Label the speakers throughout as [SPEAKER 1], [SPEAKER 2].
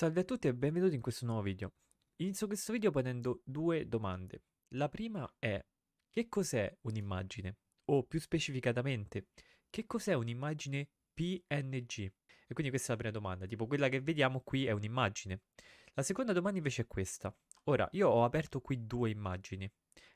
[SPEAKER 1] Salve a tutti e benvenuti in questo nuovo video. Inizio questo video ponendo due domande. La prima è che cos'è un'immagine? O più specificatamente, che cos'è un'immagine PNG? E quindi questa è la prima domanda, tipo quella che vediamo qui è un'immagine. La seconda domanda invece è questa. Ora, io ho aperto qui due immagini.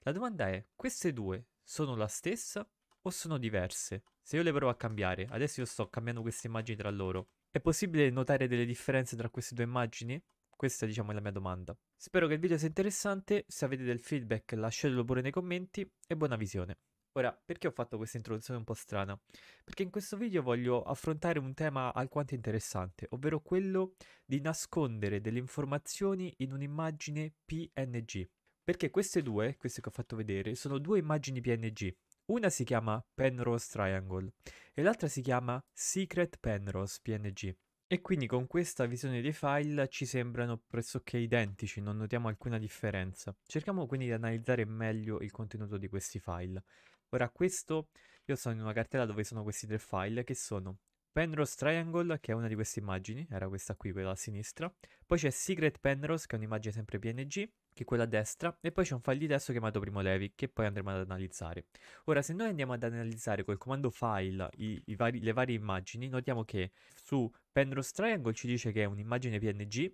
[SPEAKER 1] La domanda è, queste due sono la stessa o sono diverse? Se io le provo a cambiare, adesso io sto cambiando queste immagini tra loro, è possibile notare delle differenze tra queste due immagini? Questa diciamo è la mia domanda. Spero che il video sia interessante, se avete del feedback lasciatelo pure nei commenti e buona visione. Ora, perché ho fatto questa introduzione un po' strana? Perché in questo video voglio affrontare un tema alquanto interessante, ovvero quello di nascondere delle informazioni in un'immagine PNG. Perché queste due, queste che ho fatto vedere, sono due immagini PNG. Una si chiama Penrose Triangle e l'altra si chiama Secret Penrose PNG. E quindi con questa visione dei file ci sembrano pressoché identici, non notiamo alcuna differenza. Cerchiamo quindi di analizzare meglio il contenuto di questi file. Ora questo, io sono in una cartella dove sono questi tre file che sono Penrose Triangle, che è una di queste immagini, era questa qui, quella a sinistra. Poi c'è Secret Penrose, che è un'immagine sempre PNG, che è quella a destra, e poi c'è un file di testo chiamato primo levi, che poi andremo ad analizzare. Ora, se noi andiamo ad analizzare col comando file i, i vari, le varie immagini, notiamo che su Penrose Triangle ci dice che è un'immagine PNG,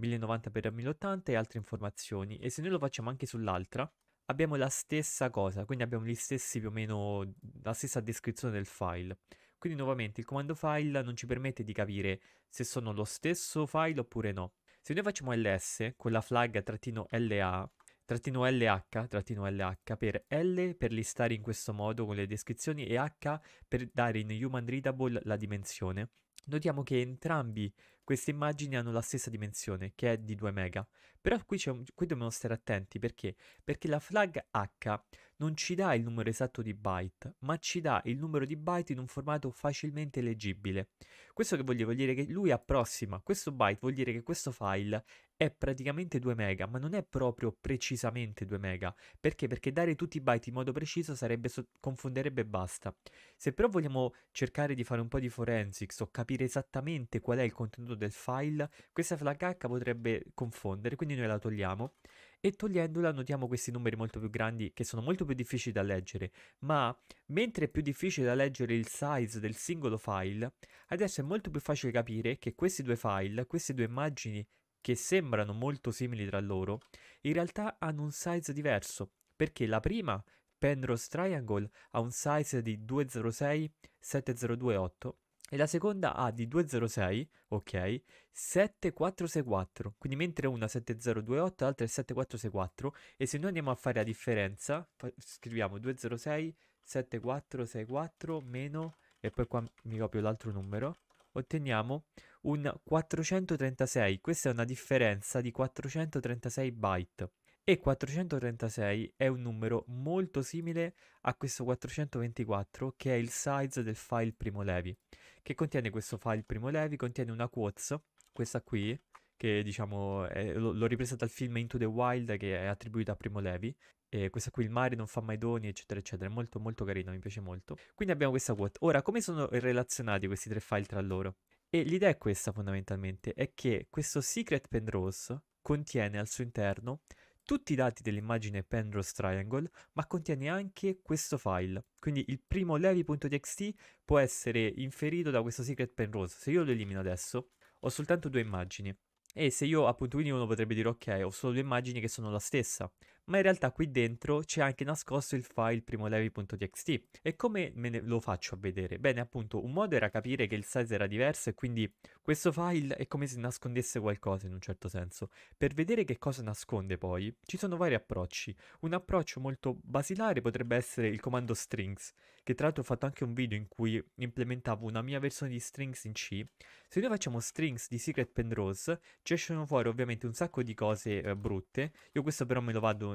[SPEAKER 1] 1090x1080 e altre informazioni, e se noi lo facciamo anche sull'altra, abbiamo la stessa cosa, quindi abbiamo gli stessi più o meno, la stessa descrizione del file. Quindi nuovamente il comando file non ci permette di capire se sono lo stesso file oppure no. Se noi facciamo ls con la flag trattino la trattino LH, trattino LH per L per listare in questo modo con le descrizioni e H per dare in human readable la dimensione. Notiamo che entrambi queste immagini hanno la stessa dimensione, che è di 2 mega. Però qui, un, qui dobbiamo stare attenti perché? Perché la flag H non ci dà il numero esatto di byte, ma ci dà il numero di byte in un formato facilmente leggibile. Questo che Vuol dire che lui approssima questo byte, vuol dire che questo file è praticamente 2 mega, ma non è proprio precisamente 2 mega. Perché? Perché dare tutti i byte in modo preciso sarebbe so- confonderebbe e basta. Se però vogliamo cercare di fare un po' di forensics o capire esattamente qual è il contenuto del file, questa flag H potrebbe confondere, quindi noi la togliamo e togliendola notiamo questi numeri molto più grandi che sono molto più difficili da leggere, ma mentre è più difficile da leggere il size del singolo file, adesso è molto più facile capire che questi due file, queste due immagini che sembrano molto simili tra loro, in realtà hanno un size diverso, perché la prima Penrose Triangle ha un size di 20670228 e la seconda ha di 206, ok, 7464, quindi mentre una 7028, l'altra è 7464 e se noi andiamo a fare la differenza, scriviamo 206 7464 meno e poi qua mi copio l'altro numero, otteniamo un 436, questa è una differenza di 436 byte e 436 è un numero molto simile a questo 424 che è il size del file primo levi. Che contiene questo file primo levi? Contiene una quotes, questa qui, che diciamo è, l- l'ho ripresa dal film Into the Wild che è attribuita a primo levi. E questa qui, il mare non fa mai doni, eccetera, eccetera. È molto, molto carino, mi piace molto. Quindi abbiamo questa quote. Ora, come sono relazionati questi tre file tra loro? E l'idea è questa fondamentalmente, è che questo Secret Penrose contiene al suo interno tutti i dati dell'immagine Penrose Triangle, ma contiene anche questo file. Quindi il primo levi.txt può essere inferito da questo secret Penrose. Se io lo elimino adesso, ho soltanto due immagini. E se io appunto quindi uno potrebbe dire ok, ho solo due immagini che sono la stessa, ma in realtà qui dentro c'è anche nascosto il file primolevi.txt. E come me lo faccio a vedere? Bene, appunto, un modo era capire che il size era diverso e quindi questo file è come se nascondesse qualcosa in un certo senso. Per vedere che cosa nasconde poi, ci sono vari approcci. Un approccio molto basilare potrebbe essere il comando strings, che tra l'altro ho fatto anche un video in cui implementavo una mia versione di strings in C. Se noi facciamo strings di secret penrose, ci escono fuori ovviamente un sacco di cose eh, brutte. Io questo però me lo vado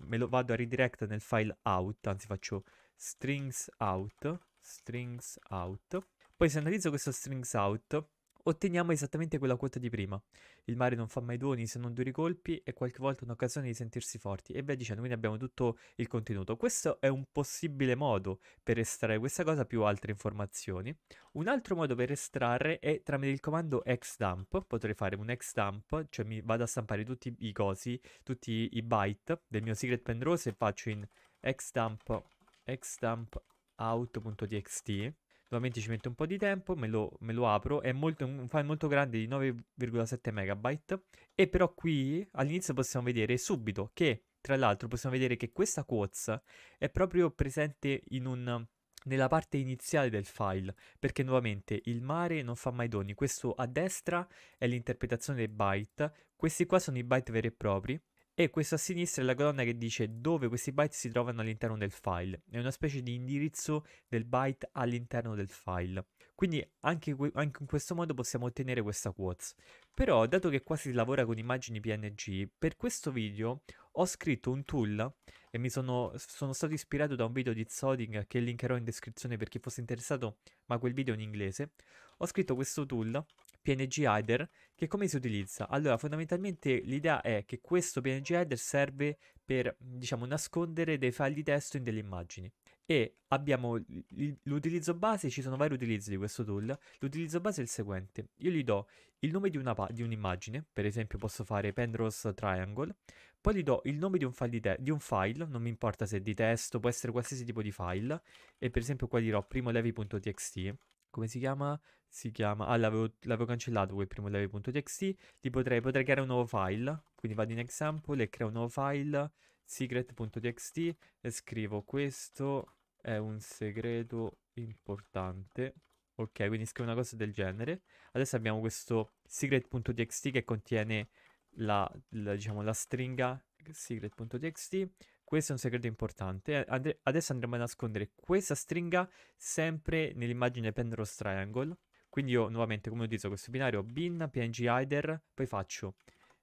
[SPEAKER 1] me lo vado a redirect nel file out, anzi faccio strings out, strings out. Poi se analizzo questo strings out, Otteniamo esattamente quella quota di prima. Il mare non fa mai doni se non duri colpi e qualche volta un'occasione di sentirsi forti. E via dicendo, quindi abbiamo tutto il contenuto. Questo è un possibile modo per estrarre questa cosa più altre informazioni. Un altro modo per estrarre è tramite il comando xdump. Potrei fare un xdump, cioè mi vado a stampare tutti i cosi, tutti i byte del mio secret pendrose e faccio in xdump, xdump out.txt Nuovamente ci mette un po' di tempo, me lo, me lo apro, è molto, un file molto grande di 9,7 megabyte e però qui all'inizio possiamo vedere subito che, tra l'altro, possiamo vedere che questa quotes è proprio presente in un nella parte iniziale del file, perché nuovamente il mare non fa mai doni, questo a destra è l'interpretazione dei byte, questi qua sono i byte veri e propri, e questa a sinistra è la colonna che dice dove questi byte si trovano all'interno del file, è una specie di indirizzo del byte all'interno del file. Quindi anche, anche in questo modo possiamo ottenere questa quotes. Però dato che qua si lavora con immagini PNG, per questo video ho scritto un tool e mi sono, sono stato ispirato da un video di Zoding che linkerò in descrizione per chi fosse interessato, ma quel video è in inglese. Ho scritto questo tool PNG header che come si utilizza? Allora, fondamentalmente l'idea è che questo PNG header serve per, diciamo, nascondere dei file di testo in delle immagini. E abbiamo l'utilizzo base, ci sono vari utilizzi di questo tool. L'utilizzo base è il seguente. Io gli do il nome di, un'immagine, per esempio posso fare Penrose Triangle, poi gli do il nome di un, file di, un file, non mi importa se è di testo, può essere qualsiasi tipo di file, e per esempio qua dirò primolevi.txt come si chiama? Si chiama, ah l'avevo, l'avevo cancellato quel primo live.txt, li potrei, potrei creare un nuovo file, quindi vado in example e creo un nuovo file, secret.txt e scrivo questo è un segreto importante, ok quindi scrivo una cosa del genere, adesso abbiamo questo secret.txt che contiene la, la, diciamo, la stringa secret.txt questo è un segreto importante. Eh, andre- adesso andremo a nascondere questa stringa sempre nell'immagine Penrose Triangle. Quindi io nuovamente come utilizzo questo binario bin png header, poi faccio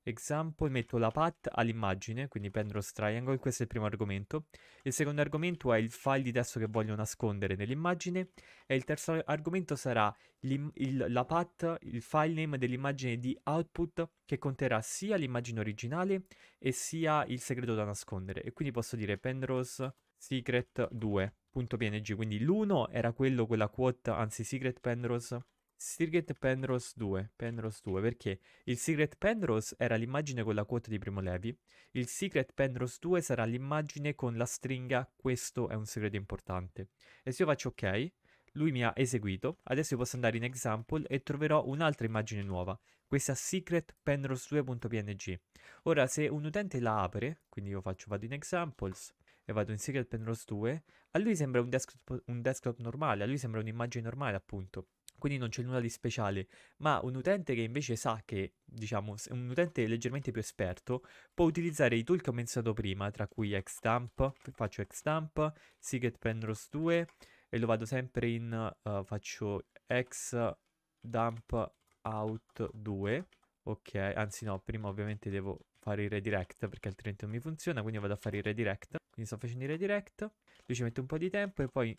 [SPEAKER 1] Example, metto la path all'immagine, quindi Penrose Triangle, questo è il primo argomento. Il secondo argomento è il file di testo che voglio nascondere nell'immagine e il terzo argomento sarà il, la path, il file name dell'immagine di output che conterrà sia l'immagine originale e sia il segreto da nascondere. E quindi posso dire Penrose secret 2.png, quindi l'1 era quello con quote, anzi secret Penrose Secret Penrose 2, Penrose 2, perché il Secret Penrose era l'immagine con la quota di Primo Levi, il Secret Penrose 2 sarà l'immagine con la stringa questo è un segreto importante. E se io faccio ok, lui mi ha eseguito, adesso io posso andare in example e troverò un'altra immagine nuova, questa secret penrose2.png. Ora se un utente la apre, quindi io faccio vado in examples e vado in secret penrose2, a lui sembra un desktop, un desktop normale, a lui sembra un'immagine normale appunto quindi non c'è nulla di speciale, ma un utente che invece sa che, diciamo, un utente leggermente più esperto può utilizzare i tool che ho menzionato prima, tra cui Xtamp, faccio Xtamp, Secret Penrose 2 e lo vado sempre in, uh, faccio Xdump out 2, ok, anzi no, prima ovviamente devo fare il redirect perché altrimenti non mi funziona, quindi vado a fare il redirect, quindi sto facendo il redirect, lui ci mette un po' di tempo e poi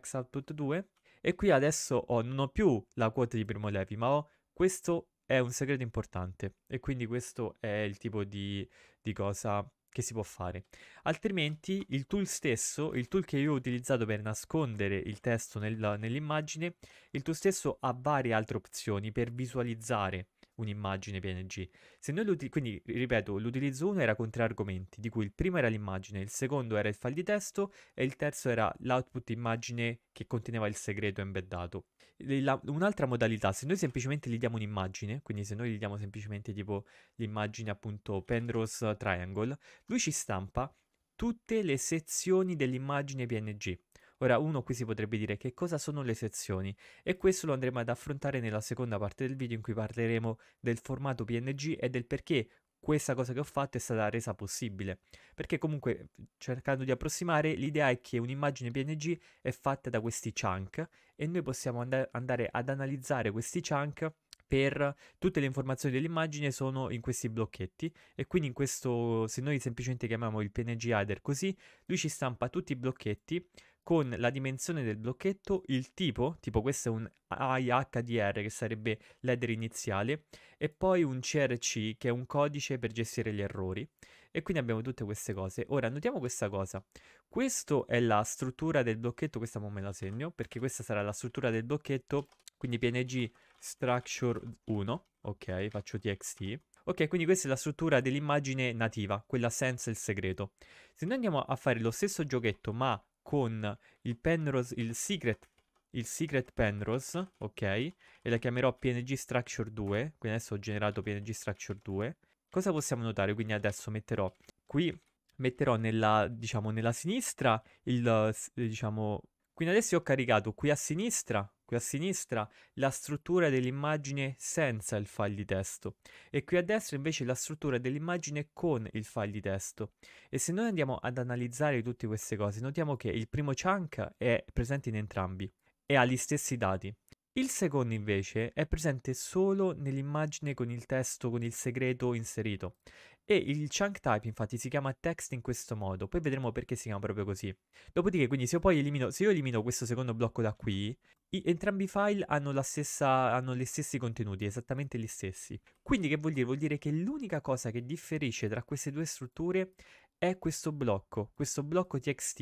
[SPEAKER 1] Xoutput 2 e qui adesso ho, non ho più la quota di Primo Levi, ma ho questo è un segreto importante e quindi questo è il tipo di, di cosa che si può fare. Altrimenti il tool stesso, il tool che io ho utilizzato per nascondere il testo nel, nell'immagine, il tool stesso ha varie altre opzioni per visualizzare un'immagine PNG. Se noi quindi, ripeto, l'utilizzo 1 era con tre argomenti, di cui il primo era l'immagine, il secondo era il file di testo e il terzo era l'output immagine che conteneva il segreto embeddato. La, un'altra modalità, se noi semplicemente gli diamo un'immagine, quindi se noi gli diamo semplicemente tipo l'immagine appunto Penrose Triangle, lui ci stampa tutte le sezioni dell'immagine PNG. Ora uno qui si potrebbe dire che cosa sono le sezioni e questo lo andremo ad affrontare nella seconda parte del video in cui parleremo del formato PNG e del perché questa cosa che ho fatto è stata resa possibile. Perché comunque cercando di approssimare, l'idea è che un'immagine PNG è fatta da questi chunk e noi possiamo and- andare ad analizzare questi chunk per tutte le informazioni dell'immagine sono in questi blocchetti e quindi in questo se noi semplicemente chiamiamo il PNG header così, lui ci stampa tutti i blocchetti con la dimensione del blocchetto, il tipo, tipo questo è un IHDR che sarebbe l'header iniziale, e poi un CRC che è un codice per gestire gli errori. E quindi abbiamo tutte queste cose. Ora, notiamo questa cosa. Questa è la struttura del blocchetto, questa non me la segno, perché questa sarà la struttura del blocchetto, quindi png structure 1, ok, faccio txt. Ok, quindi questa è la struttura dell'immagine nativa, quella senza il segreto. Se noi andiamo a fare lo stesso giochetto ma con il Penrose, il Secret, il Secret Penrose, ok? E la chiamerò PNG Structure 2, quindi adesso ho generato PNG Structure 2. Cosa possiamo notare? Quindi adesso metterò qui, metterò nella, diciamo, nella sinistra il, diciamo... Quindi adesso io ho caricato qui a sinistra qui a sinistra la struttura dell'immagine senza il file di testo e qui a destra invece la struttura dell'immagine con il file di testo e se noi andiamo ad analizzare tutte queste cose notiamo che il primo chunk è presente in entrambi e ha gli stessi dati il secondo invece è presente solo nell'immagine con il testo con il segreto inserito e il chunk type infatti si chiama text in questo modo, poi vedremo perché si chiama proprio così. Dopodiché quindi se, elimino, se io elimino questo secondo blocco da qui, i, entrambi i file hanno, la stessa, hanno gli stessi contenuti, esattamente gli stessi. Quindi che vuol dire? Vuol dire che l'unica cosa che differisce tra queste due strutture è questo blocco, questo blocco txt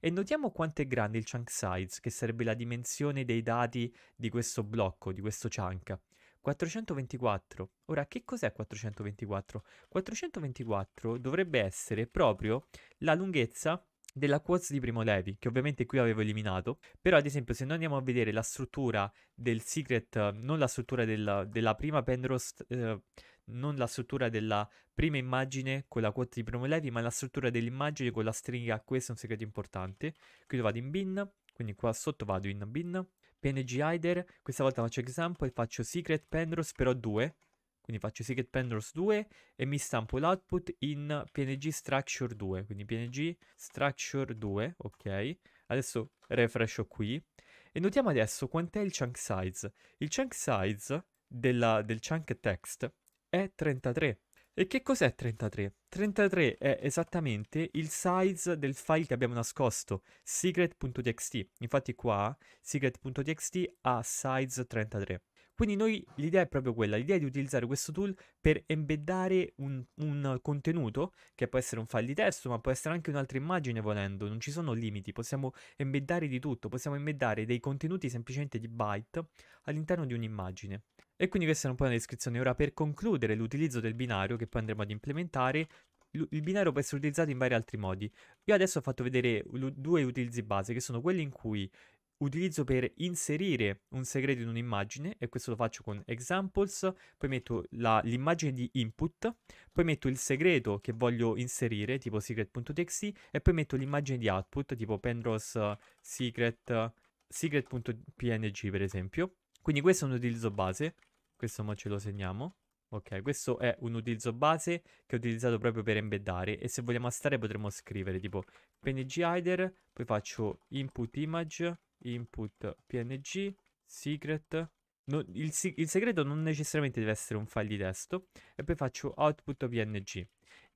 [SPEAKER 1] e notiamo quanto è grande il chunk size, che sarebbe la dimensione dei dati di questo blocco, di questo chunk. 424. Ora, che cos'è 424? 424 dovrebbe essere proprio la lunghezza della quotes di Primo Levi, che ovviamente qui avevo eliminato, però ad esempio se noi andiamo a vedere la struttura del Secret, non la struttura del, della prima Penrose, eh, non la struttura della prima immagine con la quote di Primo Levi, ma la struttura dell'immagine con la stringa, questo è un segreto importante, qui vado in bin, quindi qua sotto vado in bin, PNG Hider, questa volta faccio example, e faccio Secret Penrose però 2, quindi faccio Secret Penrose 2 e mi stampo l'output in PNG Structure 2, quindi PNG Structure 2, ok. Adesso refresho qui e notiamo adesso quant'è il chunk size. Il chunk size della, del chunk text è 33, e che cos'è 33? 33 è esattamente il size del file che abbiamo nascosto, secret.txt. Infatti qua secret.txt ha size 33. Quindi noi l'idea è proprio quella, l'idea è di utilizzare questo tool per embeddare un, un, contenuto, che può essere un file di testo, ma può essere anche un'altra immagine volendo, non ci sono limiti, possiamo embeddare di tutto, possiamo embeddare dei contenuti semplicemente di byte all'interno di un'immagine. E quindi questa è un po' la descrizione. Ora per concludere l'utilizzo del binario che poi andremo ad implementare, il binario può essere utilizzato in vari altri modi. Io adesso ho fatto vedere due utilizzi base che sono quelli in cui utilizzo per inserire un segreto in un'immagine e questo lo faccio con examples, poi metto la, l'immagine di input, poi metto il segreto che voglio inserire tipo secret.txt e poi metto l'immagine di output tipo pendros eh, secret, eh, secret.png per esempio quindi questo è un utilizzo base, questo ma ce lo segniamo. Ok, questo è un utilizzo base che ho utilizzato proprio per embeddare e se vogliamo stare potremmo scrivere tipo png header, poi faccio input image, input png, secret. No, il, il segreto non necessariamente deve essere un file di testo e poi faccio output png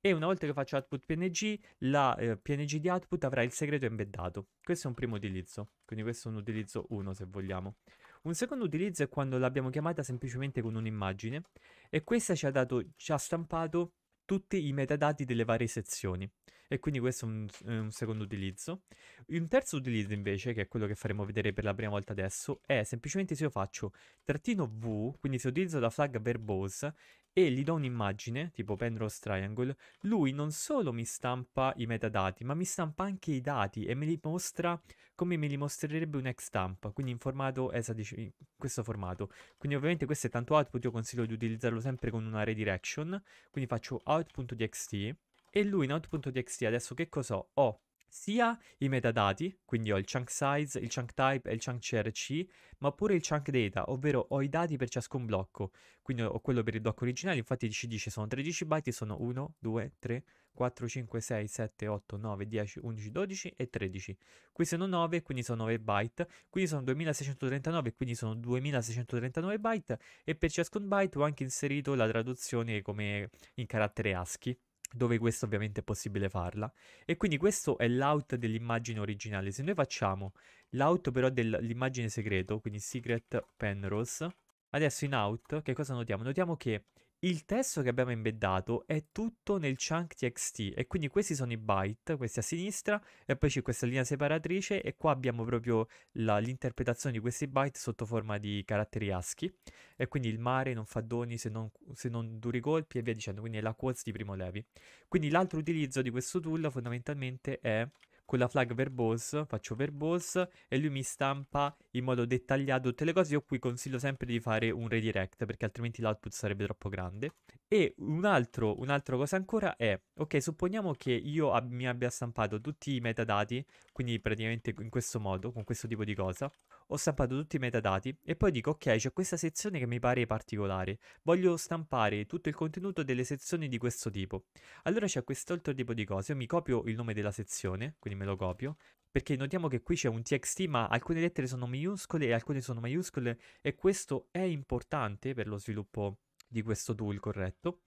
[SPEAKER 1] e una volta che faccio output png la eh, png di output avrà il segreto embeddato questo è un primo utilizzo quindi questo è un utilizzo 1 se vogliamo un secondo utilizzo è quando l'abbiamo chiamata semplicemente con un'immagine e questa ci ha, dato, ci ha stampato tutti i metadati delle varie sezioni e quindi questo è un, un, secondo utilizzo. Un terzo utilizzo invece, che è quello che faremo vedere per la prima volta adesso, è semplicemente se io faccio trattino V, quindi se utilizzo la flag verbose e gli do un'immagine, tipo Penrose Triangle, lui non solo mi stampa i metadati, ma mi stampa anche i dati e me li mostra come me li mostrerebbe un Xstamp, quindi in formato esadeci- in questo formato. Quindi ovviamente questo è tanto output, io consiglio di utilizzarlo sempre con una redirection, quindi faccio output.txt e lui in out.txt adesso che cosa Ho Ho sia i metadati, quindi ho il chunk size, il chunk type e il chunk crc, ma pure il chunk data, ovvero ho i dati per ciascun blocco, quindi ho quello per il blocco originale, infatti ci dice sono 13 byte, sono 1, 2, 3, 4, 5, 6, 7, 8, 9, 10, 11, 12 e 13. Qui sono 9, quindi sono 9 byte, quindi sono 2639, quindi sono 2639 byte e per ciascun byte ho anche inserito la traduzione come in carattere ASCII dove questo ovviamente è possibile farla. E quindi questo è l'out dell'immagine originale. Se noi facciamo l'out però dell'immagine segreto, quindi secret Penrose, adesso in out che cosa notiamo? Notiamo che il testo che abbiamo embeddato è tutto nel chunk txt e quindi questi sono i byte, questi a sinistra e poi c'è questa linea separatrice e qua abbiamo proprio la, l'interpretazione di questi byte sotto forma di caratteri ASCII e quindi il mare non fa doni se non, se non duri colpi e via dicendo, quindi è la quotes di Primo Levi. Quindi l'altro utilizzo di questo tool fondamentalmente è con la flag verbose, faccio verbose e lui mi stampa in modo dettagliato tutte le cose. Io qui consiglio sempre di fare un redirect perché altrimenti l'output sarebbe troppo grande. E un altro, un'altra cosa ancora è, ok, supponiamo che io ab- mi abbia stampato tutti i metadati quindi praticamente in questo modo, con questo tipo di cosa, ho stampato tutti i metadati e poi dico ok c'è questa sezione che mi pare particolare, voglio stampare tutto il contenuto delle sezioni di questo tipo. Allora c'è quest'altro tipo di cosa, io mi copio il nome della sezione, quindi me lo copio, perché notiamo che qui c'è un txt ma alcune lettere sono minuscole e alcune sono maiuscole e questo è importante per lo sviluppo di questo tool, corretto?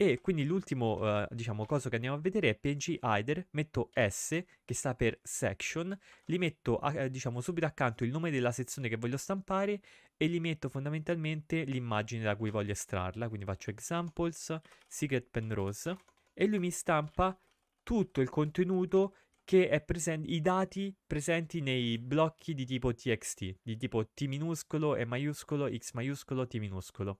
[SPEAKER 1] E quindi l'ultimo, eh, diciamo, cosa che andiamo a vedere è PNG Hider, metto S, che sta per Section, li metto, eh, diciamo, subito accanto il nome della sezione che voglio stampare e li metto fondamentalmente l'immagine da cui voglio estrarla, quindi faccio Examples, Secret Penrose, e lui mi stampa tutto il contenuto che è presente, i dati presenti nei blocchi di tipo txt, di tipo t minuscolo, e maiuscolo, x maiuscolo, t minuscolo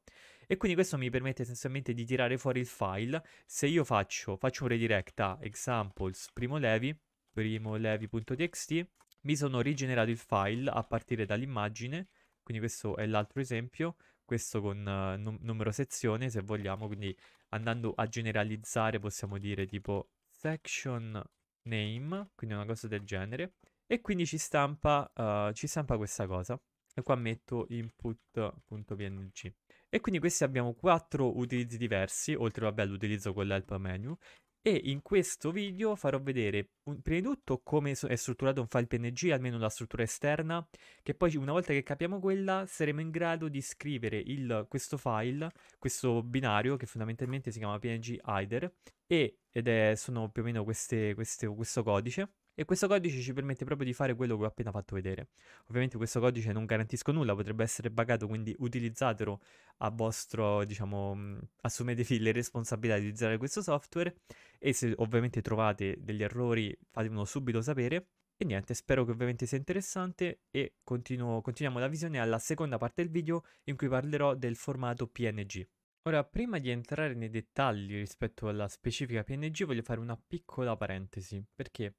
[SPEAKER 1] e quindi questo mi permette essenzialmente di tirare fuori il file. Se io faccio, faccio un redirect a examples primolevi, primolevi.txt, mi sono rigenerato il file a partire dall'immagine, quindi questo è l'altro esempio, questo con uh, num numero sezione se vogliamo, quindi andando a generalizzare possiamo dire tipo section name, quindi una cosa del genere, e quindi ci stampa, uh, ci stampa questa cosa e qua metto input.png. E quindi questi abbiamo quattro utilizzi diversi, oltre vabbè l'utilizzo con l'help menu, e in questo video farò vedere un, prima di tutto come è strutturato un file PNG, almeno la struttura esterna, che poi una volta che capiamo quella saremo in grado di scrivere il, questo file, questo binario che fondamentalmente si chiama PNG header, e, ed è, sono più o meno queste, queste, questo codice, e questo codice ci permette proprio di fare quello che ho appena fatto vedere. Ovviamente questo codice non garantisco nulla, potrebbe essere buggato, quindi utilizzatelo a vostro, diciamo, mm, assumetevi le responsabilità di utilizzare questo software e se ovviamente trovate degli errori fatemelo subito sapere. E niente, spero che ovviamente sia interessante e continuo, continuiamo la visione alla seconda parte del video in cui parlerò del formato PNG. Ora, prima di entrare nei dettagli rispetto alla specifica PNG, voglio fare una piccola parentesi, perché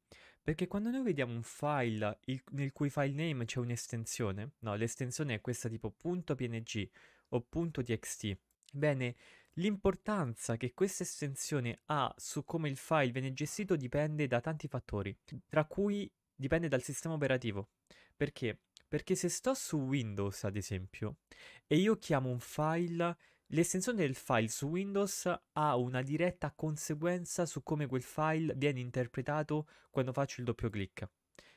[SPEAKER 1] perché quando noi vediamo un file il, nel cui file name c'è un'estensione, no, l'estensione è questa tipo .png o .txt. Bene, l'importanza che questa estensione ha su come il file viene gestito dipende da tanti fattori, tra cui dipende dal sistema operativo. Perché? Perché se sto su Windows, ad esempio, e io chiamo un file L'estensione del file su Windows ha una diretta conseguenza su come quel file viene interpretato quando faccio il doppio clic.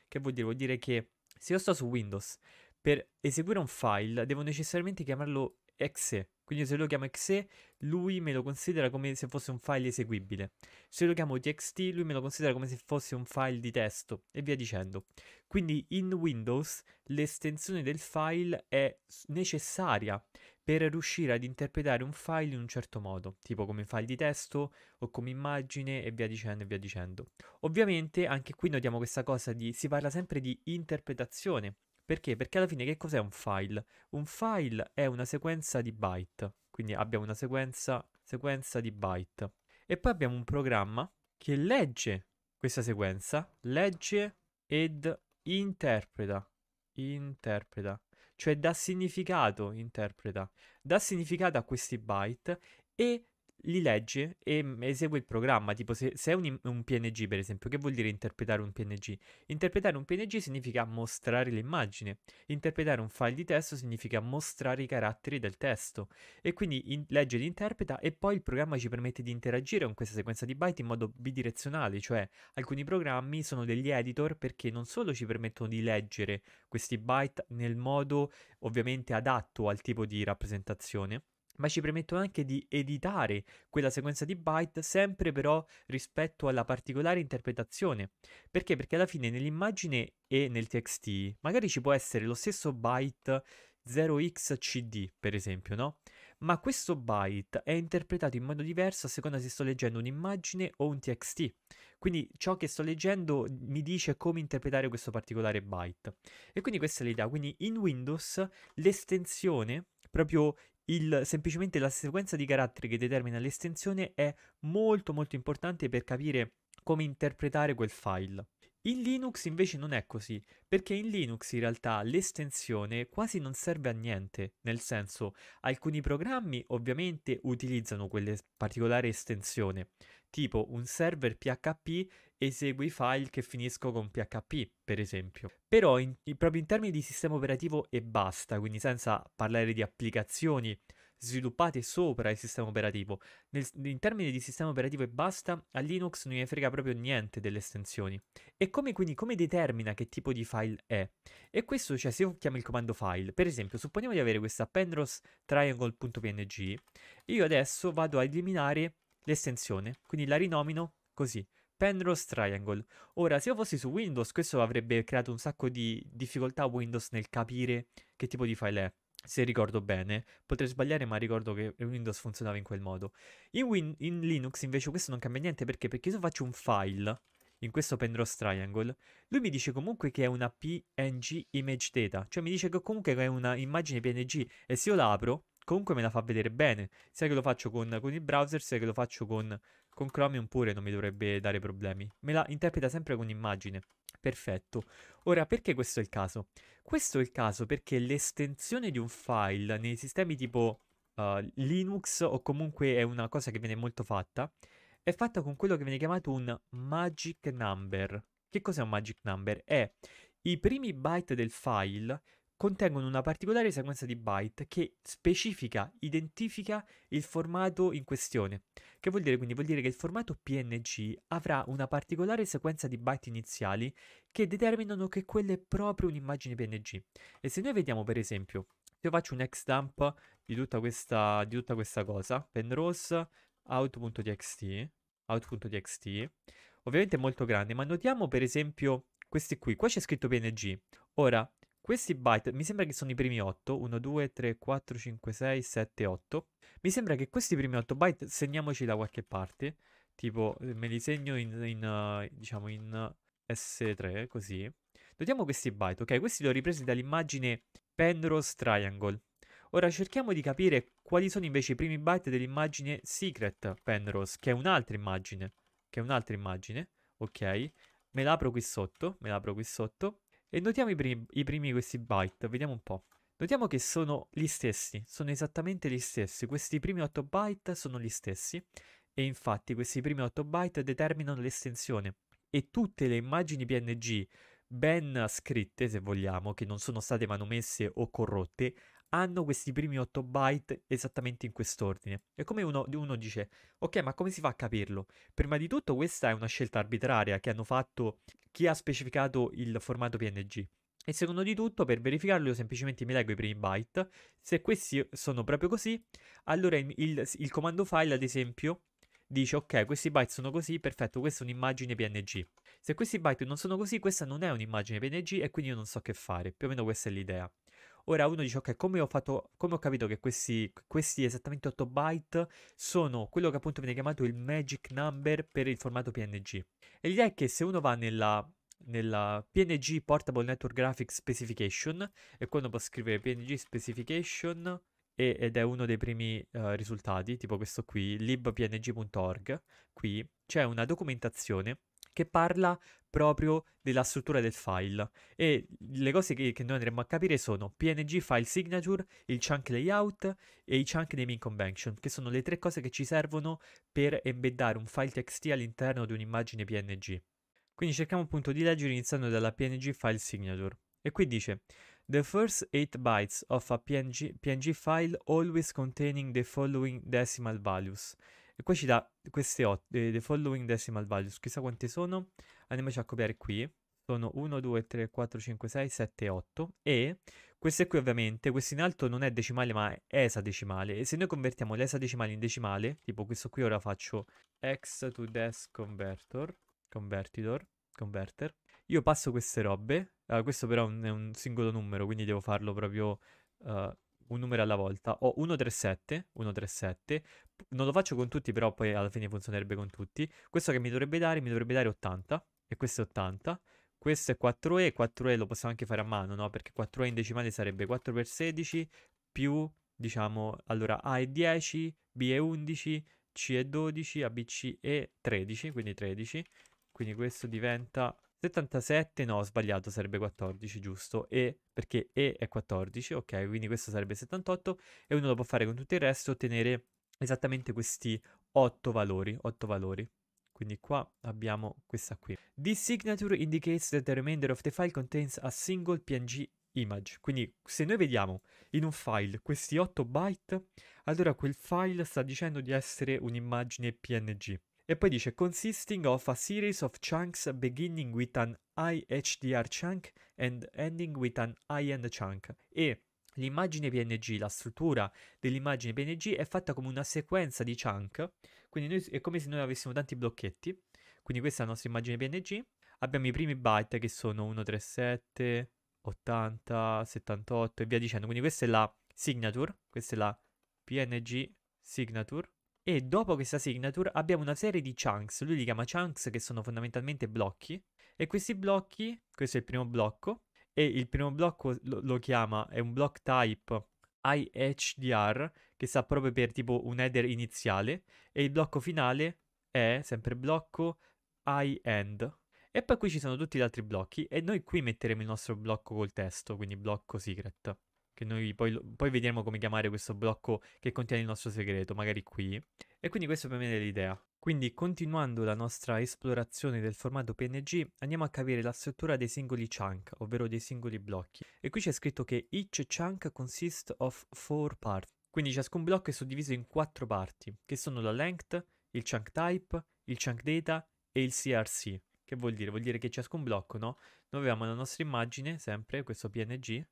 [SPEAKER 1] Che vuol dire? Vuol dire che se io sto su Windows per eseguire un file devo necessariamente chiamarlo exe. Quindi se lo chiamo exe, lui me lo considera come se fosse un file eseguibile. Se lo chiamo txt, lui me lo considera come se fosse un file di testo e via dicendo. Quindi in Windows l'estensione del file è necessaria per riuscire ad interpretare un file in un certo modo, tipo come file di testo o come immagine e via dicendo e via dicendo. Ovviamente anche qui notiamo questa cosa di si parla sempre di interpretazione perché? Perché alla fine che cos'è un file? Un file è una sequenza di byte, quindi abbiamo una sequenza, sequenza di byte. E poi abbiamo un programma che legge questa sequenza, legge ed interpreta, interpreta, cioè dà significato, interpreta, dà significato a questi byte e li legge e mm, esegue il programma. Tipo, se, se è un, un, PNG, per esempio, che vuol dire interpretare un PNG? Interpretare un PNG significa mostrare l'immagine, interpretare un file di testo significa mostrare i caratteri del testo. E quindi in, legge ed interpreta, e poi il programma ci permette di interagire con questa sequenza di byte in modo bidirezionale, cioè alcuni programmi sono degli editor perché non solo ci permettono di leggere questi byte nel modo ovviamente adatto al tipo di rappresentazione ma ci permettono anche di editare quella sequenza di byte sempre però rispetto alla particolare interpretazione. Perché? Perché alla fine nell'immagine e nel TXT magari ci può essere lo stesso byte 0xcd per esempio, no? Ma questo byte è interpretato in modo diverso a seconda se sto leggendo un'immagine o un TXT. Quindi ciò che sto leggendo mi dice come interpretare questo particolare byte. E quindi questa è l'idea. Quindi in Windows l'estensione proprio il, semplicemente la sequenza di caratteri che determina l'estensione è molto molto importante per capire come interpretare quel file. In Linux invece non è così, perché in Linux in realtà l'estensione quasi non serve a niente, nel senso alcuni programmi ovviamente utilizzano quella particolare estensione, tipo un server PHP esegue i file che finiscono con PHP, per esempio. Però in, in, proprio in termini di sistema operativo e basta, quindi senza parlare di applicazioni sviluppate sopra il sistema operativo. Nel, in termini di sistema operativo e basta, a Linux non gli frega proprio niente delle estensioni. E come quindi come determina che tipo di file è? E questo, cioè, se io chiamo il comando file, per esempio, supponiamo di avere questa pendros triangle.png, io adesso vado a eliminare l'estensione, quindi la rinomino così. Pendrose Triangle. Ora, se io fossi su Windows, questo avrebbe creato un sacco di difficoltà a Windows nel capire che tipo di file è se ricordo bene, potrei sbagliare, ma ricordo che Windows funzionava in quel modo. In, Win- in Linux invece questo non cambia niente perché? Perché se io faccio un file in questo Pendross Triangle, lui mi dice comunque che è una PNG image data, cioè mi dice che comunque è una immagine PNG e se io la apro comunque me la fa vedere bene, sia che lo faccio con, con il browser, sia che lo faccio con, con Chromium pure non mi dovrebbe dare problemi, me la interpreta sempre con immagine. Perfetto. Ora, perché questo è il caso? Questo è il caso perché l'estensione di un file nei sistemi tipo uh, Linux o comunque è una cosa che viene molto fatta, è fatta con quello che viene chiamato un magic number. Che cos'è un magic number? È i primi byte del file contengono una particolare sequenza di byte che specifica, identifica il formato in questione. Che vuol dire? Quindi vuol dire che il formato PNG avrà una particolare sequenza di byte iniziali che determinano che quella è proprio un'immagine PNG. E se noi vediamo per esempio, io faccio un xdump di tutta questa, di tutta questa cosa, penrose out.txt, out.txt, ovviamente è molto grande, ma notiamo per esempio questi qui, qua c'è scritto PNG. Ora, questi byte, mi sembra che sono i primi 8, 1, 2, 3, 4, 5, 6, 7, 8. Mi sembra che questi primi 8 byte segniamoci da qualche parte, tipo eh, me li segno in, in eh, diciamo in eh, S3, così. Notiamo questi byte, ok? Questi li ho ripresi dall'immagine Penrose Triangle. Ora cerchiamo di capire quali sono invece i primi byte dell'immagine Secret Penrose, che è un'altra immagine, che è un'altra immagine, ok? Me l'apro qui sotto, me l'apro qui sotto. E notiamo i primi, i primi questi byte, vediamo un po'. Notiamo che sono gli stessi, sono esattamente gli stessi, questi primi 8 byte sono gli stessi e infatti questi primi 8 byte determinano l'estensione e tutte le immagini PNG ben scritte, se vogliamo, che non sono state manomesse o corrotte, hanno questi primi 8 byte esattamente in quest'ordine. E come uno, uno, dice, ok, ma come si fa a capirlo? Prima di tutto questa è una scelta arbitraria che hanno fatto chi ha specificato il formato PNG. E secondo di tutto, per verificarlo, io semplicemente mi leggo i primi byte. Se questi sono proprio così, allora il, il, il comando file, ad esempio, dice ok questi byte sono così perfetto questa è un'immagine png se questi byte non sono così questa non è un'immagine png e quindi io non so che fare più o meno questa è l'idea Ora uno dice, ok, come ho, fatto, come ho capito che questi, questi esattamente 8 byte sono quello che appunto viene chiamato il magic number per il formato PNG? E l'idea è che se uno va nella, nella PNG Portable Network Graphics Specification, e qua uno può scrivere PNG Specification, e, ed è uno dei primi uh, risultati, tipo questo qui, libpng.org, qui c'è una documentazione che parla proprio della struttura del file. E le cose che, che noi andremo a capire sono PNG file signature, il chunk layout e i chunk naming convention, che sono le tre cose che ci servono per embeddare un file txt all'interno di un'immagine PNG. Quindi cerchiamo appunto di leggere iniziando dalla PNG file signature. E qui dice The first 8 bytes of a PNG, PNG file always containing the following decimal values e poi ci dà queste 8, eh, the following decimal values, chissà quante sono, andiamoci a copiare qui, sono 1, 2, 3, 4, 5, 6, 7, 8 e queste qui ovviamente, questo in alto non è decimale ma è esadecimale e se noi convertiamo l'esadecimale in decimale, tipo questo qui ora faccio x to des converter, convertidor, converter, io passo queste robe, uh, questo però è un, è un singolo numero quindi devo farlo proprio uh, un numero alla volta. Ho 137, 137. Non lo faccio con tutti, però poi alla fine funzionerebbe con tutti. Questo che mi dovrebbe dare, mi dovrebbe dare 80. E questo è 80. Questo è 4E, 4E lo possiamo anche fare a mano, no? Perché 4E in decimale sarebbe 4 per 16 più, diciamo, allora A è 10, B è 11, C è 12, ABC è 13, quindi 13. Quindi questo diventa 77, no, ho sbagliato, sarebbe 14, giusto? E, perché E è 14, ok, quindi questo sarebbe 78 e uno lo può fare con tutto il resto, ottenere esattamente questi 8 valori, 8 valori. Quindi qua abbiamo questa qui. This signature indicates that the remainder of the file contains a single PNG image. Quindi se noi vediamo in un file questi 8 byte, allora quel file sta dicendo di essere un'immagine PNG. E poi dice consisting of a series of chunks beginning with an IHDR chunk and ending with an high-end chunk. E l'immagine PNG, la struttura dell'immagine PNG è fatta come una sequenza di chunk, quindi noi, è come se noi avessimo tanti blocchetti. Quindi questa è la nostra immagine PNG. Abbiamo i primi byte che sono 137, 80, 78 e via dicendo. Quindi questa è la signature, questa è la PNG signature e dopo questa signature abbiamo una serie di chunks, lui li chiama chunks che sono fondamentalmente blocchi, e questi blocchi, questo è il primo blocco, e il primo blocco lo, lo chiama, è un block type IHDR, che sta proprio per tipo un header iniziale, e il blocco finale è sempre blocco IEnd. E poi qui ci sono tutti gli altri blocchi e noi qui metteremo il nostro blocco col testo, quindi blocco secret che noi poi, poi, vedremo come chiamare questo blocco che contiene il nostro segreto, magari qui. E quindi questo per me è l'idea. Quindi continuando la nostra esplorazione del formato PNG andiamo a capire la struttura dei singoli chunk, ovvero dei singoli blocchi. E qui c'è scritto che each chunk consists of four parts. Quindi ciascun blocco è suddiviso in quattro parti, che sono la length, il chunk type, il chunk data e il CRC. Che vuol dire? Vuol dire che ciascun blocco, no? Noi abbiamo la nostra immagine, sempre, questo PNG,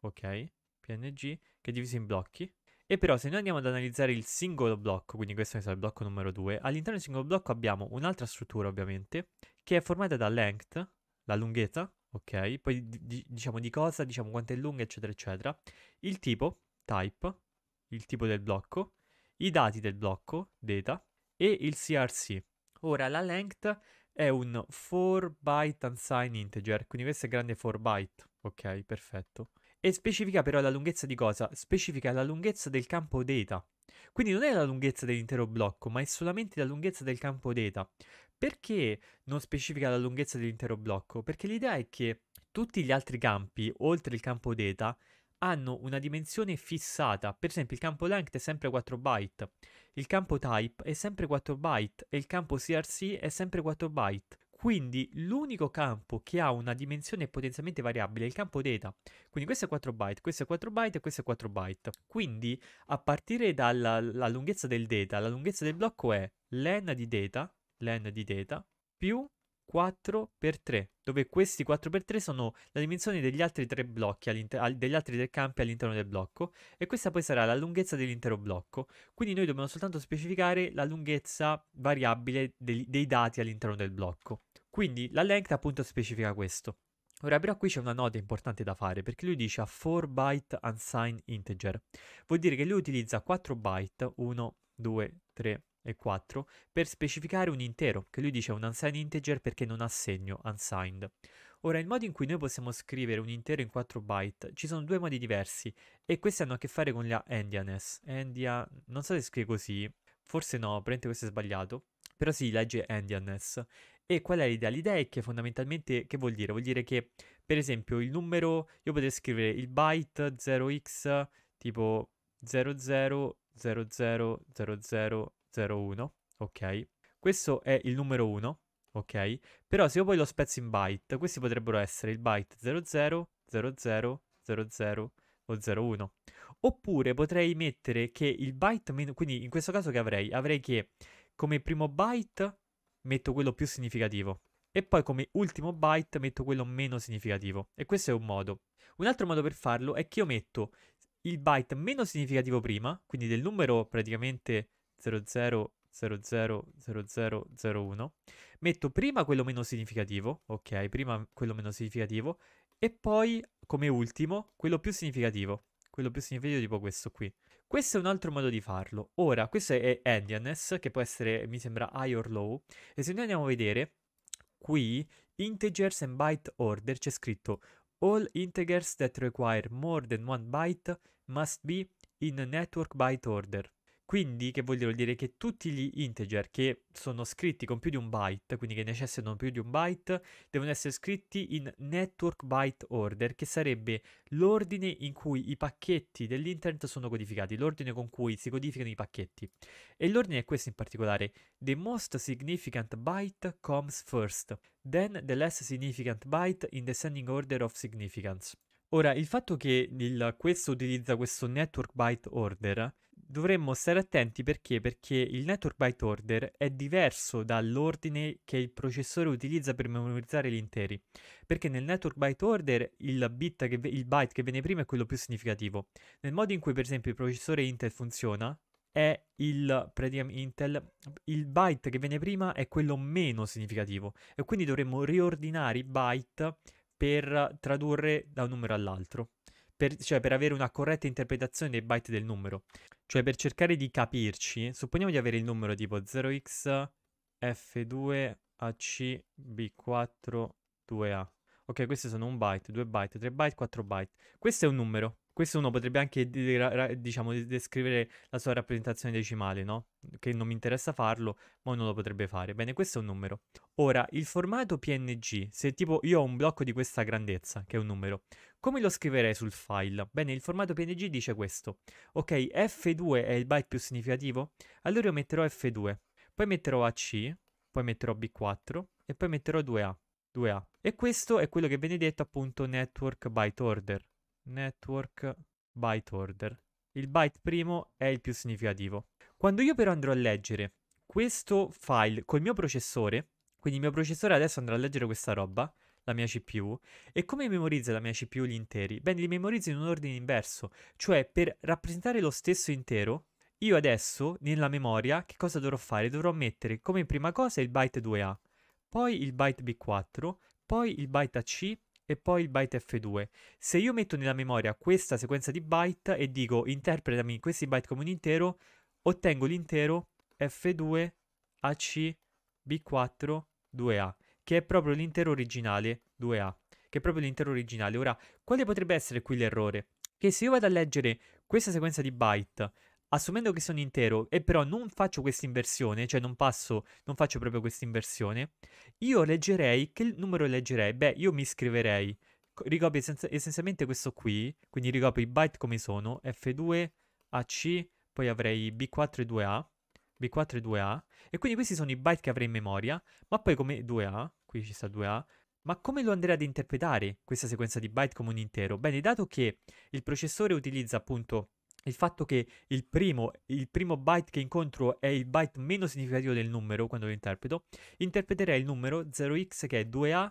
[SPEAKER 1] ok? PNG che è diviso in blocchi. E però se noi andiamo ad analizzare il singolo blocco, quindi questo è il blocco numero 2, all'interno del singolo blocco abbiamo un'altra struttura ovviamente, che è formata da length, la lunghezza, ok? Poi di, diciamo di cosa, diciamo quanto è lunga, eccetera, eccetera. Il tipo, type, il tipo del blocco, i dati del blocco, data, e il CRC. Ora, la length è un 4 byte unsigned integer, quindi questo è grande 4 byte, ok? Perfetto. E specifica però la lunghezza di cosa? Specifica la lunghezza del campo data. Quindi non è la lunghezza dell'intero blocco, ma è solamente la lunghezza del campo data. Perché non specifica la lunghezza dell'intero blocco? Perché l'idea è che tutti gli altri campi, oltre il campo data, hanno una dimensione fissata. Per esempio, il campo length è sempre 4 byte, il campo type è sempre 4 byte e il campo CRC è sempre 4 byte. Quindi l'unico campo che ha una dimensione potenzialmente variabile è il campo data. Quindi questo è 4 byte, questo è 4 byte e questo è 4 byte. Quindi a partire dalla lunghezza del data, la lunghezza del blocco è len di data, len di data più 4x3, dove questi 4x3 sono la dimensione degli altri tre blocchi, degli altri tre campi all'interno del blocco, e questa poi sarà la lunghezza dell'intero blocco. Quindi noi dobbiamo soltanto specificare la lunghezza variabile dei, dei dati all'interno del blocco. Quindi la length appunto specifica questo. Ora però qui c'è una nota importante da fare perché lui dice a 4 byte unsigned integer. Vuol dire che lui utilizza 4 byte, 1, 2, 3 e 4, per specificare un intero, che lui dice un unsigned integer perché non ha segno unsigned. Ora, il modo in cui noi possiamo scrivere un intero in 4 byte, ci sono due modi diversi e questi hanno a che fare con la endianess. Endia, non so se scrive così, forse no, probabilmente questo è sbagliato, però si legge endianess e qual è l'idea? L'idea è che fondamentalmente che vuol dire? Vuol dire che per esempio il numero, io potrei scrivere il byte 0x tipo 00000001, ok? Questo è il numero 1, ok? Però se io poi lo spezzo in byte, questi potrebbero essere il byte 000000 o 01. Oppure potrei mettere che il byte, quindi in questo caso che avrei? Avrei che come primo byte metto quello più significativo. E poi come ultimo byte metto quello meno significativo. E questo è un modo. Un altro modo per farlo è che io metto il byte meno significativo prima, quindi del numero praticamente 00000001, metto prima quello meno significativo, ok, prima quello meno significativo, e poi come ultimo quello più significativo, quello più significativo tipo questo qui. Questo è un altro modo di farlo. Ora, questo è endianess, che può essere, mi sembra, high or low. E se noi andiamo a vedere, qui, integers and byte order, c'è scritto All integers that require more than one byte must be in network byte order. Quindi, che vuol dire? Vuol dire che tutti gli integer che sono scritti con più di un byte, quindi che necessitano più di un byte, devono essere scritti in network byte order, che sarebbe l'ordine in cui i pacchetti dell'internet sono codificati, l'ordine con cui si codificano i pacchetti. E l'ordine è questo in particolare: the most significant byte comes first, then the less significant byte in descending order of significance. Ora, il fatto che il, questo utilizza questo network byte order dovremmo stare attenti perché? Perché il network byte order è diverso dall'ordine che il processore utilizza per memorizzare gli interi. Perché nel network byte order il, bit che, il byte che viene prima è quello più significativo. Nel modo in cui, per esempio, il processore Intel funziona, è il Intel, il byte che viene prima è quello meno significativo e quindi dovremmo riordinare i byte per tradurre da un numero all'altro, per, cioè per avere una corretta interpretazione dei byte del numero. Cioè, per cercare di capirci, supponiamo di avere il numero tipo 0x f2acb4 2a. Ok, questi sono 1 byte, 2 byte, 3 byte, 4 byte. Questo è un numero questo uno potrebbe anche diciamo, descrivere la sua rappresentazione decimale, no? Che non mi interessa farlo, ma uno lo potrebbe fare. Bene, questo è un numero. Ora, il formato PNG, se tipo io ho un blocco di questa grandezza, che è un numero, come lo scriverei sul file? Bene, il formato PNG dice questo. Ok, F2 è il byte più significativo? Allora io metterò F2, poi metterò AC, poi metterò B4 e poi metterò 2A. 2A. E questo è quello che viene detto appunto network byte order network byte order. Il byte primo è il più significativo. Quando io però andrò a leggere questo file col mio processore, quindi il mio processore adesso andrà a leggere questa roba, la mia CPU, e come memorizza la mia CPU gli interi? Bene, li memorizza in un ordine inverso, cioè per rappresentare lo stesso intero, io adesso nella memoria che cosa dovrò fare? Dovrò mettere come prima cosa il byte 2A, poi il byte B4, poi il byte AC, e poi il byte F2. Se io metto nella memoria questa sequenza di byte e dico interpretami questi byte come un intero, ottengo l'intero F2 AC B4 2A, che è proprio l'intero originale 2A, che è proprio l'intero originale. Ora, quale potrebbe essere qui l'errore? Che se io vado a leggere questa sequenza di byte assumendo che sono intero e però non faccio questa inversione, cioè non passo, non faccio proprio questa inversione, io leggerei, che numero leggerei? Beh, io mi scriverei, ricopio essenzialmente questo qui, quindi ricopio i byte come sono, F2, AC, poi avrei B4 e 2A, B4 e 2A, e quindi questi sono i byte che avrei in memoria, ma poi come 2A, qui ci sta 2A, ma come lo andrei ad interpretare questa sequenza di byte come un intero? Bene, dato che il processore utilizza appunto il fatto che il primo, il primo, byte che incontro è il byte meno significativo del numero quando lo interpreto, interpreterei il numero 0x che è 2a,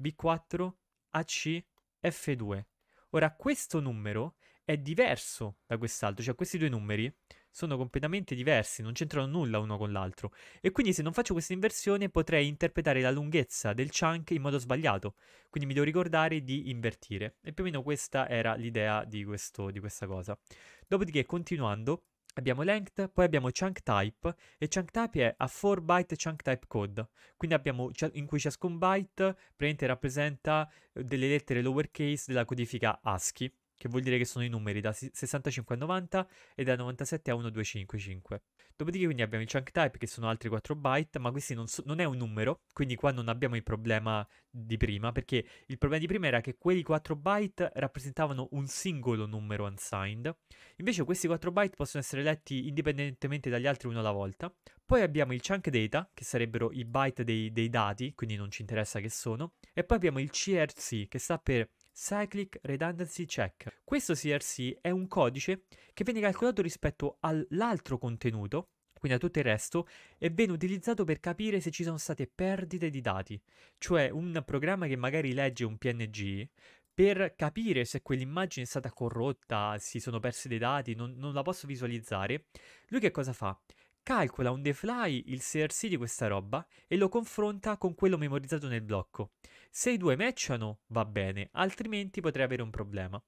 [SPEAKER 1] b4, ac, f2. Ora questo numero è diverso da quest'altro, cioè questi due numeri sono completamente diversi, non c'entrano nulla uno con l'altro. E quindi se non faccio questa inversione potrei interpretare la lunghezza del chunk in modo sbagliato. Quindi mi devo ricordare di invertire. E più o meno questa era l'idea di, questo, di questa cosa. Dopodiché, continuando, abbiamo length, poi abbiamo chunk type e chunk type è a 4 byte chunk type code, quindi abbiamo in cui ciascun byte praticamente rappresenta eh, delle lettere lowercase della codifica ASCII che vuol dire che sono i numeri da 65 a 90 e da 97 a 1255. Dopodiché quindi abbiamo il chunk type che sono altri 4 byte, ma questi non, so- non è un numero, quindi qua non abbiamo il problema di prima, perché il problema di prima era che quei 4 byte rappresentavano un singolo numero unsigned, invece questi 4 byte possono essere letti indipendentemente dagli altri uno alla volta. Poi abbiamo il chunk data, che sarebbero i byte dei, dei dati, quindi non ci interessa che sono, e poi abbiamo il CRC, che sta per Cyclic Redundancy Check. Questo CRC è un codice che viene calcolato rispetto all'altro contenuto, quindi a tutto il resto, e viene utilizzato per capire se ci sono state perdite di dati, cioè un programma che magari legge un PNG per capire se quell'immagine è stata corrotta, si sono persi dei dati, non, non la posso visualizzare, lui che cosa fa? calcola on the fly il CRC di questa roba e lo confronta con quello memorizzato nel blocco. Se i due matchano va bene, altrimenti potrei avere un problema.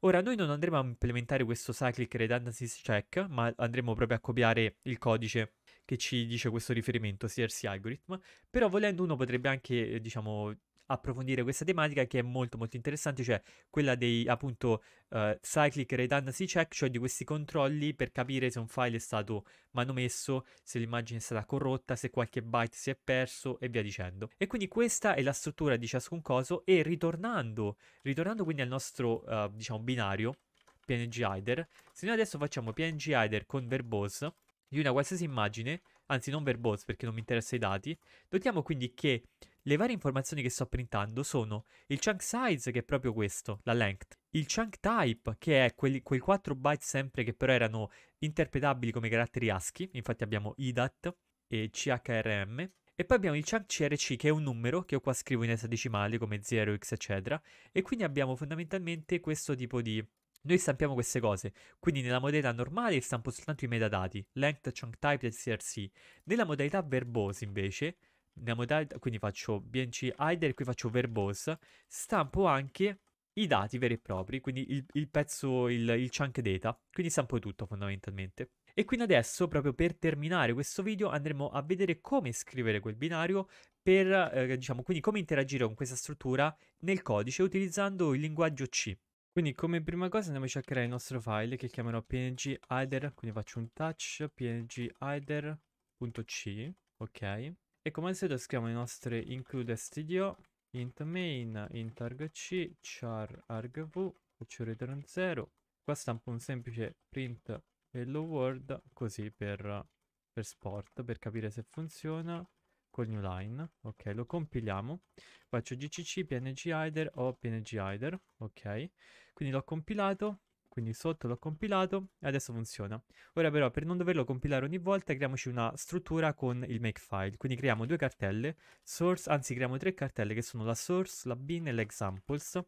[SPEAKER 1] Ora noi non andremo a implementare questo cyclic redundancy check, ma andremo proprio a copiare il codice che ci dice questo riferimento CRC algorithm, però volendo uno potrebbe anche, eh, diciamo, approfondire questa tematica che è molto molto interessante, cioè quella dei appunto uh, cyclic redundancy check, cioè di questi controlli per capire se un file è stato manomesso, se l'immagine è stata corrotta, se qualche byte si è perso e via dicendo. E quindi questa è la struttura di ciascun coso e ritornando, ritornando quindi al nostro uh, diciamo binario PNG Hider, se noi adesso facciamo PNG Hider con verbose di una qualsiasi immagine, anzi non verbose perché non mi interessa i dati, notiamo quindi che le varie informazioni che sto printando sono il chunk size, che è proprio questo, la length, il chunk type, che è quelli, quei 4 byte sempre che però erano interpretabili come caratteri ASCII, infatti abbiamo IDAT e CHRM, e poi abbiamo il chunk CRC che è un numero che io qua scrivo in esadecimali come 0x eccetera e quindi abbiamo fondamentalmente questo tipo di... Noi stampiamo queste cose, quindi nella modalità normale stampo soltanto i metadati, length, chunk type e CRC. Nella modalità verbose invece nella modalità, quindi faccio BNC Hider, qui faccio verbose, stampo anche i dati veri e propri, quindi il, il pezzo, il, il, chunk data, quindi stampo tutto fondamentalmente. E quindi adesso, proprio per terminare questo video, andremo a vedere come scrivere quel binario per, eh, diciamo, quindi come interagire con questa struttura nel codice utilizzando il linguaggio C. Quindi come prima cosa andiamo a cercare il nostro file che chiamerò png header, quindi faccio un touch png header.c, ok? E come al solito scriviamo i nostri include studio int main, int argc, char argv, faccio return 0. Qua stampo un semplice print hello world, così per, per sport, per capire se funziona col new line. Ok, lo compiliamo. Faccio gcc, png header o png header, ok. Quindi l'ho compilato, quindi sotto l'ho compilato e adesso funziona. Ora però per non doverlo compilare ogni volta creiamoci una struttura con il makefile, quindi creiamo due cartelle, source, anzi creiamo tre cartelle che sono la source, la bin e l'examples.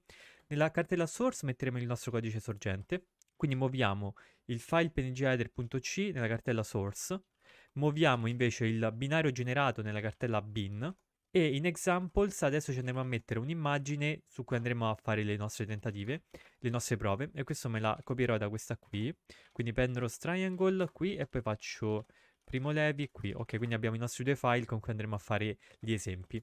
[SPEAKER 1] Nella cartella source metteremo il nostro codice sorgente, quindi muoviamo il file png nella cartella source, muoviamo invece il binario generato nella cartella bin, e in examples adesso ci andremo a mettere un'immagine su cui andremo a fare le nostre tentative, le nostre prove e questo me la copierò da questa qui, quindi prendo lo triangle qui e poi faccio primo levi qui, ok quindi abbiamo i nostri due file con cui andremo a fare gli esempi.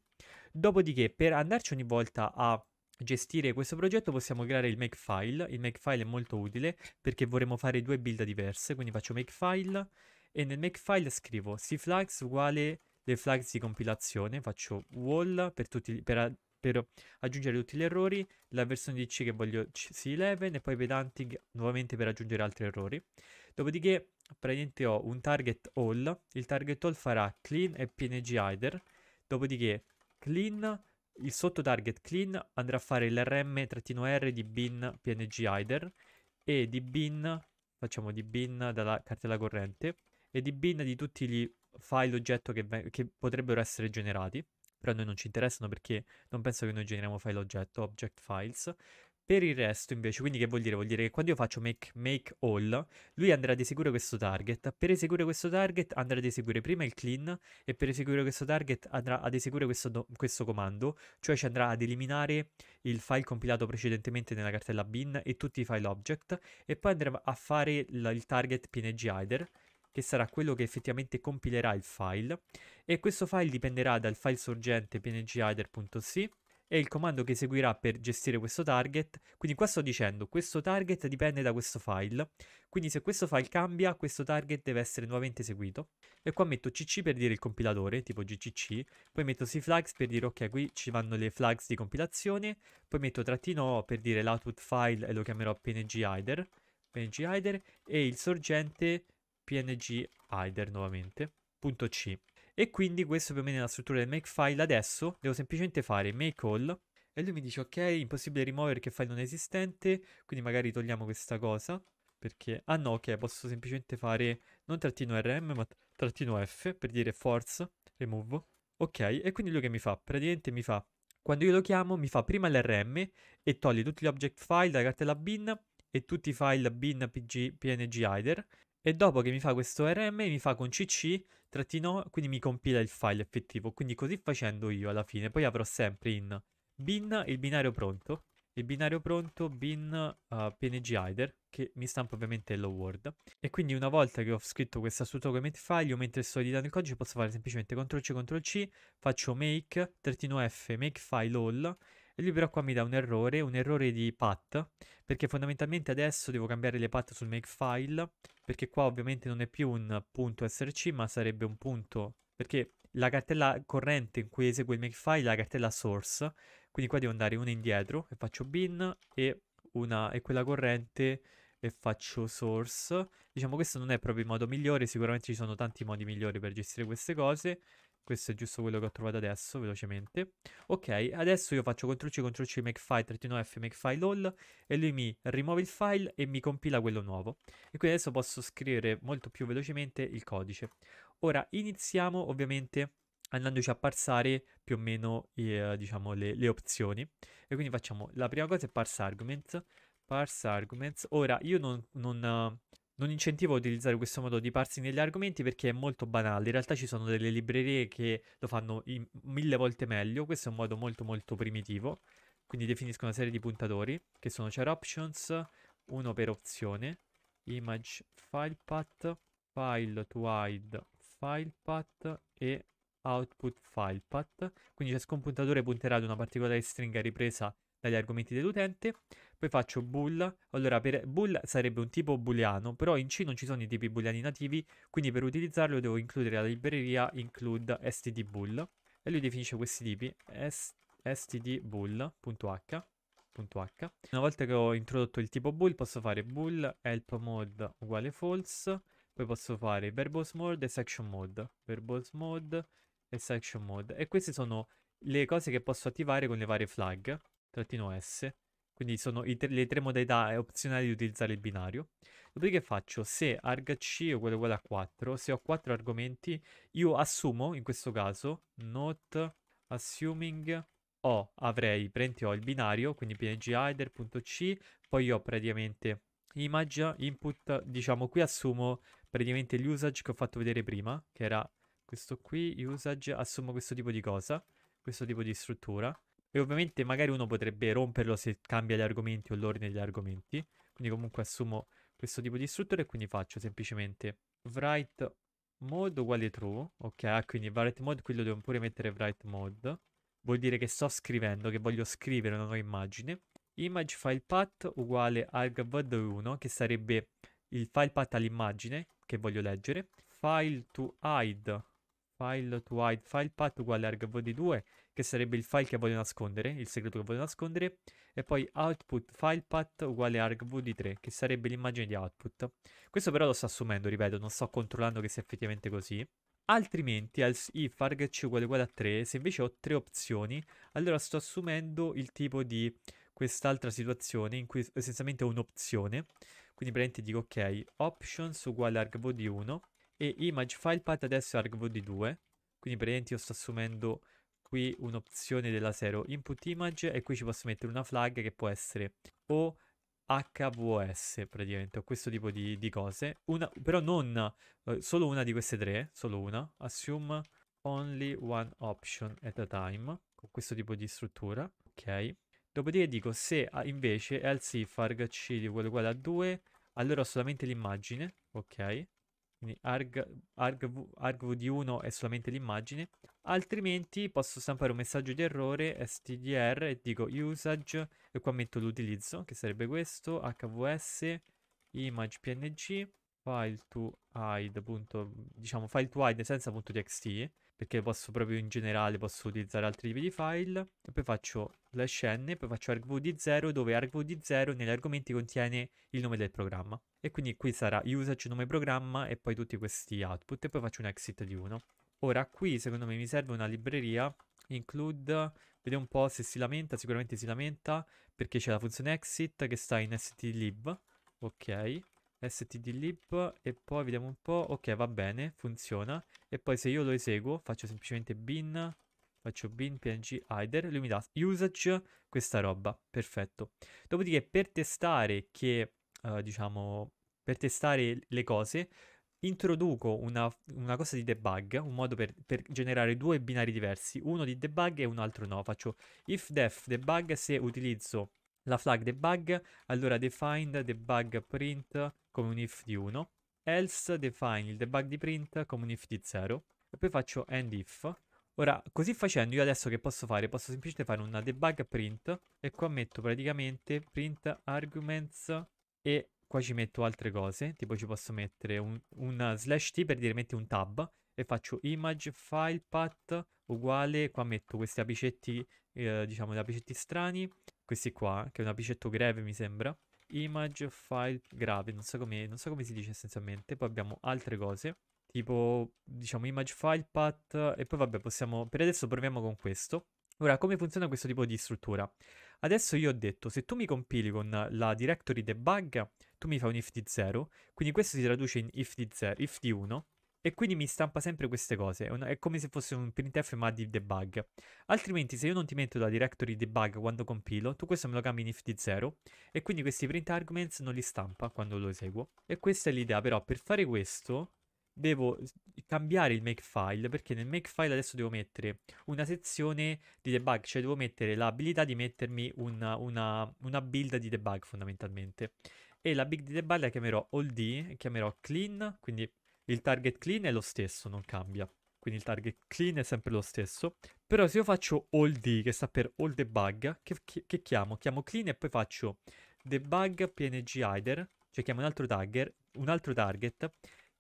[SPEAKER 1] Dopodiché per andarci ogni volta a gestire questo progetto possiamo creare il makefile, il makefile è molto utile perché vorremmo fare due build diverse, quindi faccio makefile e nel makefile scrivo cflux uguale dei flags di compilazione, faccio wall per, tutti, per, per aggiungere tutti gli errori, la versione di C che voglio C11 e poi pedanting nuovamente per aggiungere altri errori. Dopodiché praticamente ho un target all, il target all farà clean e png hider, dopodiché clean, il sottotarget clean andrà a fare l'rm-r di bin png hider e di bin, facciamo di bin dalla cartella corrente e di bin di tutti gli file oggetto che, ve- che potrebbero essere generati, però a noi non ci interessano perché non penso che noi generiamo file oggetto, object files. Per il resto invece, quindi che vuol dire? Vuol dire che quando io faccio make, make all, lui andrà ad eseguire questo target. Per eseguire questo target andrà ad eseguire prima il clean e per eseguire questo target andrà ad eseguire questo, questo comando, cioè ci andrà ad eliminare il file compilato precedentemente nella cartella bin e tutti i file object e poi andremo a fare la, il target png header che sarà quello che effettivamente compilerà il file e questo file dipenderà dal file sorgente pnghider.c e il comando che eseguirà per gestire questo target. Quindi qua sto dicendo, questo target dipende da questo file, quindi se questo file cambia, questo target deve essere nuovamente eseguito. E qua metto cc per dire il compilatore, tipo gcc, poi metto cflags per dire ok, qui ci vanno le flags di compilazione, poi metto trattino o per dire l'output file e lo chiamerò png header, e il sorgente png header nuovamente, C. E quindi questo per me la struttura del makefile adesso devo semplicemente fare make all e lui mi dice ok, impossibile rimuovere che file non esistente, quindi magari togliamo questa cosa perché, ah no, ok, posso semplicemente fare non trattino rm ma trattino f per dire force remove. Ok, e quindi lui che mi fa? Praticamente mi fa, quando io lo chiamo mi fa prima l'rm e toglie tutti gli object file dalla cartella bin e tutti i file bin png header e dopo che mi fa questo rm mi fa con cc trattino, quindi mi compila il file effettivo, quindi così facendo io alla fine, poi avrò sempre in bin il binario pronto, il binario pronto bin uh, eh, png header che mi stampa ovviamente hello world e quindi una volta che ho scritto questa assolutamente file io mentre sto editando il codice posso fare semplicemente ctrl c ctrl c faccio make trattino f make file all il libro qua mi dà un errore, un errore di path, perché fondamentalmente adesso devo cambiare le path sul makefile, perché qua ovviamente non è più un punto .src, ma sarebbe un punto, perché la cartella corrente in cui esegue il makefile è la cartella source, quindi qua devo andare una indietro e faccio bin e, una, e quella corrente e faccio source. Diciamo questo non è proprio il modo migliore, sicuramente ci sono tanti modi migliori per gestire queste cose. Questo è giusto quello che ho trovato adesso, velocemente. Ok, adesso io faccio CTRL-C, CTRL-C, makefile, trattino F, makefile all, e lui mi rimuove il file e mi compila quello nuovo. E quindi adesso posso scrivere molto più velocemente il codice. Ora, iniziamo ovviamente andandoci a parsare più o meno eh, diciamo, le, le, opzioni. E quindi facciamo, la prima cosa è parse argument, parse arguments. Ora, io non, non non incentivo a utilizzare questo modo di parsi negli argomenti perché è molto banale, in realtà ci sono delle librerie che lo fanno mille volte meglio, questo è un modo molto molto primitivo, quindi definisco una serie di puntatori che sono char options, uno per opzione, image file path, file to hide file path e output file path, quindi ciascun puntatore punterà ad una particolare stringa ripresa dagli argomenti dell'utente poi faccio bool. Allora, per bool sarebbe un tipo booleano, però in C non ci sono i tipi booleani nativi, quindi per utilizzarlo devo includere la libreria include stdbool. E lui definisce questi tipi, stdbool.h. H. Una volta che ho introdotto il tipo bool posso fare bool help mode uguale false, poi posso fare verbose mode e section mode, verbose mode e section mode. E queste sono le cose che posso attivare con le varie flag, trattino S. Quindi sono tre, le tre modalità, è opzionale di utilizzare il binario. Dopodiché faccio se argc è uguale, uguale a 4, se ho 4 argomenti, io assumo in questo caso not assuming ho, avrei, prendi ho il binario, quindi png header.c, poi ho praticamente image, input, diciamo qui assumo praticamente l'usage che ho fatto vedere prima, che era questo qui, usage, assumo questo tipo di cosa, questo tipo di struttura, e ovviamente magari uno potrebbe romperlo se cambia gli argomenti o l'ordine degli argomenti. Quindi comunque assumo questo tipo di struttura e quindi faccio semplicemente write mode uguale true. Ok, ah, quindi write mode qui lo devo pure mettere write mode. Vuol dire che sto scrivendo, che voglio scrivere una nuova immagine. Image file path uguale argvad1 che sarebbe il file path all'immagine che voglio leggere. File to hide, file to hide, file path uguale argvad2 che sarebbe il file che voglio nascondere, il segreto che voglio nascondere, e poi output file path uguale argvd 3 che sarebbe l'immagine di output. Questo però lo sto assumendo, ripeto, non sto controllando che sia effettivamente così. Altrimenti, als if argc uguale uguale a 3, se invece ho tre opzioni, allora sto assumendo il tipo di quest'altra situazione in cui essenzialmente ho un'opzione. Quindi praticamente dico ok, options uguale argvd 1 e image file path adesso argvd 2. Quindi praticamente io sto assumendo qui un'opzione della serie input image e qui ci posso mettere una flag che può essere o HVS praticamente, o questo tipo di, di cose, una, però non eh, solo una di queste tre, solo una, assume only one option at a time, con questo tipo di struttura, ok? Dopodiché dico se ah, invece else if argc di uguale uguale a 2, allora ho solamente l'immagine, ok? Quindi arg, arg, argv di 1 è solamente l'immagine, Altrimenti posso stampare un messaggio di errore stdr e dico usage e qua metto l'utilizzo che sarebbe questo hvs image png file to hide appunto diciamo file to hide senza punto txt perché posso proprio in generale posso utilizzare altri tipi di file e poi faccio slash n poi faccio argvd0 dove argvd0 negli argomenti contiene il nome del programma e quindi qui sarà usage nome programma e poi tutti questi output e poi faccio un exit di 1 Ora qui secondo me mi serve una libreria include, vediamo un po' se si lamenta, sicuramente si lamenta perché c'è la funzione exit che sta in stdlib, ok, stdlib e poi vediamo un po', ok va bene, funziona e poi se io lo eseguo faccio semplicemente bin, faccio bin png header, lui mi dà usage questa roba, perfetto. Dopodiché per testare che, uh, diciamo, per testare le cose introduco una, una, cosa di debug, un modo per, per, generare due binari diversi, uno di debug e un altro no. Faccio if def debug se utilizzo la flag debug, allora define debug print come un if di 1, else define il debug di print come un if di 0 e poi faccio end if. Ora, così facendo io adesso che posso fare? Posso semplicemente fare una debug print e qua metto praticamente print arguments e Qua ci metto altre cose, tipo ci posso mettere un, un slash t per dire metti un tab e faccio image file path uguale, qua metto questi apicetti, eh, diciamo gli apicetti strani, questi qua, che è un apicetto greve mi sembra, image file grave, non so come, non so come si dice essenzialmente, poi abbiamo altre cose, tipo diciamo image file path e poi vabbè possiamo, per adesso proviamo con questo. Ora, come funziona questo tipo di struttura? Adesso io ho detto, se tu mi compili con la directory debug, tu mi fai un if di 0, quindi questo si traduce in if di, 0, if di 1, e quindi mi stampa sempre queste cose, è, come se fosse un printf ma di debug. Altrimenti se io non ti metto la directory debug quando compilo, tu questo me lo cambi in if di 0, e quindi questi print arguments non li stampa quando lo eseguo. E questa è l'idea, però per fare questo devo cambiare il makefile perché nel makefile adesso devo mettere una sezione di debug, cioè devo mettere l'abilità di mettermi una, una, una build di debug fondamentalmente. E la build di debug la chiamerò all D, chiamerò clean, quindi il target clean è lo stesso, non cambia. Quindi il target clean è sempre lo stesso. Però se io faccio all che sta per all debug, che, che, che chiamo? Chiamo clean e poi faccio debug png header, cioè chiamo un altro, tagger, un altro target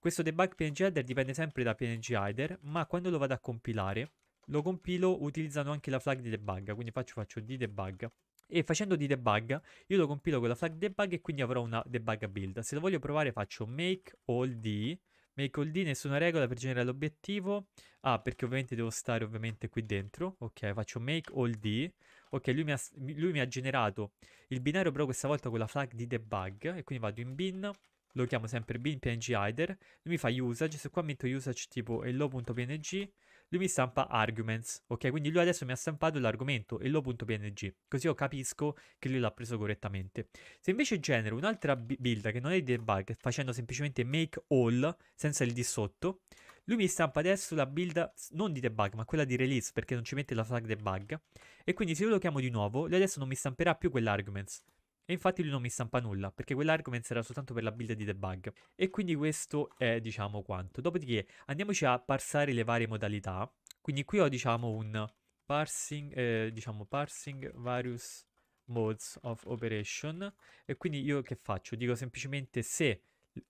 [SPEAKER 1] questo debug png header dipende sempre da png header, ma quando lo vado a compilare, lo compilo utilizzando anche la flag di debug, quindi faccio, faccio di debug. E facendo di debug, io lo compilo con la flag debug e quindi avrò una debug build. Se lo voglio provare faccio make all d, make all d, nessuna regola per generare l'obiettivo. Ah, perché ovviamente devo stare ovviamente qui dentro. Ok, faccio make all d. Ok, lui mi, ha, lui mi ha generato il binario però questa volta con la flag di debug e quindi vado in bin lo chiamo sempre bin.png header, lui mi fa usage, se qua metto usage tipo hello.png, lui mi stampa arguments, ok? Quindi lui adesso mi ha stampato l'argomento hello.png, così io capisco che lui l'ha preso correttamente. Se invece genero un'altra build che non è debug, facendo semplicemente make all, senza il di sotto, lui mi stampa adesso la build non di debug, ma quella di release, perché non ci mette la flag debug, e quindi se io lo chiamo di nuovo, lui adesso non mi stamperà più quell'arguments, e infatti lui non mi stampa nulla, perché quell'argument era soltanto per la build di debug. E quindi questo è, diciamo, quanto. Dopodiché andiamoci a parsare le varie modalità. Quindi qui ho, diciamo, un parsing, eh, diciamo, parsing various modes of operation. E quindi io che faccio? Dico semplicemente se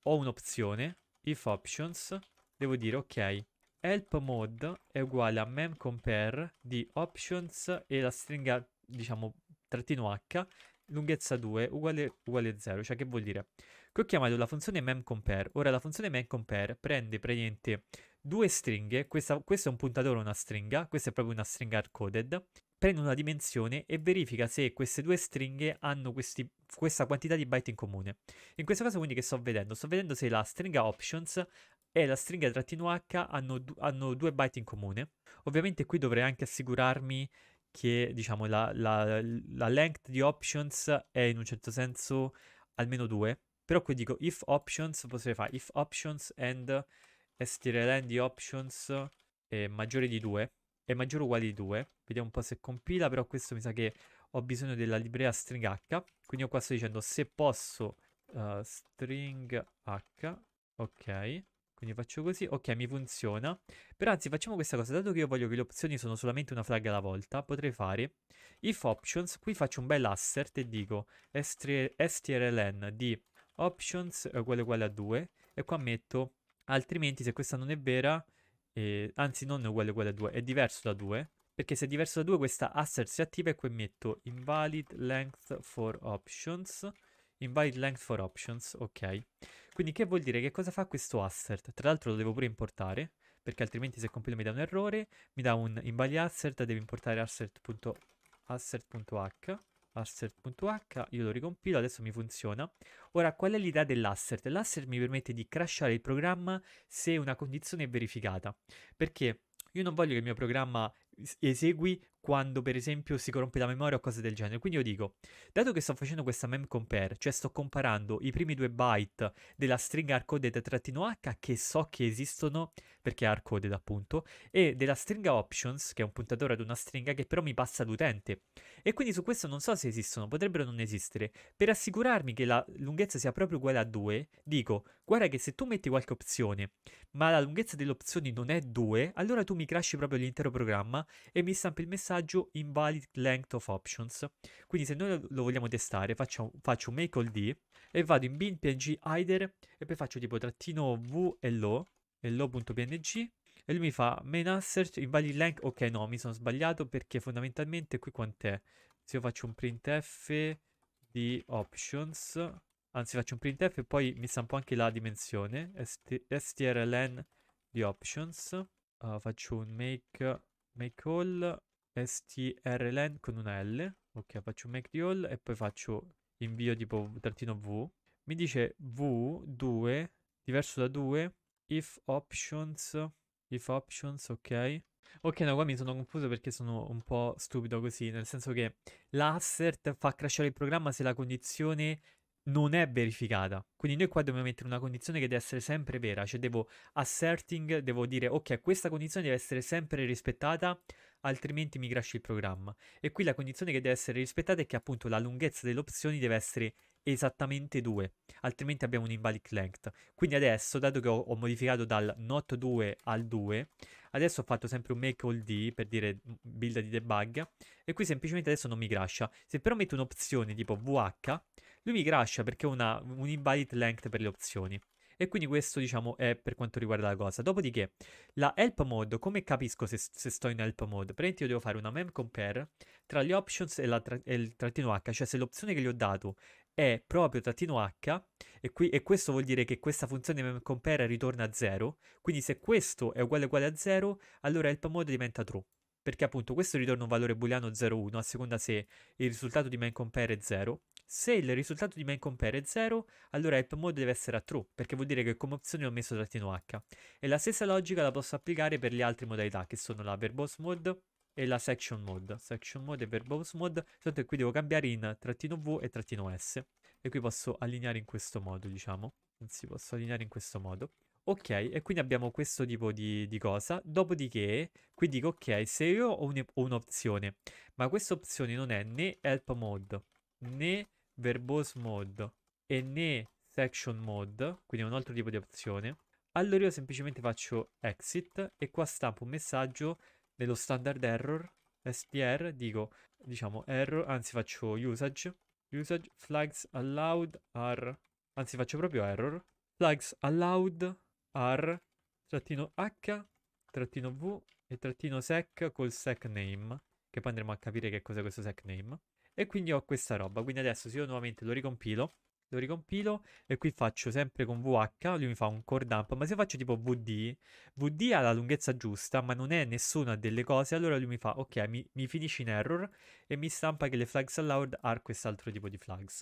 [SPEAKER 1] ho un'opzione, if options, devo dire ok, help mode è uguale a mem compare di options e la stringa, diciamo, trattino h lunghezza 2 uguale, uguale 0, cioè che vuol dire? Che ho chiamato la funzione memCompare, ora la funzione memCompare prende praticamente due stringhe, questa, questo è un puntatore una stringa, questa è proprio una stringa hardcoded, prende una dimensione e verifica se queste due stringhe hanno questi, questa quantità di byte in comune. In questo caso quindi che sto vedendo? Sto vedendo se la stringa options e la stringa trattino H hanno, hanno due byte in comune. Ovviamente qui dovrei anche assicurarmi che diciamo la, la, la length di options è in un certo senso almeno 2, però qui dico if options, potrei fare if options and strlen di options è maggiore di 2, è maggiore o uguale di 2, vediamo un po' se compila, però questo mi sa che ho bisogno della libreria string h, quindi io qua sto dicendo se posso uh, string h, ok, quindi faccio così, ok mi funziona. Però anzi facciamo questa cosa, dato che io voglio che le opzioni sono solamente una flag alla volta, potrei fare if options, qui faccio un bel assert e dico strln di options eh, uguale uguale a 2 e qua metto altrimenti se questa non è vera, eh, anzi non è uguale uguale a 2, è diverso da 2, perché se è diverso da 2 questa assert si attiva e qui metto invalid length for options, invalid length for options, ok. Quindi che vuol dire? Che cosa fa questo assert? Tra l'altro lo devo pure importare, perché altrimenti se compilo mi dà un errore, mi dà un invali assert, devo importare assert.h, assert.h, ah, io lo ricompilo, adesso mi funziona. Ora, qual è l'idea dell'assert? L'assert mi permette di crashare il programma se una condizione è verificata, perché io non voglio che il mio programma esegui quando per esempio si corrompe la memoria o cose del genere. Quindi io dico, dato che sto facendo questa mem compare, cioè sto comparando i primi due byte della stringa arcoded-h che so che esistono, perché è arcoded appunto, e della stringa options, che è un puntatore ad una stringa che però mi passa l'utente. E quindi su questo non so se esistono, potrebbero non esistere. Per assicurarmi che la lunghezza sia proprio uguale a 2, dico, guarda che se tu metti qualche opzione, ma la lunghezza delle opzioni non è 2, allora tu mi crashi proprio l'intero programma e mi stampi il messaggio messaggio invalid length of options. Quindi se noi lo vogliamo testare faccio, faccio make all d e vado in bin png either e poi faccio tipo trattino v e lo e lo.png e lui mi fa main assert invalid length ok no mi sono sbagliato perché fondamentalmente qui quant'è se io faccio un printf di options anzi faccio un printf e poi mi stampo anche la dimensione strln di options uh, faccio un make, make all strlen con una L. Ok, faccio make di all e poi faccio invio tipo trattino v. Mi dice v2 diverso da 2 if options if options, ok. Ok, no, qua mi sono confuso perché sono un po' stupido così, nel senso che l'assert fa crashare il programma se la condizione non è verificata. Quindi noi qua dobbiamo mettere una condizione che deve essere sempre vera, cioè devo asserting, devo dire ok, questa condizione deve essere sempre rispettata altrimenti mi crasha il programma. E qui la condizione che deve essere rispettata è che appunto la lunghezza delle opzioni deve essere esattamente 2, altrimenti abbiamo un invalid length. Quindi adesso, dato che ho, ho modificato dal not 2 al 2, adesso ho fatto sempre un make all d per dire mm, build di debug, e qui semplicemente adesso non mi crasha. Se però metto un'opzione tipo vh, lui mi crasha perché è un invalid length per le opzioni. E quindi questo, diciamo, è per quanto riguarda la cosa. Dopodiché, la help mode, come capisco se, se sto in help mode? Per esempio, io devo fare una mem compare tra le options e, la, tra, e il trattino H, cioè se l'opzione che gli ho dato è proprio trattino H e, qui, e, questo vuol dire che questa funzione mem compare ritorna a 0, quindi se questo è uguale uguale a 0, allora help mode diventa true, perché appunto questo ritorna un valore booleano 0,1 a seconda se il risultato di compare è 0 se il risultato di main compare è 0, allora help mode deve essere a true, perché vuol dire che come opzione ho messo trattino h. E la stessa logica la posso applicare per le altre modalità, che sono la verbose mode e la section mode. Section mode e verbose mode, soltanto che qui devo cambiare in trattino v e trattino s. E qui posso allineare in questo modo, diciamo. Anzi, posso allineare in questo modo. Ok, e quindi abbiamo questo tipo di, di, cosa. Dopodiché, qui dico, ok, se io ho, un'opzione, ma questa opzione non è né help mode né verbose mode e né section mode, quindi è un altro tipo di opzione, allora io semplicemente faccio exit e qua stampo un messaggio nello standard error str, dico, diciamo error, anzi faccio usage, usage flags allowed are, anzi faccio proprio error, flags allowed are trattino h, trattino v e trattino sec col sec name, che poi andremo a capire che cos'è questo sec name. E quindi ho questa roba. Quindi adesso se io nuovamente lo ricompilo, lo ricompilo e qui faccio sempre con VH, lui mi fa un core dump, ma se faccio tipo VD, VD ha la lunghezza giusta, ma non è nessuna delle cose, allora lui mi fa, ok, mi, mi finisce in error e mi stampa che le flags allowed are quest'altro tipo di flags.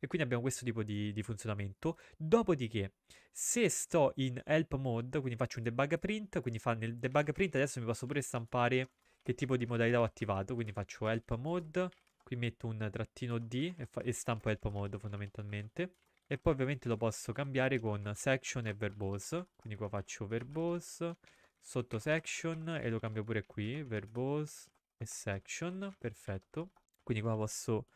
[SPEAKER 1] E quindi abbiamo questo tipo di, di, funzionamento. Dopodiché, se sto in help mode, quindi faccio un debug print, quindi fa nel debug print adesso mi posso pure stampare che tipo di modalità ho attivato, quindi faccio help mode qui metto un trattino D e, e stampo il pomodoro fondamentalmente e poi ovviamente lo posso cambiare con section e verbose quindi qua faccio verbose sotto section e lo cambio pure qui verbose e section perfetto quindi qua posso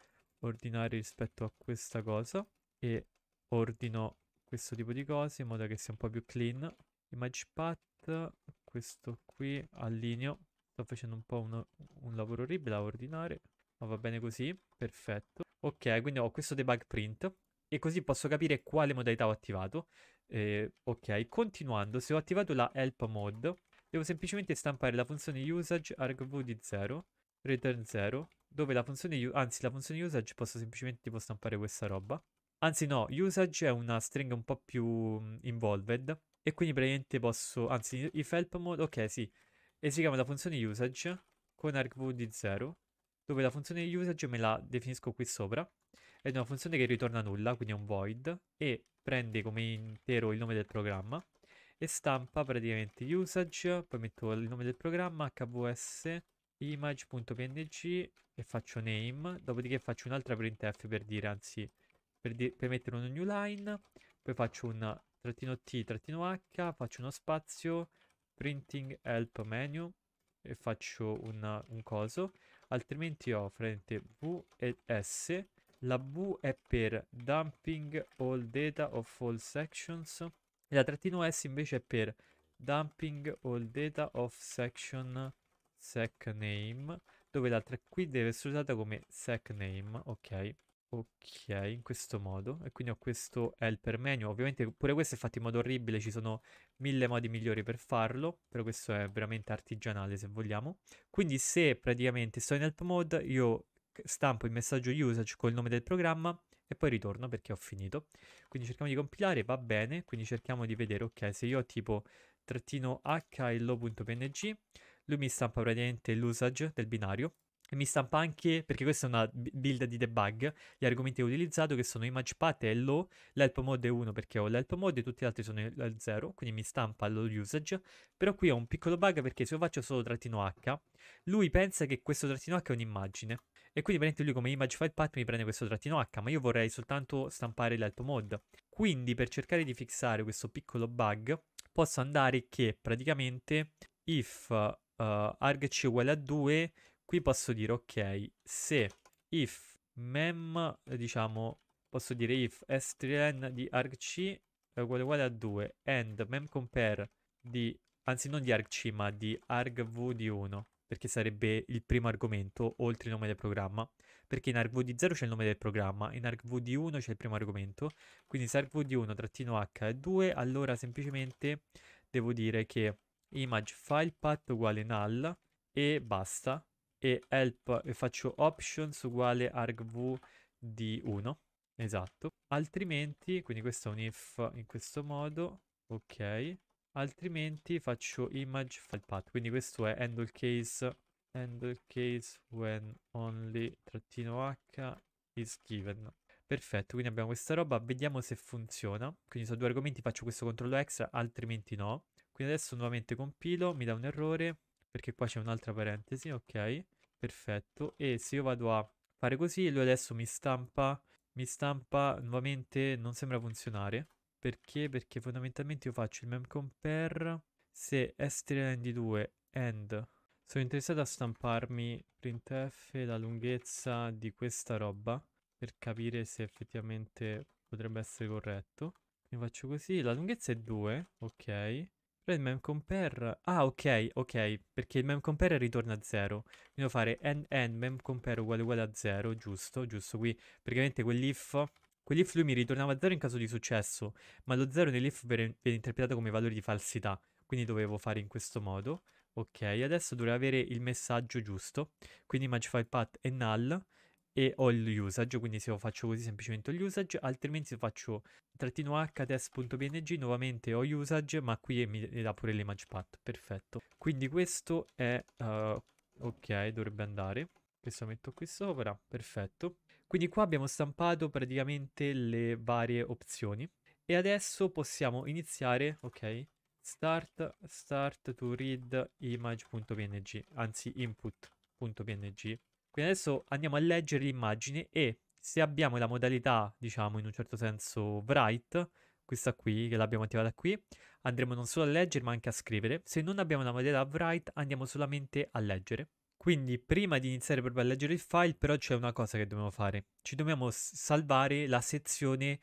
[SPEAKER 1] ordinare rispetto a questa cosa e ordino questo tipo di cose in modo che sia un po' più clean image path questo qui allineo sto facendo un po' uno, un lavoro orribile a ordinare ma va bene così, perfetto. Ok, quindi ho questo debug print e così posso capire quale modalità ho attivato. Eh, ok, continuando, se ho attivato la help mode, devo semplicemente stampare la funzione usage argv di 0, return 0, dove la funzione, anzi la funzione usage posso semplicemente tipo stampare questa roba. Anzi no, usage è una stringa un po' più mm, involved e quindi praticamente posso, anzi if help mode, ok sì, chiama la funzione usage con argv di 0 dove la funzione usage me la definisco qui sopra, ed è una funzione che ritorna nulla, quindi è un void, e prende come intero il nome del programma, e stampa praticamente usage, poi metto il nome del programma, hvs, image.png e faccio name, dopodiché faccio un'altra printf per dire, anzi, per, di per mettere una new line, poi faccio un trattino t, trattino h, faccio uno spazio, printing help menu, e faccio una, un coso, altrimenti ho frente V e S. La V è per dumping all data of all sections e la trattino S invece è per dumping all data of section sec name dove l'altra qui deve essere usata come sec name, ok? Ok, in questo modo. E quindi ho questo helper menu. Ovviamente pure questo è fatto in modo orribile, ci sono mille modi migliori per farlo, però questo è veramente artigianale se vogliamo. Quindi se praticamente sto in help mode, io stampo il messaggio usage col nome del programma e poi ritorno perché ho finito. Quindi cerchiamo di compilare, va bene, quindi cerchiamo di vedere, ok, se io ho tipo trattino h lui mi stampa praticamente l'usage del binario, e mi stampa anche, perché questa è una build di debug, gli argomenti che ho utilizzato che sono ImagePath e Low, l'help mode è 1 perché ho l'help mode e tutti gli altri sono al 0, quindi mi stampa low usage, però qui ho un piccolo bug perché se io faccio solo trattino H, lui pensa che questo trattino H è un'immagine, e quindi praticamente lui come image file path mi prende questo trattino H, ma io vorrei soltanto stampare l'help mode. Quindi per cercare di fixare questo piccolo bug, posso andare che praticamente if uh, argc uguale a 2 qui posso dire ok se if mem diciamo posso dire if strlen di argc è uguale, uguale a 2 and mem compare di anzi non di argc ma di argv di 1 perché sarebbe il primo argomento oltre il nome del programma perché in argv di 0 c'è il nome del programma in argv di 1 c'è il primo argomento quindi se argv di 1 trattino h è 2 allora semplicemente devo dire che image file path uguale null e basta e help e faccio options uguale argv di 1 esatto altrimenti quindi questo è un if in questo modo ok altrimenti faccio image file path quindi questo è handle case handle case when only trattino h is given perfetto quindi abbiamo questa roba vediamo se funziona quindi su due argomenti faccio questo controllo extra altrimenti no quindi adesso nuovamente compilo mi dà un errore perché qua c'è un'altra parentesi, ok, perfetto, e se io vado a fare così, lui adesso mi stampa, mi stampa nuovamente, non sembra funzionare, perché? Perché fondamentalmente io faccio il mem compare se string di 2 end sono interessato a stamparmi printf la lunghezza di questa roba per capire se effettivamente potrebbe essere corretto. Mi faccio così, la lunghezza è 2, ok. Però il mem compare... Ah, ok, ok, perché il mem compare ritorna a 0. Quindi devo fare n, n mem compare uguale uguale a 0, giusto, giusto. Qui praticamente quell'if... Quell'if lui mi ritornava a 0 in caso di successo, ma lo 0 nell'if viene interpretato come valore di falsità. Quindi dovevo fare in questo modo. Ok, adesso dovrei avere il messaggio giusto. Quindi image file path è null e ho usage, quindi se lo faccio così semplicemente ho usage, altrimenti se faccio trattino h test.png, nuovamente ho usage, ma qui mi dà pure l'image path, perfetto. Quindi questo è, uh, ok, dovrebbe andare. Questo lo metto qui sopra, perfetto. Quindi qua abbiamo stampato praticamente le varie opzioni. E adesso possiamo iniziare, ok, start, start to read image.png, anzi input.png quindi adesso andiamo a leggere l'immagine e se abbiamo la modalità, diciamo in un certo senso, write, questa qui, che l'abbiamo attivata qui, andremo non solo a leggere ma anche a scrivere. Se non abbiamo la modalità write andiamo solamente a leggere. Quindi prima di iniziare proprio a leggere il file però c'è una cosa che dobbiamo fare. Ci dobbiamo salvare la sezione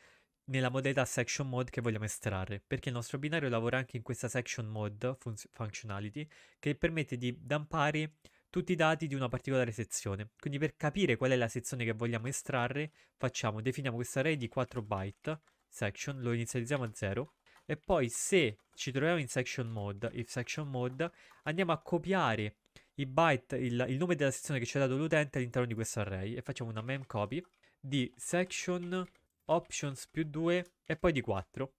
[SPEAKER 1] nella modalità section mode che vogliamo estrarre perché il nostro binario lavora anche in questa section mode func functionality che permette di dampare tutti i dati di una particolare sezione. Quindi per capire qual è la sezione che vogliamo estrarre, facciamo, definiamo questo array di 4 byte, section, lo inizializziamo a 0, e poi se ci troviamo in section mode, if section mode, andiamo a copiare i byte, il, il nome della sezione che ci ha dato l'utente all'interno di questo array e facciamo una memcopy di section options più 2 e poi di 4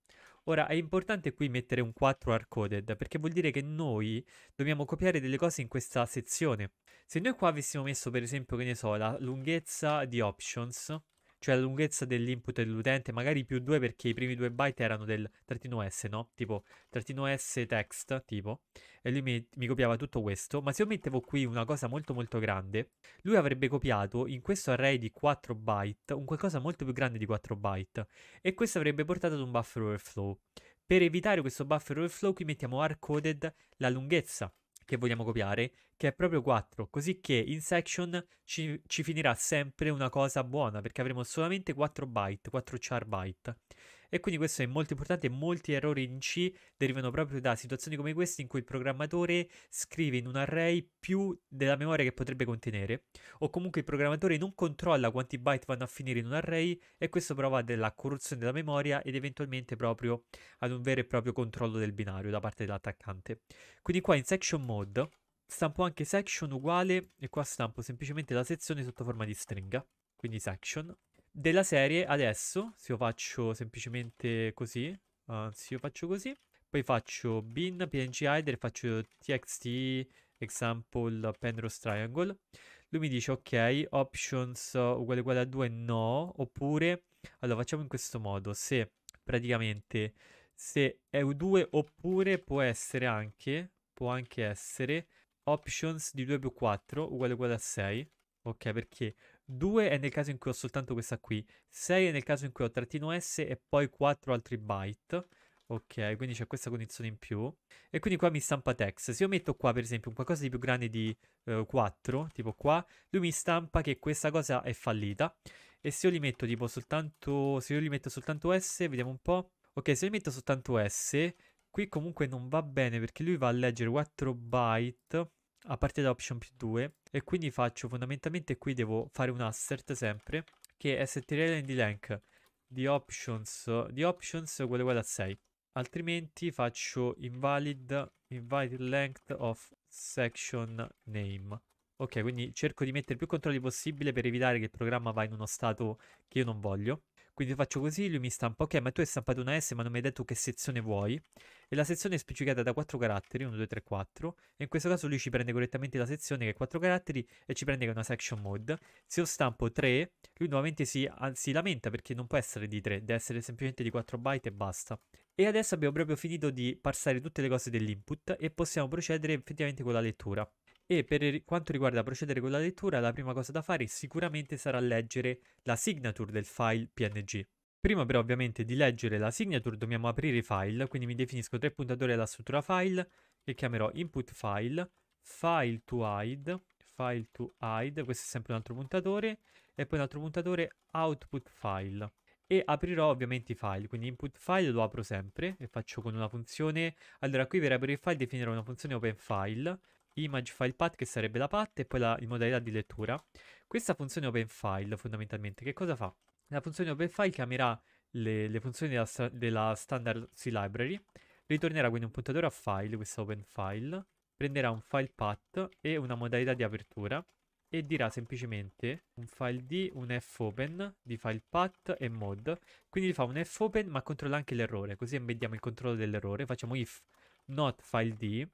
[SPEAKER 1] Ora è importante qui mettere un 4 hardcoded perché vuol dire che noi dobbiamo copiare delle cose in questa sezione. Se noi qua avessimo messo per esempio, che ne so, la lunghezza di options, cioè la lunghezza dell'input dell'utente, magari più 2 perché i primi 2 byte erano del trattino S, no? Tipo trattino S text, tipo, e lui mi, mi copiava tutto questo, ma se io mettevo qui una cosa molto molto grande, lui avrebbe copiato in questo array di 4 byte un qualcosa molto più grande di 4 byte, e questo avrebbe portato ad un buffer overflow. Per evitare questo buffer overflow qui mettiamo hardcoded la lunghezza che vogliamo copiare, che è proprio 4, così che in section ci, ci finirà sempre una cosa buona, perché avremo solamente 4 byte, 4 char byte. E quindi questo è molto importante, molti errori in C derivano proprio da situazioni come queste in cui il programmatore scrive in un array più della memoria che potrebbe contenere, o comunque il programmatore non controlla quanti byte vanno a finire in un array e questo prova della corruzione della memoria ed eventualmente proprio ad un vero e proprio controllo del binario da parte dell'attaccante. Quindi qua in section mode stampo anche section uguale e qua stampo semplicemente la sezione sotto forma di stringa, quindi section della serie adesso, se io faccio semplicemente così, anzi io faccio così, poi faccio bin png header, faccio txt example penrose triangle, lui mi dice ok options uguale uguale a 2 no, oppure allora facciamo in questo modo, se praticamente se è U2 oppure può essere anche, può anche essere options di 2 più 4 uguale uguale a 6, ok perché 2 è nel caso in cui ho soltanto questa qui, 6 è nel caso in cui ho trattino S e poi 4 altri byte. Ok, quindi c'è questa condizione in più. E quindi qua mi stampa text. Se io metto qua, per esempio, un qualcosa di più grande di eh, 4, tipo qua, lui mi stampa che questa cosa è fallita. E se io li metto tipo soltanto... Se io li metto soltanto S, vediamo un po'. Ok, se io li metto soltanto S, qui comunque non va bene perché lui va a leggere 4 byte a partire da option più 2 e quindi faccio fondamentalmente qui devo fare un assert sempre che è settireland di length di options di options uguale uguale a 6 altrimenti faccio invalid invalid length of section name ok quindi cerco di mettere più controlli possibile per evitare che il programma va in uno stato che io non voglio quindi faccio così, lui mi stampa, ok, ma tu hai stampato una S ma non mi hai detto che sezione vuoi. E la sezione è specificata da 4 caratteri, 1, 2, 3, 4. E in questo caso lui ci prende correttamente la sezione che è 4 caratteri e ci prende che è una section mode. Se io stampo 3, lui nuovamente si, si lamenta perché non può essere di 3, deve essere semplicemente di 4 byte e basta. E adesso abbiamo proprio finito di passare tutte le cose dell'input e possiamo procedere effettivamente con la lettura. E per quanto riguarda procedere con la lettura, la prima cosa da fare sicuramente sarà leggere la signature del file PNG. Prima però ovviamente di leggere la signature dobbiamo aprire i file, quindi mi definisco tre puntatori alla struttura file e chiamerò input file, file to hide, file to hide, questo è sempre un altro puntatore, e poi un altro puntatore output file. E aprirò ovviamente i file, quindi input file lo apro sempre e faccio con una funzione, allora qui per aprire il file definirò una funzione open file, image file path che sarebbe la path e poi la modalità di lettura. Questa funzione open file fondamentalmente che cosa fa? La funzione open file chiamerà le, le funzioni della, della standard C library, ritornerà quindi un puntatore a file, questa open file, prenderà un file path e una modalità di apertura e dirà semplicemente un file di un fopen di file path e mod quindi fa un fopen ma controlla anche l'errore così embeddiamo il controllo dell'errore facciamo if not file di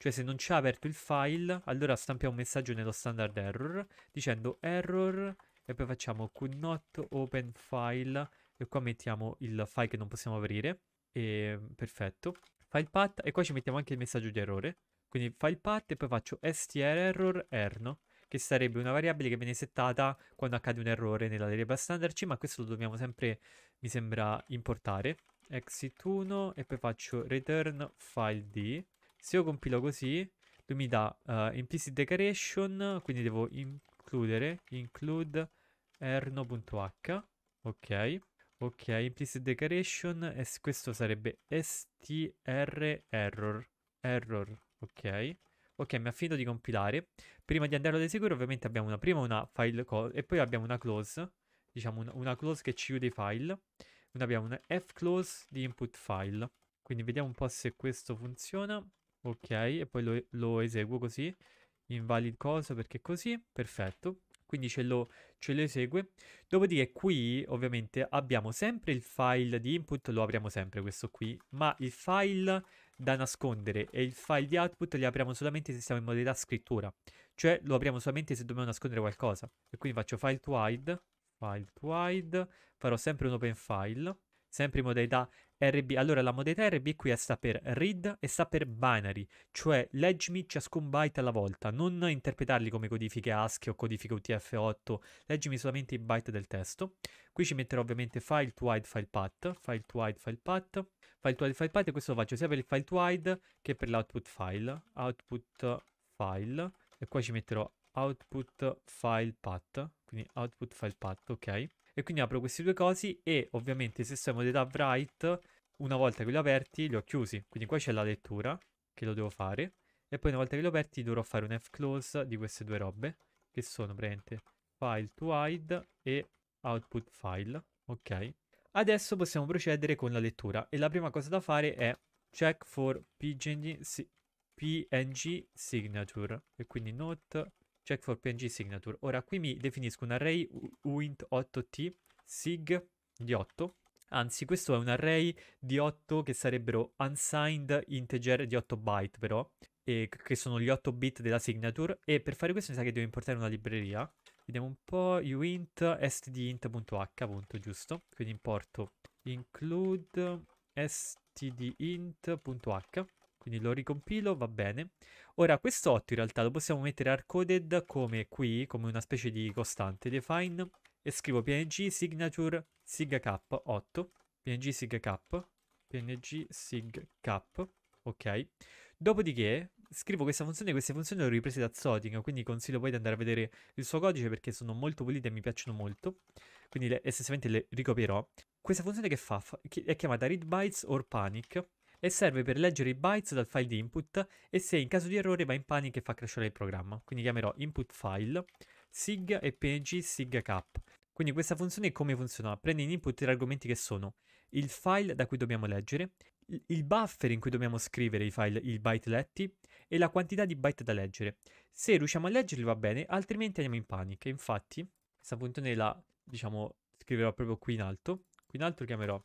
[SPEAKER 1] cioè se non ci ha aperto il file, allora stampiamo un messaggio nello standard error dicendo error e poi facciamo could not open file e qua mettiamo il file che non possiamo aprire e perfetto. File path e qua ci mettiamo anche il messaggio di errore. Quindi file path e poi faccio str erno che sarebbe una variabile che viene settata quando accade un errore nella variabile standard C, ma questo lo dobbiamo sempre, mi sembra, importare. Exit1 e poi faccio return file D se io compilo così, lui mi dà uh, implicit decoration, quindi devo includere include erno.h, ok, ok, implicit decoration, e questo sarebbe str error, error, ok. Ok, mi ha finito di compilare. Prima di andarlo ad eseguire ovviamente abbiamo una prima una file e poi abbiamo una close, diciamo una, una close che ci chiude i file. Quindi abbiamo una fclose di input file. Quindi vediamo un po' se questo funziona ok, e poi lo, lo eseguo così, invalid cosa perché così, perfetto, quindi ce lo, ce lo, esegue. Dopodiché qui ovviamente abbiamo sempre il file di input, lo apriamo sempre questo qui, ma il file da nascondere e il file di output li apriamo solamente se siamo in modalità scrittura, cioè lo apriamo solamente se dobbiamo nascondere qualcosa. E quindi faccio file to hide, file to hide, farò sempre un open file, sempre in modalità RB. Allora, la modalità RB qui sta per read e sta per binary, cioè leggimi ciascun byte alla volta, non interpretarli come codifiche ASCII o codifiche UTF-8, leggimi solamente i byte del testo. Qui ci metterò ovviamente file to wide file path, file to wide file path, file to wide file path e questo lo faccio sia per il file to wide che per l'output file, output file e qua ci metterò output file path, quindi output file path, ok? E quindi apro questi due cosi e ovviamente se sono dei tab right, una volta che li ho aperti li ho chiusi. Quindi qua c'è la lettura, che lo devo fare. E poi una volta che li ho aperti dovrò fare un fclose di queste due robe, che sono praticamente file to hide e output file. Ok. Adesso possiamo procedere con la lettura e la prima cosa da fare è check for PNG, si, PNG signature e quindi note check for png signature. Ora qui mi definisco un array uint 8t sig di 8 Anzi, questo è un array di 8 che sarebbero unsigned integer di 8 byte, però, che sono gli 8 bit della signature. E per fare questo mi sa che devo importare una libreria. Vediamo un po' uint stdint.h, appunto, giusto? Quindi importo include stdint.h quindi lo ricompilo, va bene. Ora questo 8 in realtà lo possiamo mettere hardcoded come qui, come una specie di costante define e scrivo png signature sigk 8 png sigk png sigk ok dopodiché scrivo questa funzione queste funzioni le ho riprese da Zodiac quindi consiglio poi di andare a vedere il suo codice perché sono molto pulite e mi piacciono molto quindi le, essenzialmente le ricopierò questa funzione che fa? È chiamata read bytes or panic e serve per leggere i bytes dal file di input e se in caso di errore va in panico e fa crescere il programma. Quindi chiamerò input file sig e png sig cap. Quindi questa funzione come funziona? Prende in input tre argomenti che sono il file da cui dobbiamo leggere, il buffer in cui dobbiamo scrivere i file, i byte letti e la quantità di byte da leggere. Se riusciamo a leggerli va bene, altrimenti andiamo in panico. Infatti, questa funzione la, diciamo, scriverò proprio qui in alto. Qui in alto chiamerò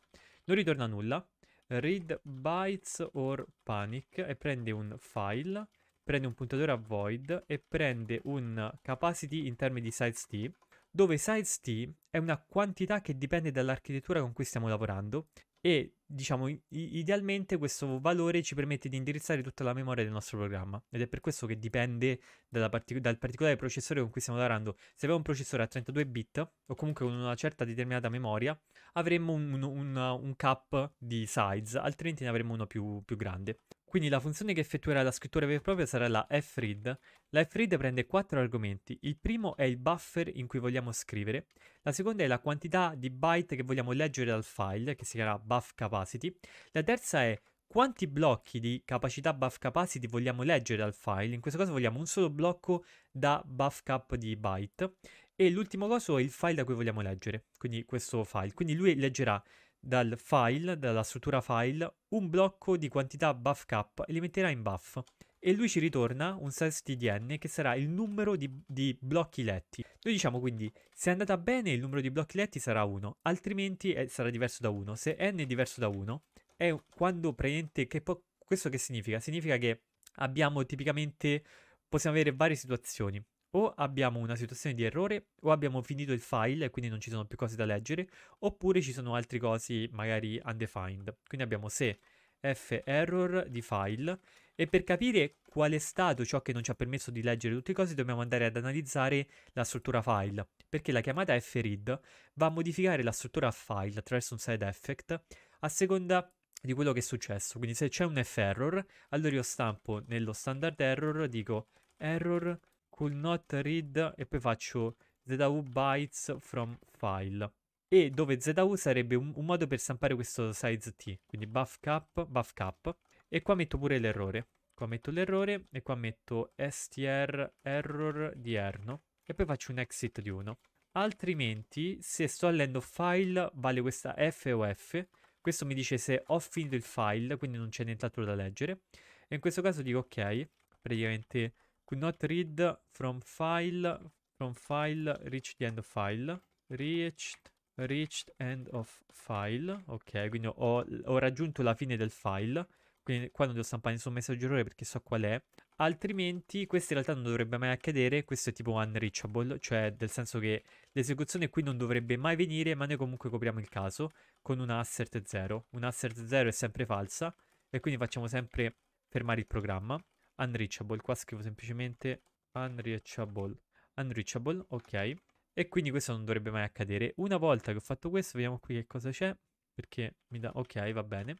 [SPEAKER 1] non ritorna nulla read bytes or panic e prende un file, prende un puntatore a void e prende un capacity in termini di size t, dove size t è una quantità che dipende dall'architettura con cui stiamo lavorando e diciamo, idealmente questo valore ci permette di indirizzare tutta la memoria del nostro programma ed è per questo che dipende partic- dal particolare processore con cui stiamo lavorando. Se abbiamo un processore a 32 bit o comunque con una certa determinata memoria, avremmo un, un, un, un cap di size, altrimenti ne avremmo uno più, più grande. Quindi la funzione che effettuerà la scrittura vera e propria sarà la fread. La fread prende quattro argomenti. Il primo è il buffer in cui vogliamo scrivere, la seconda è la quantità di byte che vogliamo leggere dal file, che si chiamerà buff capacity, la terza è quanti blocchi di capacità buff capacity vogliamo leggere dal file, in questo caso vogliamo un solo blocco da buff cap di byte, e l'ultimo coso è il file da cui vogliamo leggere, quindi questo file. Quindi lui leggerà dal file, dalla struttura file, un blocco di quantità buff cap e li metterà in buff. E lui ci ritorna un size tdn che sarà il numero di, di blocchi letti. Noi diciamo quindi se è andata bene il numero di blocchi letti sarà 1, altrimenti è, eh, sarà diverso da 1. Se n è diverso da 1 è quando praticamente che po- questo che significa? Significa che abbiamo tipicamente possiamo avere varie situazioni o abbiamo una situazione di errore, o abbiamo finito il file e quindi non ci sono più cose da leggere, oppure ci sono altri cosi magari undefined. Quindi abbiamo se f error di file e per capire qual è stato ciò che non ci ha permesso di leggere tutte le cose dobbiamo andare ad analizzare la struttura file perché la chiamata fread va a modificare la struttura file attraverso un side effect a seconda di quello che è successo quindi se c'è un f error allora io stampo nello standard error dico error could not read e poi faccio ZU bytes from file. E dove ZU sarebbe un, un modo per stampare questo size T, quindi buff cap, buff cap. E qua metto pure l'errore. Qua metto l'errore e qua metto str error di erno. E poi faccio un exit di 1. Altrimenti, se sto allendo file, vale questa F o F. Questo mi dice se ho finito il file, quindi non c'è nient'altro da leggere. E in questo caso dico ok, praticamente Could not read from file, from file, reach the end of file. Reached, reached end of file. Ok, quindi ho, ho raggiunto la fine del file. Quindi qua non devo stampare nessun messaggio errore perché so qual è. Altrimenti questo in realtà non dovrebbe mai accadere, questo è tipo unreachable, cioè nel senso che l'esecuzione qui non dovrebbe mai venire, ma noi comunque copriamo il caso con un assert 0. Un assert 0 è sempre falsa e quindi facciamo sempre fermare il programma unreachable, qua scrivo semplicemente unreachable, unreachable, ok. E quindi questo non dovrebbe mai accadere. Una volta che ho fatto questo, vediamo qui che cosa c'è. Perché mi dà... Ok, va bene.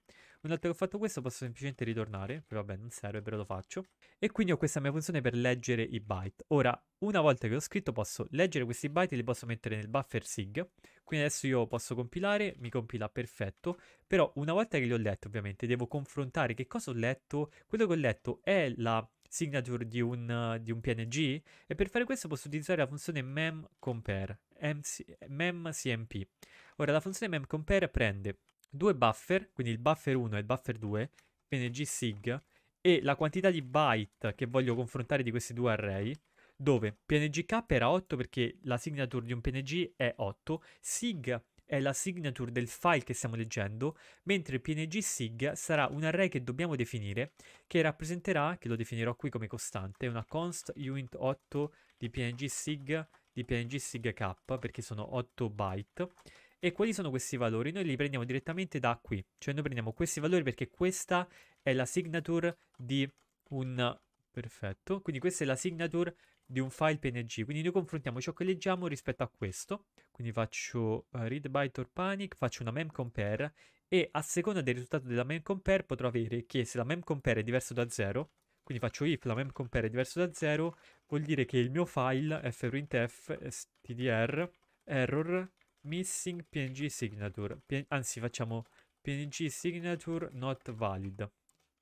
[SPEAKER 1] Una volta che ho fatto questo posso semplicemente ritornare. Vabbè, non serve, però lo faccio. E quindi ho questa mia funzione per leggere i byte. Ora, una volta che ho scritto posso leggere questi byte e li posso mettere nel buffer sig. Quindi adesso io posso compilare, mi compila perfetto. Però una volta che li ho letti, ovviamente, devo confrontare che cosa ho letto. Quello che ho letto è la signature di un, di un PNG e per fare questo posso utilizzare la funzione memcompare memcmp. Ora la funzione memcompare prende due buffer, quindi il buffer 1 e il buffer 2, png sig, e la quantità di byte che voglio confrontare di questi due array, dove pngk era 8 perché la signature di un png è 8, sig è la signature del file che stiamo leggendo, mentre pngsig sarà un array che dobbiamo definire, che rappresenterà, che lo definirò qui come costante, una const uint 8 di pngsig di PNG SIG K perché sono 8 byte. E quali sono questi valori? Noi li prendiamo direttamente da qui, cioè noi prendiamo questi valori perché questa è la signature di un... Perfetto, quindi questa è la signature di un file PNG, quindi noi confrontiamo ciò che leggiamo rispetto a questo, quindi faccio uh, read byte or panic, faccio una mem compare e a seconda del risultato della mem compare potrò avere che se la mem compare è diversa da 0, quindi faccio if la mem compare è diverso da 0, vuol dire che il mio file fprintf stdr error missing png signature, P anzi facciamo png signature not valid,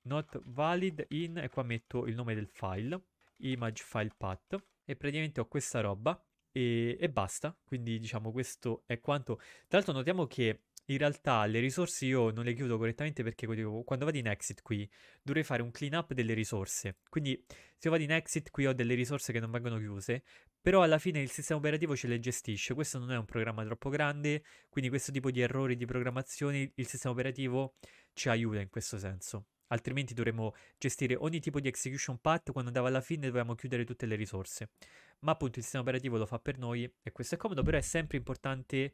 [SPEAKER 1] not valid in e qua metto il nome del file, image file path e praticamente ho questa roba e, e basta, quindi diciamo questo è quanto. Tra l'altro notiamo che in realtà le risorse io non le chiudo correttamente perché quando vado in exit qui dovrei fare un clean up delle risorse. Quindi se io vado in exit qui ho delle risorse che non vengono chiuse, però alla fine il sistema operativo ce le gestisce. Questo non è un programma troppo grande, quindi questo tipo di errori di programmazione il sistema operativo ci aiuta in questo senso. Altrimenti dovremmo gestire ogni tipo di execution path quando andava alla fine dovevamo chiudere tutte le risorse. Ma appunto il sistema operativo lo fa per noi e questo è comodo, però è sempre importante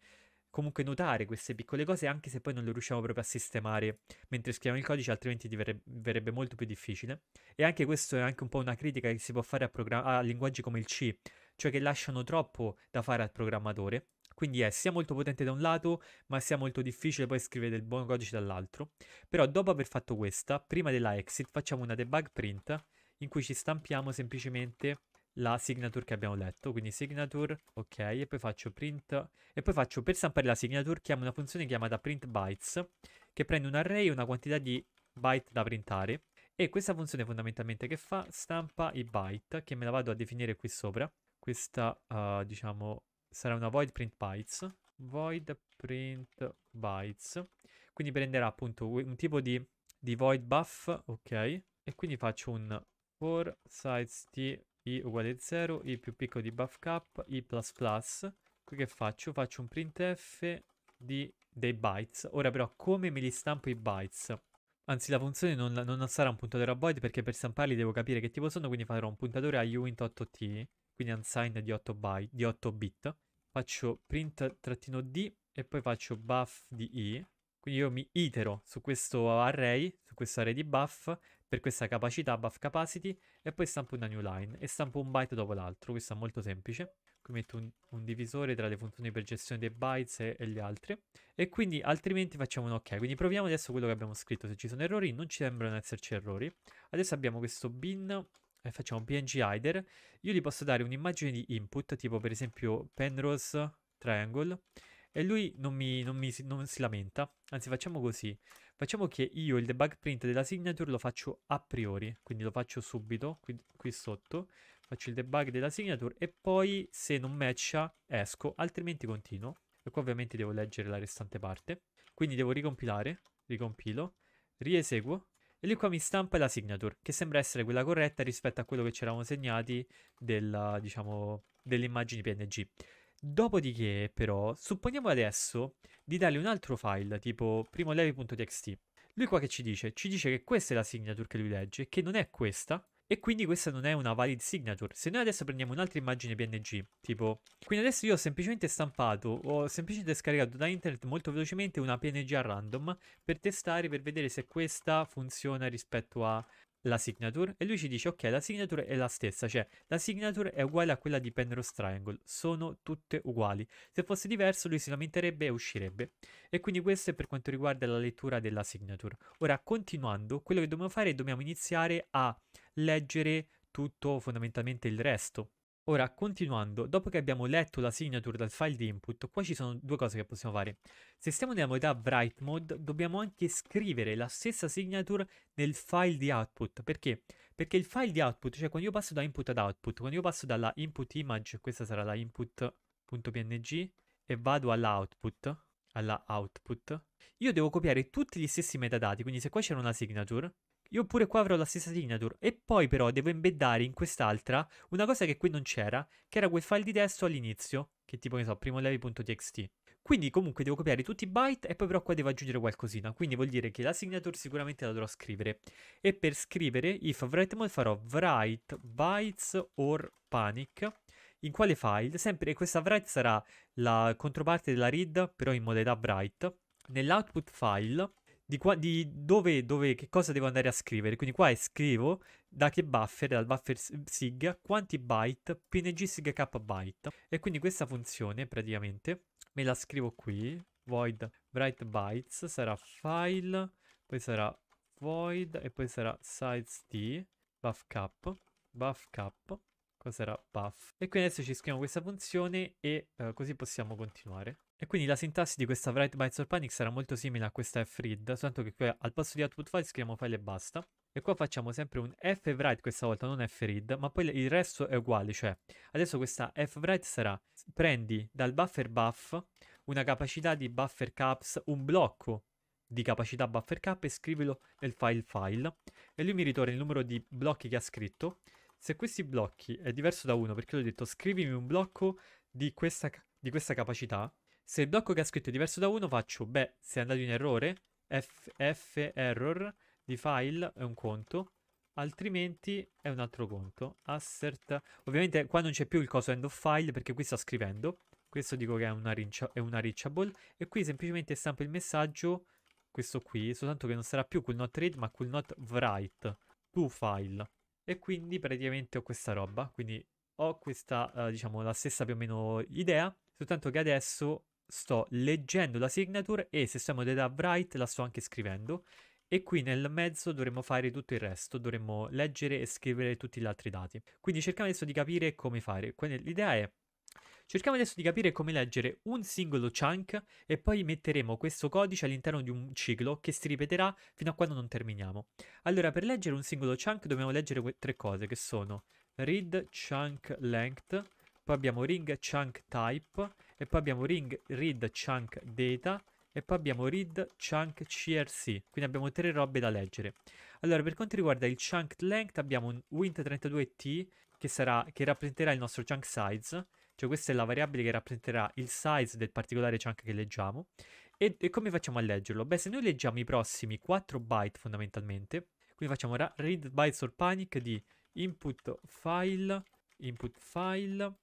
[SPEAKER 1] comunque notare queste piccole cose anche se poi non le riusciamo proprio a sistemare mentre scriviamo il codice altrimenti verrebbe, molto più difficile e anche questo è anche un po' una critica che si può fare a, program- a linguaggi come il C cioè che lasciano troppo da fare al programmatore quindi è sia molto potente da un lato, ma sia molto difficile poi scrivere del buon codice dall'altro. Però dopo aver fatto questa, prima della exit, facciamo una debug print in cui ci stampiamo semplicemente la signature che abbiamo letto, quindi signature, ok, e poi faccio print, e poi faccio per stampare la signature chiamo una funzione chiamata print bytes, che prende un array e una quantità di byte da printare, e questa funzione fondamentalmente che fa? Stampa i byte, che me la vado a definire qui sopra, questa, uh, diciamo, sarà una void print bytes, void print bytes, quindi prenderà appunto un tipo di, di void buff, ok, e quindi faccio un for size t i uguale 0, i più piccolo di buff cap, i plus plus. Qui che faccio? Faccio un printf di, dei bytes. Ora però come me li stampo i bytes? Anzi la funzione non, non sarà un puntatore a void perché per stamparli devo capire che tipo sono, quindi farò un puntatore a uint 8t, quindi unsigned di 8, byte, di 8 bit. Faccio print-d e poi faccio buff di i quindi io mi itero su questo array, su questo array di buff, per questa capacità, buff capacity, e poi stampo una new line, e stampo un byte dopo l'altro, questo è molto semplice. Qui metto un, un divisore tra le funzioni per gestione dei bytes e, e, le altre, e quindi altrimenti facciamo un ok. Quindi proviamo adesso quello che abbiamo scritto, se ci sono errori, non ci sembrano esserci errori. Adesso abbiamo questo bin e facciamo png header, io gli posso dare un'immagine di input, tipo per esempio Penrose Triangle, e lui non, mi, non, mi, non si lamenta. Anzi, facciamo così. Facciamo che io il debug print della signature lo faccio a priori. Quindi lo faccio subito, qui, qui sotto. Faccio il debug della signature e poi se non matcha esco, altrimenti continuo. E qua ovviamente devo leggere la restante parte. Quindi devo ricompilare, ricompilo, rieseguo e lì qua mi stampa la signature, che sembra essere quella corretta rispetto a quello che ci eravamo segnati della, diciamo, delle immagini PNG. Dopodiché, però, supponiamo adesso di dargli un altro file, tipo primolevi.txt. Lui qua che ci dice? Ci dice che questa è la signature che lui legge, che non è questa, e quindi questa non è una valid signature. Se noi adesso prendiamo un'altra immagine PNG, tipo... Quindi adesso io ho semplicemente stampato, ho semplicemente scaricato da internet molto velocemente una PNG a random per testare, per vedere se questa funziona rispetto a la signature e lui ci dice ok la signature è la stessa cioè la signature è uguale a quella di Penrose Triangle sono tutte uguali se fosse diverso lui si lamenterebbe e uscirebbe e quindi questo è per quanto riguarda la lettura della signature ora continuando quello che dobbiamo fare è dobbiamo iniziare a leggere tutto fondamentalmente il resto Ora, continuando, dopo che abbiamo letto la signature dal file di input, qua ci sono due cose che possiamo fare. Se stiamo nella modalità write mode, dobbiamo anche scrivere la stessa signature nel file di output. Perché? Perché il file di output, cioè quando io passo da input ad output, quando io passo dalla input image, questa sarà la input.png, e vado all'output, alla output, io devo copiare tutti gli stessi metadati, quindi se qua c'era una signature, io pure qua avrò la stessa signature e poi però devo embeddare in quest'altra una cosa che qui non c'era, che era quel file di testo all'inizio, che tipo ne so, primolevi.txt. Quindi comunque devo copiare tutti i byte e poi però qua devo aggiungere qualcosina, quindi vuol dire che la signature sicuramente la dovrò scrivere. E per scrivere if write mode farò write bytes or panic, in quale file? Sempre questa write sarà la controparte della read, però in modalità write. Nell'output file di, qua, di dove, dove, che cosa devo andare a scrivere. Quindi qua scrivo da che buffer, dal buffer sig, quanti byte, png sig k byte. E quindi questa funzione praticamente me la scrivo qui, void write bytes, sarà file, poi sarà void e poi sarà size t, buff cap, buff cap, cos'era buff. E qui adesso ci scriviamo questa funzione e eh, così possiamo continuare. E quindi la sintassi di questa write bytes or panic sarà molto simile a questa fread, soltanto che qui al posto di output file scriviamo file e basta. E qua facciamo sempre un fwrite questa volta, non fread, ma poi il resto è uguale, cioè adesso questa fwrite sarà prendi dal buffer buff una capacità di buffer caps, un blocco di capacità buffer cap e scrivilo nel file file e lui mi ritorna il numero di blocchi che ha scritto. Se questi blocchi è diverso da uno, perché gli ho detto scrivimi un blocco di questa, di questa capacità, se il blocco che ha scritto è diverso da 1 faccio, beh, se è andato in errore, ff error di file è un conto, altrimenti è un altro conto. Assert. Ovviamente qua non c'è più il coso end of file perché qui sta scrivendo. Questo dico che è una, è una reachable. E qui semplicemente stampo il messaggio, questo qui, soltanto che non sarà più cool not read ma cool not write to file. E quindi praticamente ho questa roba. Quindi ho questa, eh, diciamo, la stessa più o meno idea. Soltanto che adesso sto leggendo la signature e se siamo data bright la sto anche scrivendo e qui nel mezzo dovremmo fare tutto il resto, dovremmo leggere e scrivere tutti gli altri dati. Quindi cerchiamo adesso di capire come fare. Quindi L'idea è, cerchiamo adesso di capire come leggere un singolo chunk e poi metteremo questo codice all'interno di un ciclo che si ripeterà fino a quando non terminiamo. Allora, per leggere un singolo chunk dobbiamo leggere tre cose che sono read chunk length, poi abbiamo ring chunk type e poi abbiamo ring read chunk data e poi abbiamo read chunk crc quindi abbiamo tre robe da leggere allora per quanto riguarda il chunk length abbiamo un wint32t che, sarà, che rappresenterà il nostro chunk size cioè questa è la variabile che rappresenterà il size del particolare chunk che leggiamo e, e come facciamo a leggerlo? beh se noi leggiamo i prossimi 4 byte fondamentalmente quindi facciamo read bytes or panic di input file input file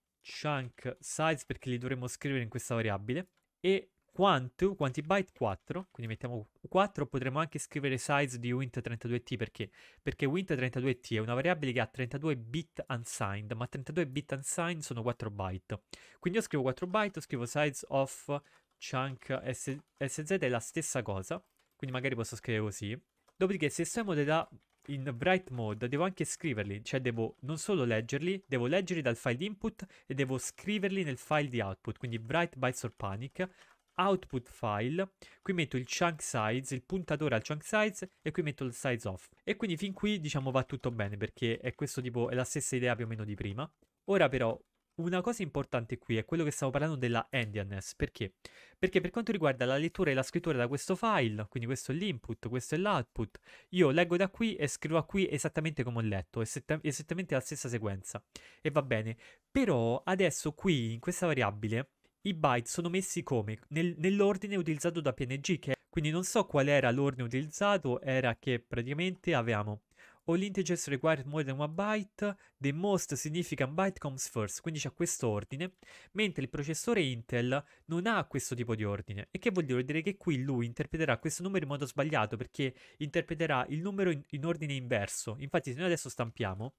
[SPEAKER 1] chunk size perché li dovremmo scrivere in questa variabile e quanto, quanti byte 4, quindi mettiamo 4, potremmo anche scrivere size di wint32t perché? Perché wint32t è una variabile che ha 32 bit unsigned, ma 32 bit unsigned sono 4 byte. Quindi io scrivo 4 byte, scrivo size of chunk sz è la stessa cosa, quindi magari posso scrivere così. Dopodiché se siamo della in Bright Mode devo anche scriverli, cioè devo non solo leggerli, devo leggerli dal file di input e devo scriverli nel file di output, quindi Bright Bytes or Panic, output file, qui metto il chunk size, il puntatore al chunk size e qui metto il size off. E quindi fin qui diciamo va tutto bene perché è questo tipo, è la stessa idea più o meno di prima. Ora però una cosa importante qui è quello che stavo parlando della endianness, perché? Perché per quanto riguarda la lettura e la scrittura da questo file, quindi questo è l'input, questo è l'output, io leggo da qui e scrivo qui esattamente come ho letto, esattamente la stessa sequenza, e va bene. Però adesso qui, in questa variabile, i byte sono messi come? Nel, nell'ordine utilizzato da PNG, che quindi non so qual era l'ordine utilizzato, era che praticamente avevamo all integers required more than one byte, the most significant byte comes first, quindi c'è questo ordine, mentre il processore Intel non ha questo tipo di ordine. E che vuol dire? Vuol dire che qui lui interpreterà questo numero in modo sbagliato, perché interpreterà il numero in, in ordine inverso. Infatti se noi adesso stampiamo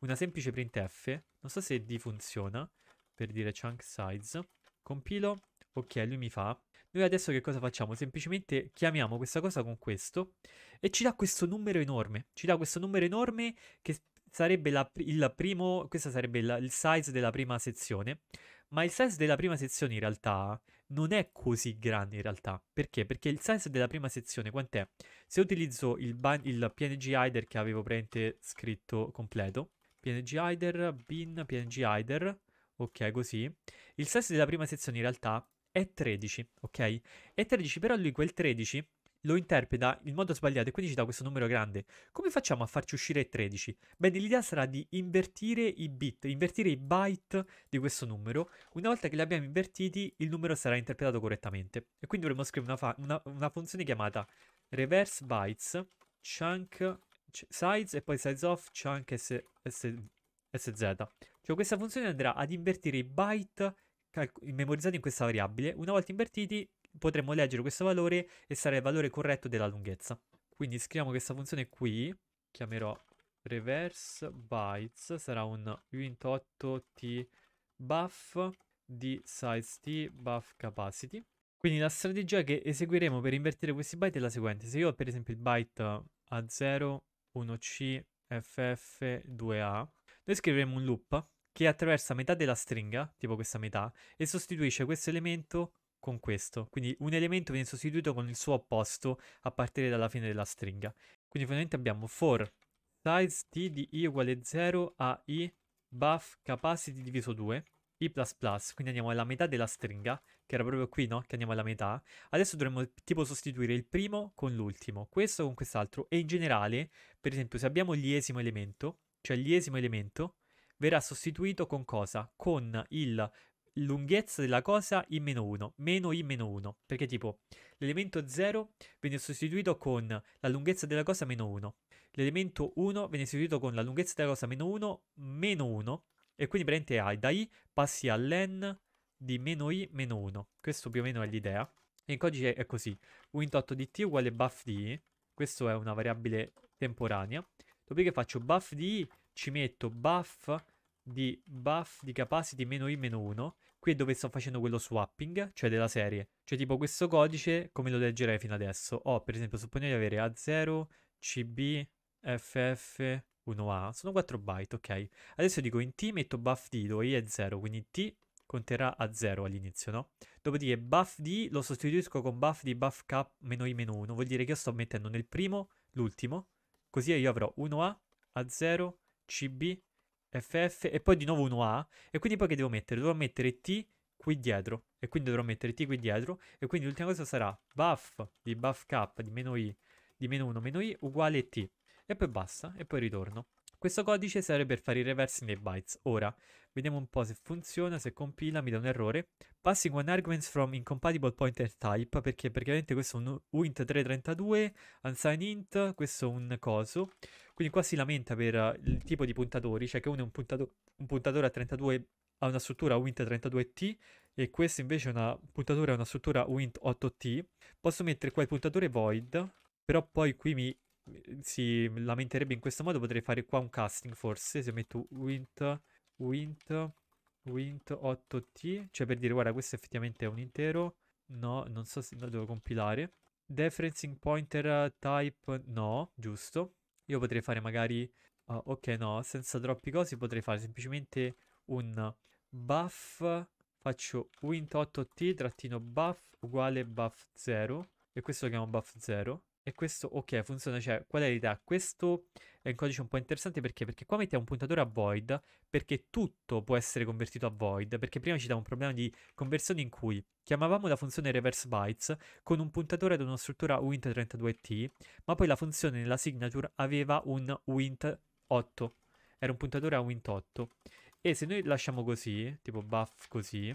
[SPEAKER 1] una semplice printf, non so se D funziona, per dire chunk size, compilo, ok, lui mi fa noi adesso che cosa facciamo? Semplicemente chiamiamo questa cosa con questo e ci dà questo numero enorme. Ci dà questo numero enorme che sarebbe la, il primo, questa sarebbe la, il size della prima sezione, ma il size della prima sezione in realtà non è così grande in realtà. Perché? Perché il size della prima sezione quant'è? Se utilizzo il, il png hider che avevo praticamente scritto completo, png hider, bin, png hider, ok così, il size della prima sezione in realtà è 13, ok? È 13, però lui quel 13 lo interpreta in modo sbagliato e quindi ci dà questo numero grande. Come facciamo a farci uscire 13? Bene, l'idea sarà di invertire i bit, invertire i byte di questo numero. Una volta che li abbiamo invertiti, il numero sarà interpretato correttamente. E quindi dovremmo scrivere una, una, una funzione chiamata reverse bytes chunk size e poi size of chunk s, s, sz. Cioè questa funzione andrà ad invertire i byte calc- memorizzati in questa variabile, una volta invertiti potremmo leggere questo valore e sarà il valore corretto della lunghezza. Quindi scriviamo questa funzione qui, chiamerò reverse bytes, sarà un uint 8 t buff di size t buff capacity. Quindi la strategia che eseguiremo per invertire questi byte è la seguente. Se io ho per esempio il byte a0, 1c, ff, 2a, noi scriveremo un loop che attraversa metà della stringa, tipo questa metà, e sostituisce questo elemento con questo. Quindi un elemento viene sostituito con il suo opposto a partire dalla fine della stringa. Quindi finalmente abbiamo for size t di i uguale 0 a i buff capacity diviso 2 i++, quindi andiamo alla metà della stringa, che era proprio qui, no? Che andiamo alla metà. Adesso dovremmo tipo sostituire il primo con l'ultimo, questo con quest'altro, e in generale, per esempio, se abbiamo l'esimo elemento, cioè l'esimo elemento, verrà sostituito con cosa? Con il lunghezza della cosa in meno 1, meno i meno 1, perché tipo l'elemento 0 viene sostituito con la lunghezza della cosa meno 1, l'elemento 1 viene sostituito con la lunghezza della cosa meno 1, meno 1, e quindi prende i, da i passi all'n di meno i meno 1, questo più o meno è l'idea, e il codice è così, uint8 di t uguale buff di i, questa è una variabile temporanea, dopodiché faccio buff di i, ci metto buff di buff di capacity meno i meno 1. Qui è dove sto facendo quello swapping, cioè della serie. Cioè tipo questo codice, come lo leggerei fino adesso? Ho oh, per esempio, supponiamo di avere A0, CB, FF, 1A. Sono 4 byte, ok. Adesso dico in T metto buff di dove I è 0, quindi T conterrà a 0 all'inizio, no? Dopodiché buff di lo sostituisco con buff di buff k meno i meno 1, vuol dire che io sto mettendo nel primo l'ultimo, così io avrò 1A, A0, CB, FF e poi di nuovo uno A e quindi poi che devo mettere? Dovrò mettere T qui dietro e quindi dovrò mettere T qui dietro e quindi l'ultima cosa sarà buff di buff cap di meno I di meno 1 meno I uguale T e poi basta e poi ritorno. Questo codice serve per fare i reversi nei bytes. Ora, vediamo un po' se funziona, se compila, mi dà un errore. Passing one arguments from incompatible pointer type, perché praticamente questo è un uint332, unsigned int, questo è un coso. Quindi qua si lamenta per eh, il tipo di puntatori, cioè che uno è un, puntato un puntatore a 32 ha una struttura uint32t e questo invece è una puntatura a una struttura uint8t. Posso mettere qua il puntatore void, però poi qui mi si lamenterebbe in questo modo, potrei fare qua un casting forse, se metto wint, wint, wint 8t, cioè per dire guarda questo effettivamente è un intero, no, non so se lo devo compilare, deferencing pointer type no, giusto, io potrei fare magari, uh, ok no, senza troppi cosi potrei fare semplicemente un buff, faccio wint 8t trattino buff uguale buff 0 e questo lo chiamo buff 0 e questo, ok, funziona, cioè, qual è l'idea? Questo è un codice un po' interessante perché? Perché qua mettiamo un puntatore a void, perché tutto può essere convertito a void, perché prima ci dava un problema di conversione in cui chiamavamo la funzione reverse bytes con un puntatore ad una struttura uint32t, ma poi la funzione nella signature aveva un uint8, era un puntatore a uint8. E se noi lasciamo così, tipo buff così,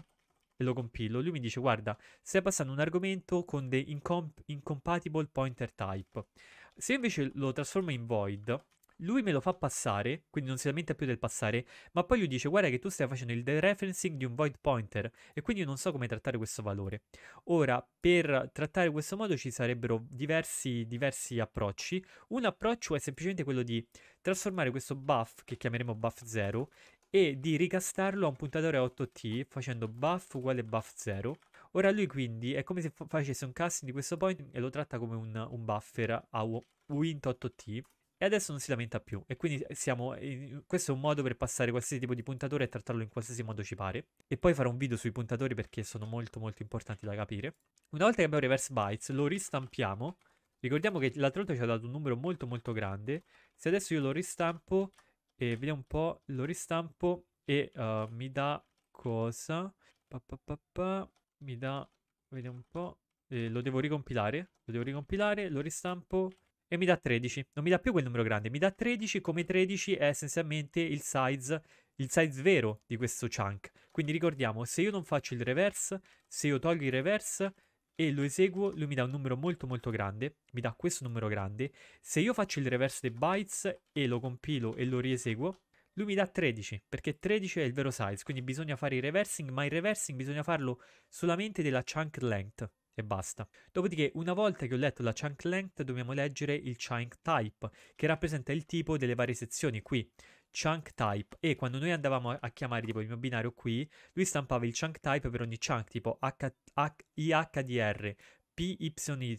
[SPEAKER 1] e lo compilo, lui mi dice guarda, stai passando un argomento con dei incomp- incompatible pointer type. Se invece lo trasformo in void, lui me lo fa passare, quindi non si lamenta più del passare, ma poi lui dice guarda che tu stai facendo il dereferencing di un void pointer e quindi io non so come trattare questo valore. Ora, per trattare questo modo ci sarebbero diversi, diversi approcci. Un approccio è semplicemente quello di trasformare questo buff, che chiameremo buff 0, e di ricastarlo a un puntatore 8T facendo buff uguale buff 0. Ora lui quindi è come se facesse un casting di questo point e lo tratta come un, un buffer a Wint 8T e adesso non si lamenta più e quindi siamo in... questo è un modo per passare qualsiasi tipo di puntatore e trattarlo in qualsiasi modo ci pare e poi farò un video sui puntatori perché sono molto molto importanti da capire una volta che abbiamo reverse bytes lo ristampiamo ricordiamo che l'altra volta ci ha dato un numero molto molto grande se adesso io lo ristampo e vediamo un po', lo ristampo e uh, mi dà cosa? Pa, pa, pa, mi dà, vediamo un po', eh, lo devo ricompilare, lo devo ricompilare, lo ristampo e mi dà 13. Non mi dà più quel numero grande, mi dà 13 come 13 è essenzialmente il size, il size vero di questo chunk. Quindi ricordiamo, se io non faccio il reverse, se io tolgo il reverse e lo eseguo, lui mi dà un numero molto molto grande, mi dà questo numero grande, se io faccio il reverse dei bytes e lo compilo e lo rieseguo, lui mi dà 13, perché 13 è il vero size, quindi bisogna fare il reversing, ma il reversing bisogna farlo solamente della chunk length e basta. Dopodiché, una volta che ho letto la chunk length, dobbiamo leggere il chunk type, che rappresenta il tipo delle varie sezioni qui chunk type e quando noi andavamo a chiamare tipo il mio binario qui, lui stampava il chunk type per ogni chunk, tipo H, H, IHDR, PY,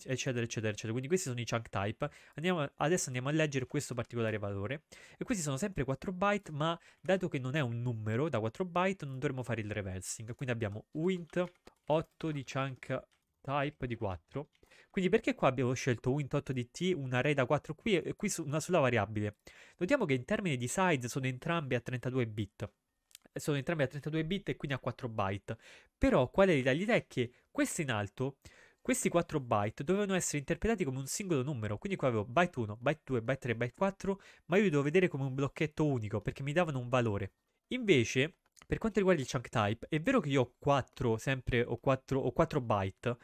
[SPEAKER 1] eccetera, eccetera, eccetera. Quindi questi sono i chunk type. Andiamo, adesso andiamo a leggere questo particolare valore. E questi sono sempre 4 byte, ma dato che non è un numero da 4 byte, non dovremmo fare il reversing. Quindi abbiamo uint 8 di chunk type di 4 quindi perché qua abbiamo scelto Win8 DT, un array da 4 qui e qui una sola variabile? Notiamo che in termini di size sono entrambi a 32 bit. Sono entrambi a 32 bit e quindi a 4 byte. Però qual è l'idea è che questo in alto questi 4 byte dovevano essere interpretati come un singolo numero, quindi qua avevo byte 1, byte 2, byte 3, byte 4, ma io li dovevo vedere come un blocchetto unico perché mi davano un valore. Invece, per quanto riguarda il chunk type, è vero che io ho 4, sempre ho 4, ho 4 byte,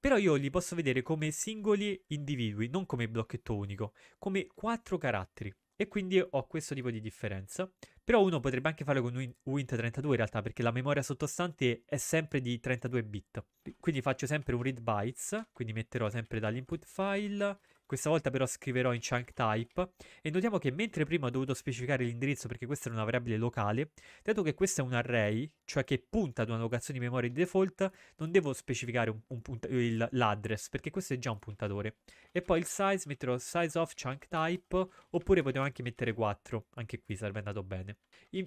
[SPEAKER 1] però io li posso vedere come singoli individui, non come blocchetto unico, come quattro caratteri. E quindi ho questo tipo di differenza. Però uno potrebbe anche farlo con Wint32 in realtà, perché la memoria sottostante è sempre di 32 bit. Quindi faccio sempre un read bytes, quindi metterò sempre dall'input file questa volta però scriverò in chunk type e notiamo che mentre prima ho dovuto specificare l'indirizzo perché questa era una variabile locale, dato che questo è un array, cioè che punta ad una locazione di memoria di default, non devo specificare un, un l'address perché questo è già un puntatore. E poi il size metterò size of chunk type oppure potevo anche mettere 4, anche qui sarebbe andato bene.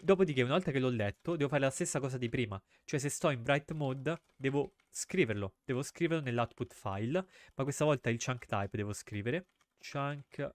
[SPEAKER 1] dopodiché una volta che l'ho letto devo fare la stessa cosa di prima, cioè se sto in bright mode devo scriverlo. Devo scriverlo nell'output file, ma questa volta il chunk type devo scrivere. Chunk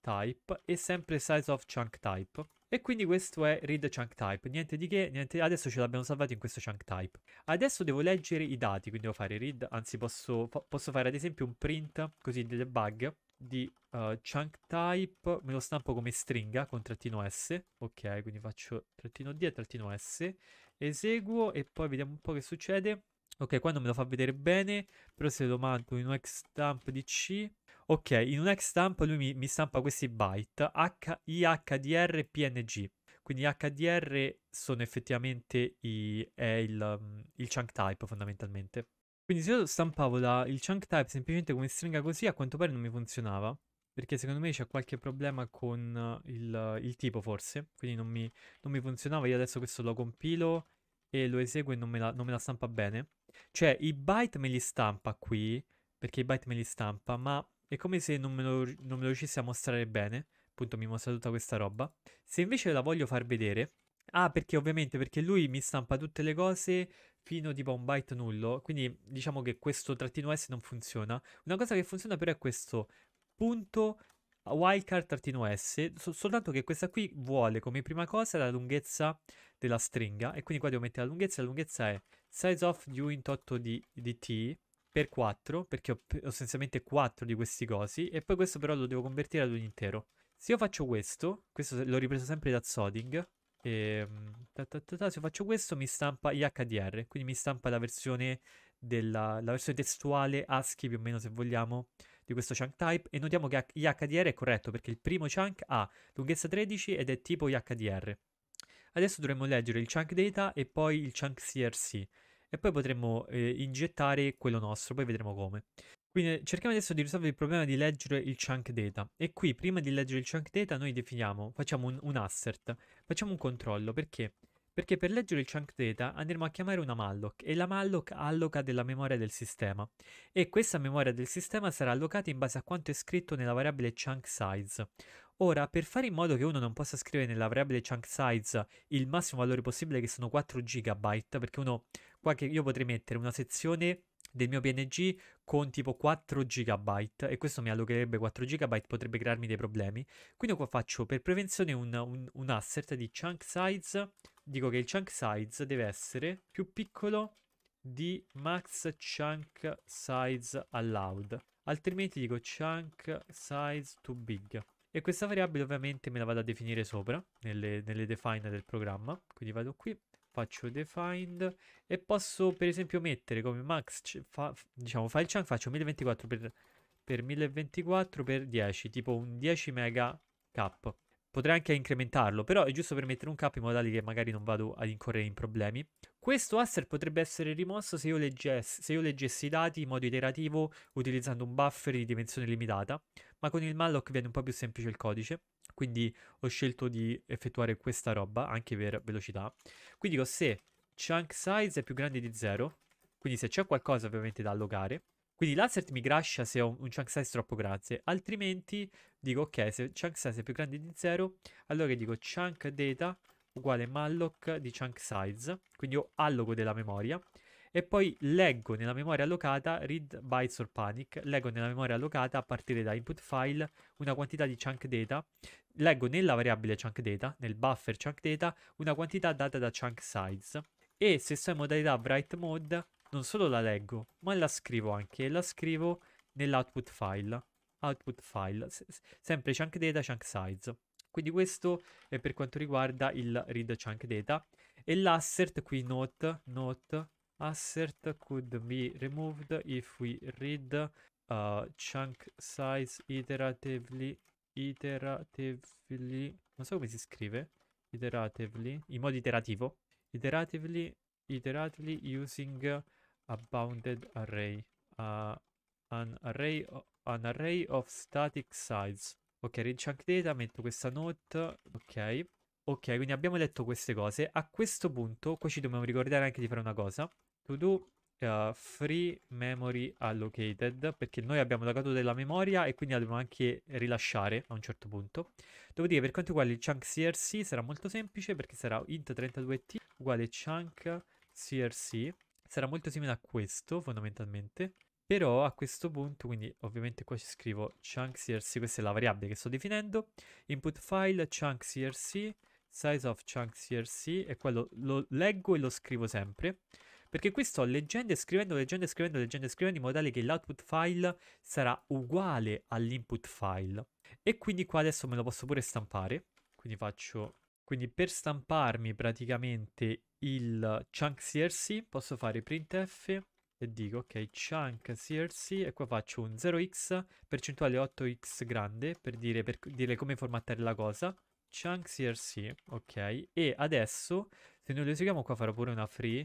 [SPEAKER 1] type e sempre size of chunk type. E quindi questo è read chunk type, niente di che, niente... adesso ce l'abbiamo salvato in questo chunk type. Adesso devo leggere i dati, quindi devo fare read, anzi posso, posso fare ad esempio un print, così delle bug, di uh, chunk type, me lo stampo come stringa con trattino S, ok, quindi faccio trattino D e trattino S, eseguo e poi vediamo un po' che succede. Ok, qua non me lo fa vedere bene, però se lo mando in un X stamp di C... Ok, in un X stamp lui mi, mi stampa questi byte, H, IHDR PNG. Quindi HDR sono effettivamente i, il, mm, il chunk type fondamentalmente. Quindi se io stampavo la, il chunk type semplicemente come stringa così, a quanto pare non mi funzionava. Perché secondo me c'è qualche problema con eh, il, il tipo forse. Quindi non mi, non mi, funzionava. Io adesso questo lo compilo e lo eseguo e non me la, non me la stampa bene. Cioè, i byte me li stampa qui, perché i byte me li stampa, ma è come se non me lo, non me lo riuscisse a mostrare bene. Appunto, mi mostra tutta questa roba. Se invece la voglio far vedere... Ah, perché ovviamente, perché lui mi stampa tutte le cose fino tipo a un byte nullo, quindi diciamo che questo trattino S non funziona. Una cosa che funziona però è questo punto wildcard trattino S, soltanto che questa qui vuole come prima cosa la lunghezza della stringa e quindi qua devo mettere la lunghezza, la lunghezza è size of u int 8 di, di t per 4 perché ho, essenzialmente 4 di questi cosi e poi questo però lo devo convertire ad un intero. Se io faccio questo, questo l'ho ripreso sempre da Zoding, e, ehm, ta ta ta se faccio questo mi stampa IHDR, quindi mi stampa la versione, della, la versione testuale ASCII più o meno se vogliamo di questo chunk type e notiamo che IHDR è corretto perché il primo chunk ha lunghezza 13 ed è tipo IHDR. Adesso dovremmo leggere il chunk data e poi il chunk CRC e poi potremmo eh, ingettare quello nostro, poi vedremo come. Quindi eh, cerchiamo adesso di risolvere il problema di leggere il chunk data e qui prima di leggere il chunk data noi definiamo, facciamo un, un assert, facciamo un controllo, perché? Perché per leggere il chunk data andremo a chiamare una malloc e la malloc alloca della memoria del sistema e questa memoria del sistema sarà allocata in base a quanto è scritto nella variabile chunk size. Ora, per fare in modo che uno non possa scrivere nella variabile chunk size il massimo valore possibile che sono 4 GB, perché uno, qua che io potrei mettere una sezione del mio PNG con tipo 4 GB e questo mi allocherebbe 4 GB, potrebbe crearmi dei problemi. Quindi qua faccio per prevenzione un, un, un asset di chunk size, dico che il chunk size deve essere più piccolo di max chunk size allowed, altrimenti dico chunk size too big. E questa variabile ovviamente me la vado a definire sopra, nelle, nelle define del programma. Quindi vado qui, faccio defined e posso per esempio mettere come max, fa, diciamo file chunk, faccio 1024 per, per 1024 per 10, tipo un 10 mega cap. Potrei anche incrementarlo, però è giusto per mettere un cap in modo tale che magari non vado ad incorrere in problemi. Questo asset potrebbe essere rimosso se io, leggessi, se io leggessi i dati in modo iterativo utilizzando un buffer di dimensione limitata, ma con il malloc viene un po' più semplice il codice, quindi ho scelto di effettuare questa roba anche per velocità. Quindi dico se chunk size è più grande di 0, quindi se c'è qualcosa ovviamente da allocare, quindi l'assert mi grascia se ho un chunk size troppo grande, altrimenti dico ok, se chunk size è più grande di 0, allora dico chunk data uguale malloc di chunk size, quindi io alloco della memoria e poi leggo nella memoria allocata read bytes or panic, leggo nella memoria allocata a partire da input file una quantità di chunk data, leggo nella variabile chunk data, nel buffer chunk data, una quantità data da chunk size e se sto in modalità write mode non solo la leggo, ma la scrivo anche. E la scrivo nell'output file. Output file. S sempre chunk data, chunk size. Quindi questo è per quanto riguarda il read chunk data. E l'assert qui note, note, assert could be removed if we read uh, chunk size iteratively, iteratively, non so come si scrive, iteratively, in modo iterativo, iteratively, iteratively using a bounded array. Uh, an array an array of static size. Ok, rinchunk data, metto questa note, ok. Ok, quindi abbiamo detto queste cose. A questo punto, qua ci dobbiamo ricordare anche di fare una cosa. To do uh, free memory allocated, perché noi abbiamo la caduta della memoria e quindi la dobbiamo anche rilasciare a un certo punto. Dopodiché, per quanto riguarda il chunk crc, sarà molto semplice perché sarà int32t uguale chunk crc sarà molto simile a questo fondamentalmente. Però a questo punto, quindi ovviamente qua ci scrivo chunk crc, questa è la variabile che sto definendo, input file chunk crc, size of chunk crc e quello lo leggo e lo scrivo sempre perché qui sto leggendo e scrivendo, leggendo e scrivendo, leggendo e scrivendo in modo tale che l'output file sarà uguale all'input file. E quindi qua adesso me lo posso pure stampare. Quindi faccio quindi per stamparmi praticamente il chunk CRC posso fare printf e dico ok chunk CRC e qua faccio un 0x percentuale 8x grande per dire, per dire come formattare la cosa chunk CRC ok e adesso se noi lo eseguiamo qua farò pure una free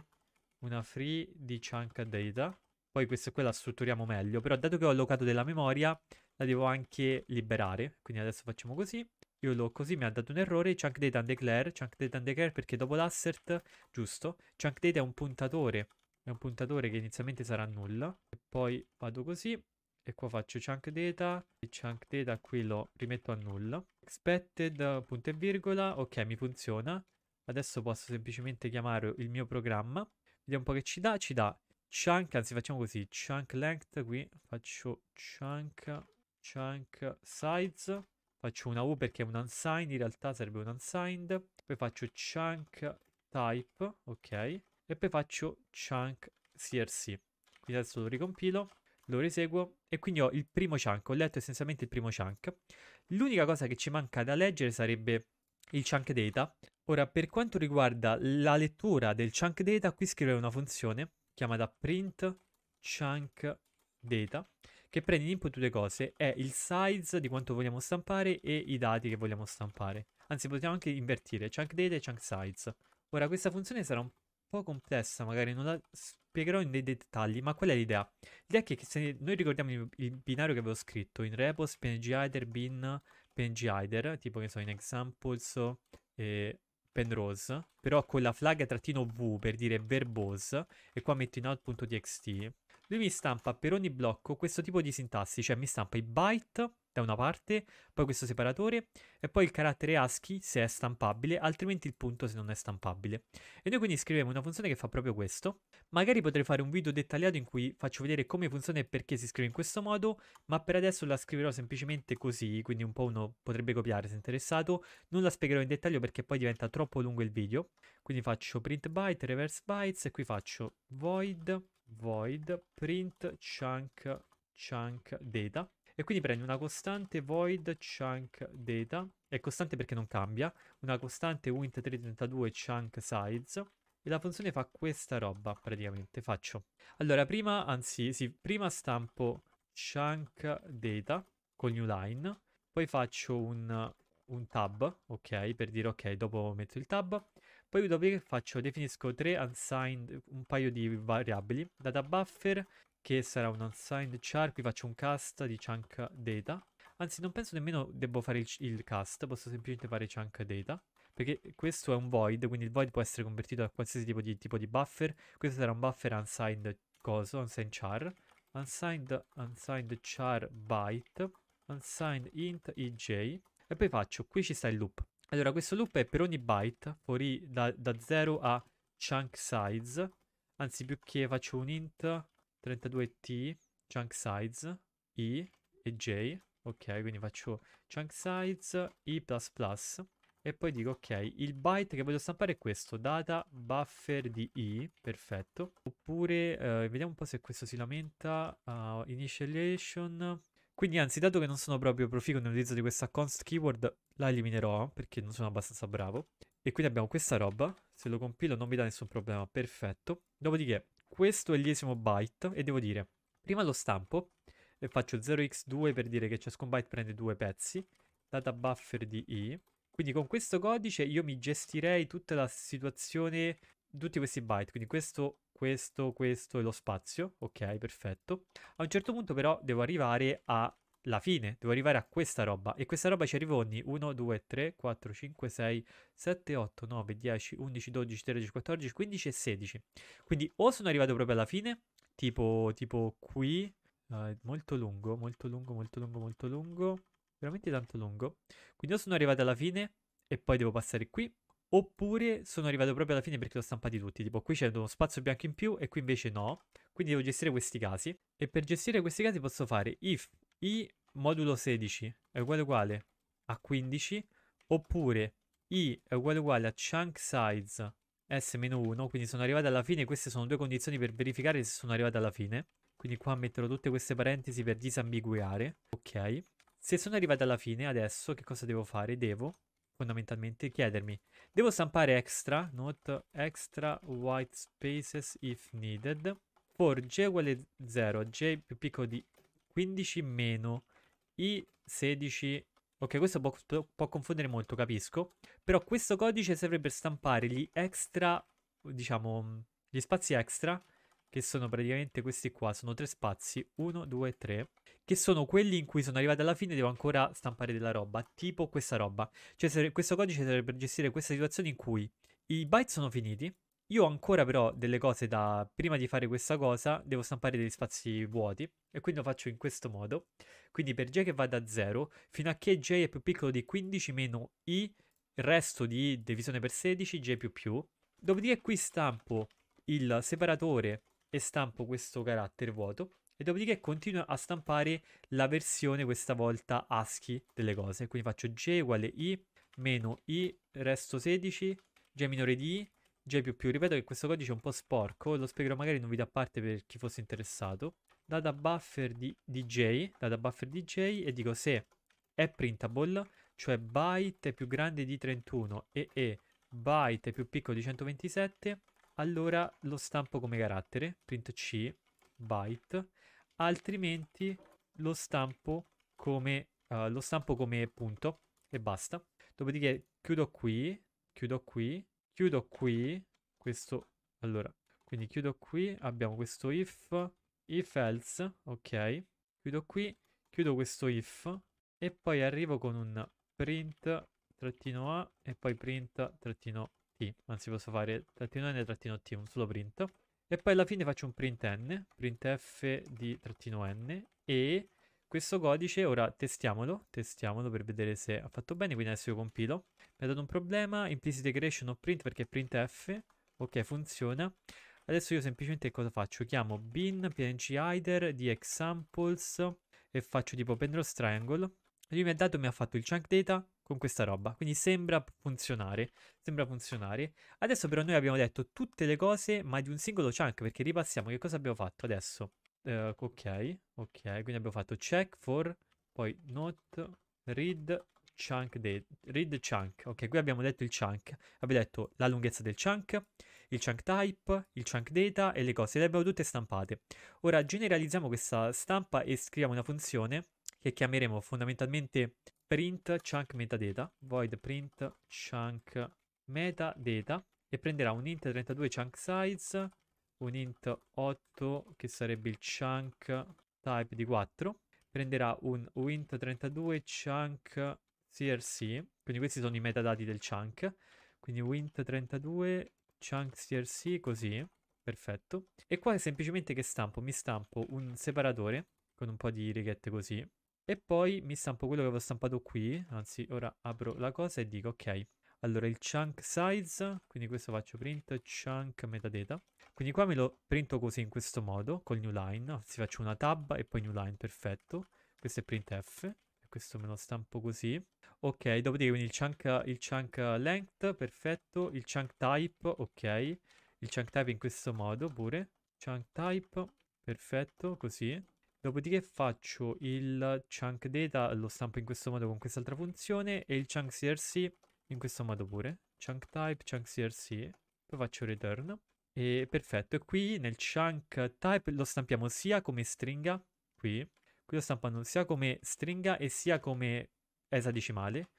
[SPEAKER 1] una free di chunk data poi questa qua la strutturiamo meglio però dato che ho allocato della memoria la devo anche liberare quindi adesso facciamo così io l'ho così, mi ha dato un errore. Chunk data undeclare, chunk data undeclare perché dopo l'assert, giusto, chunk data è un puntatore. È un puntatore che inizialmente sarà nulla. E poi vado così. E qua faccio chunk data. E chunk data qui lo rimetto a nulla. Expected, punto e virgola. Ok, mi funziona. Adesso posso semplicemente chiamare il mio programma. Vediamo un po' che ci dà. Ci dà chunk, anzi facciamo così, chunk length qui, faccio chunk, chunk size Faccio una U perché è un unsigned, in realtà sarebbe un unsigned. Poi faccio chunk type, ok. E poi faccio chunk crc. Quindi adesso lo ricompilo, lo riseguo e quindi ho il primo chunk, ho letto essenzialmente il primo chunk. L'unica cosa che ci manca da leggere sarebbe il chunk data. Ora, per quanto riguarda la lettura del chunk data, qui scrive una funzione chiamata print chunk data che prende in input due cose, è il size di quanto vogliamo stampare e i dati che vogliamo stampare. Anzi, possiamo anche invertire chunk data e chunk size. Ora, questa funzione sarà un po' complessa, magari non la spiegherò nei dettagli, ma qual è l'idea? L'idea è che se noi ricordiamo il, binario che avevo scritto in repos, png header, bin, png header, tipo che so, in examples e eh, penrose, però con la flag trattino v per dire verbose, e qua metto in out.txt, lui mi stampa per ogni blocco questo tipo di sintassi, cioè mi stampa i byte da una parte, poi questo separatore e poi il carattere ASCII se è stampabile, altrimenti il punto se non è stampabile. E noi quindi scriviamo una funzione che fa proprio questo. Magari potrei fare un video dettagliato in cui faccio vedere come funziona e perché si scrive in questo modo, ma per adesso la scriverò semplicemente così, quindi un po' uno potrebbe copiare se interessato. Non la spiegherò in dettaglio perché poi diventa troppo lungo il video. Quindi faccio print byte, reverse bytes e qui faccio void void print chunk chunk data e quindi prendi una costante void chunk data è costante perché non cambia una costante wint332 chunk size e la funzione fa questa roba praticamente faccio allora prima anzi sì prima stampo chunk data con new line poi faccio un, un tab ok per dire ok dopo metto il tab poi dopo che faccio, definisco tre unsigned, un paio di variabili, data buffer che sarà un unsigned char, qui faccio un cast di chunk data, anzi non penso nemmeno debbo fare il, il cast, posso semplicemente fare chunk data, perché questo è un void, quindi il void può essere convertito a qualsiasi tipo di, tipo di buffer, questo sarà un buffer unsigned coso, unsigned char, unsigned, unsigned char byte, unsigned int ij, e poi faccio, qui ci sta il loop, allora, questo loop è per ogni byte, fuori da, da 0 a chunk size. Anzi, più che faccio un int 32t, chunk size, i e j. Ok, quindi faccio chunk size, i++. E poi dico, ok, il byte che voglio stampare è questo, data buffer di i, perfetto. Oppure, eh, vediamo un po' se questo si lamenta, uh, initialization. Quindi anzi, dato che non sono proprio proficuo nell'utilizzo di questa const keyword, la eliminerò perché non sono abbastanza bravo. E quindi abbiamo questa roba. Se lo compilo non mi dà nessun problema, perfetto. Dopodiché, questo è l'esimo byte e devo dire, prima lo stampo e faccio 0x2 per dire che ciascun byte prende due pezzi. Data buffer di i. Quindi con questo codice io mi gestirei tutta la situazione, tutti questi byte. Quindi questo questo, questo e lo spazio. Ok, perfetto. A un certo punto però devo arrivare a la fine, devo arrivare a questa roba e questa roba ci arriva ogni 1, 2, 3, 4, 5, 6, 7, 8, 9, 10, 11, 12, 13, 14, 15 e 16. Quindi o sono arrivato proprio alla fine, tipo, tipo qui, uh, molto lungo, molto lungo, molto lungo, molto lungo, veramente tanto lungo. Quindi o sono arrivato alla fine e poi devo passare qui, oppure sono arrivato proprio alla fine perché l'ho stampati tutti, tipo qui c'è uno spazio bianco in più e qui invece no, quindi devo gestire questi casi e per gestire questi casi posso fare if i modulo 16 è uguale uguale a 15 oppure i è uguale uguale a chunk size s-1 quindi sono arrivato alla fine queste sono due condizioni per verificare se sono arrivato alla fine quindi qua metterò tutte queste parentesi per disambiguare ok se sono arrivato alla fine adesso che cosa devo fare devo fondamentalmente chiedermi devo stampare extra note extra white spaces if needed for j uguale 0 j più piccolo di 15 meno i 16 Ok, questo può, può, confondere molto, capisco. Però questo codice serve per stampare gli extra, diciamo, gli spazi extra, che sono praticamente questi qua. Sono tre spazi, 1, 2, 3, che sono quelli in cui sono arrivati alla fine e devo ancora stampare della roba, tipo questa roba. Cioè questo codice serve per gestire questa situazione in cui i byte sono finiti, io ho ancora però delle cose da... Prima di fare questa cosa devo stampare degli spazi vuoti e quindi lo faccio in questo modo. Quindi per j che va da 0 fino a che j è più piccolo di 15 meno i, il resto di i divisione per 16, j più più. Dopodiché qui stampo il separatore e stampo questo carattere vuoto e dopodiché continuo a stampare la versione questa volta ASCII delle cose. Quindi faccio j uguale i meno i resto 16, j minore di i J++. Ripeto che questo codice è un po' sporco, lo spiegherò magari in un video a parte per chi fosse interessato. Data buffer di DJ, data buffer DJ e dico se è printable, cioè byte è più grande di 31 e e byte è più piccolo di 127, allora lo stampo come carattere, print C, byte, altrimenti lo stampo come, uh, lo stampo come punto e basta. Dopodiché chiudo qui, chiudo qui, Chiudo qui, questo... Allora, quindi chiudo qui, abbiamo questo if, if else, ok. Chiudo qui, chiudo questo if e poi arrivo con un print trattino A e poi print trattino T. Anzi posso fare trattino N trattino T, un solo print. E poi alla fine faccio un print N, print F di trattino N e questo codice, ora testiamolo, testiamolo per vedere se ha fatto bene, quindi adesso io compilo. Mi ha dato un problema, implicit creation o print perché printf, ok funziona. Adesso io semplicemente cosa faccio? Chiamo bin png hider di examples e faccio tipo pendros triangle. Lui mi ha dato, mi ha fatto il chunk data con questa roba, quindi sembra funzionare, sembra funzionare. Adesso però noi abbiamo detto tutte le cose ma di un singolo chunk perché ripassiamo che cosa abbiamo fatto adesso eh, ok, ok, quindi abbiamo fatto check for, poi not read chunk data, read chunk, ok, qui abbiamo detto il chunk, abbiamo detto la lunghezza del chunk, il chunk type, il chunk data e le cose, le abbiamo tutte stampate. Ora generalizziamo questa stampa e scriviamo una funzione che chiameremo fondamentalmente print chunk metadata, void print chunk metadata e prenderà un int 32 chunk size un int 8 che sarebbe il chunk type di 4 prenderà un int 32 chunk crc quindi questi sono i metadati del chunk quindi int 32 chunk crc così perfetto e qua semplicemente che stampo mi stampo un separatore con un po' di righette così e poi mi stampo quello che avevo stampato qui anzi ora apro la cosa e dico ok allora, il chunk size, quindi questo faccio print chunk metadata. Quindi qua me lo printo così in questo modo, col new line, anzi faccio una tab e poi new line, perfetto. Questo è printf, questo me lo stampo così. Ok, dopodiché quindi il chunk, il chunk length, perfetto, il chunk type, ok, il chunk type in questo modo pure, chunk type, perfetto, così. Dopodiché faccio il chunk data, lo stampo in questo modo con quest'altra funzione e il chunk crc in questo modo pure, chunk type, chunk crc, poi faccio return, e perfetto, qui nel chunk type lo stampiamo sia come stringa, qui, qui lo stampano sia come stringa e sia come esadecimale,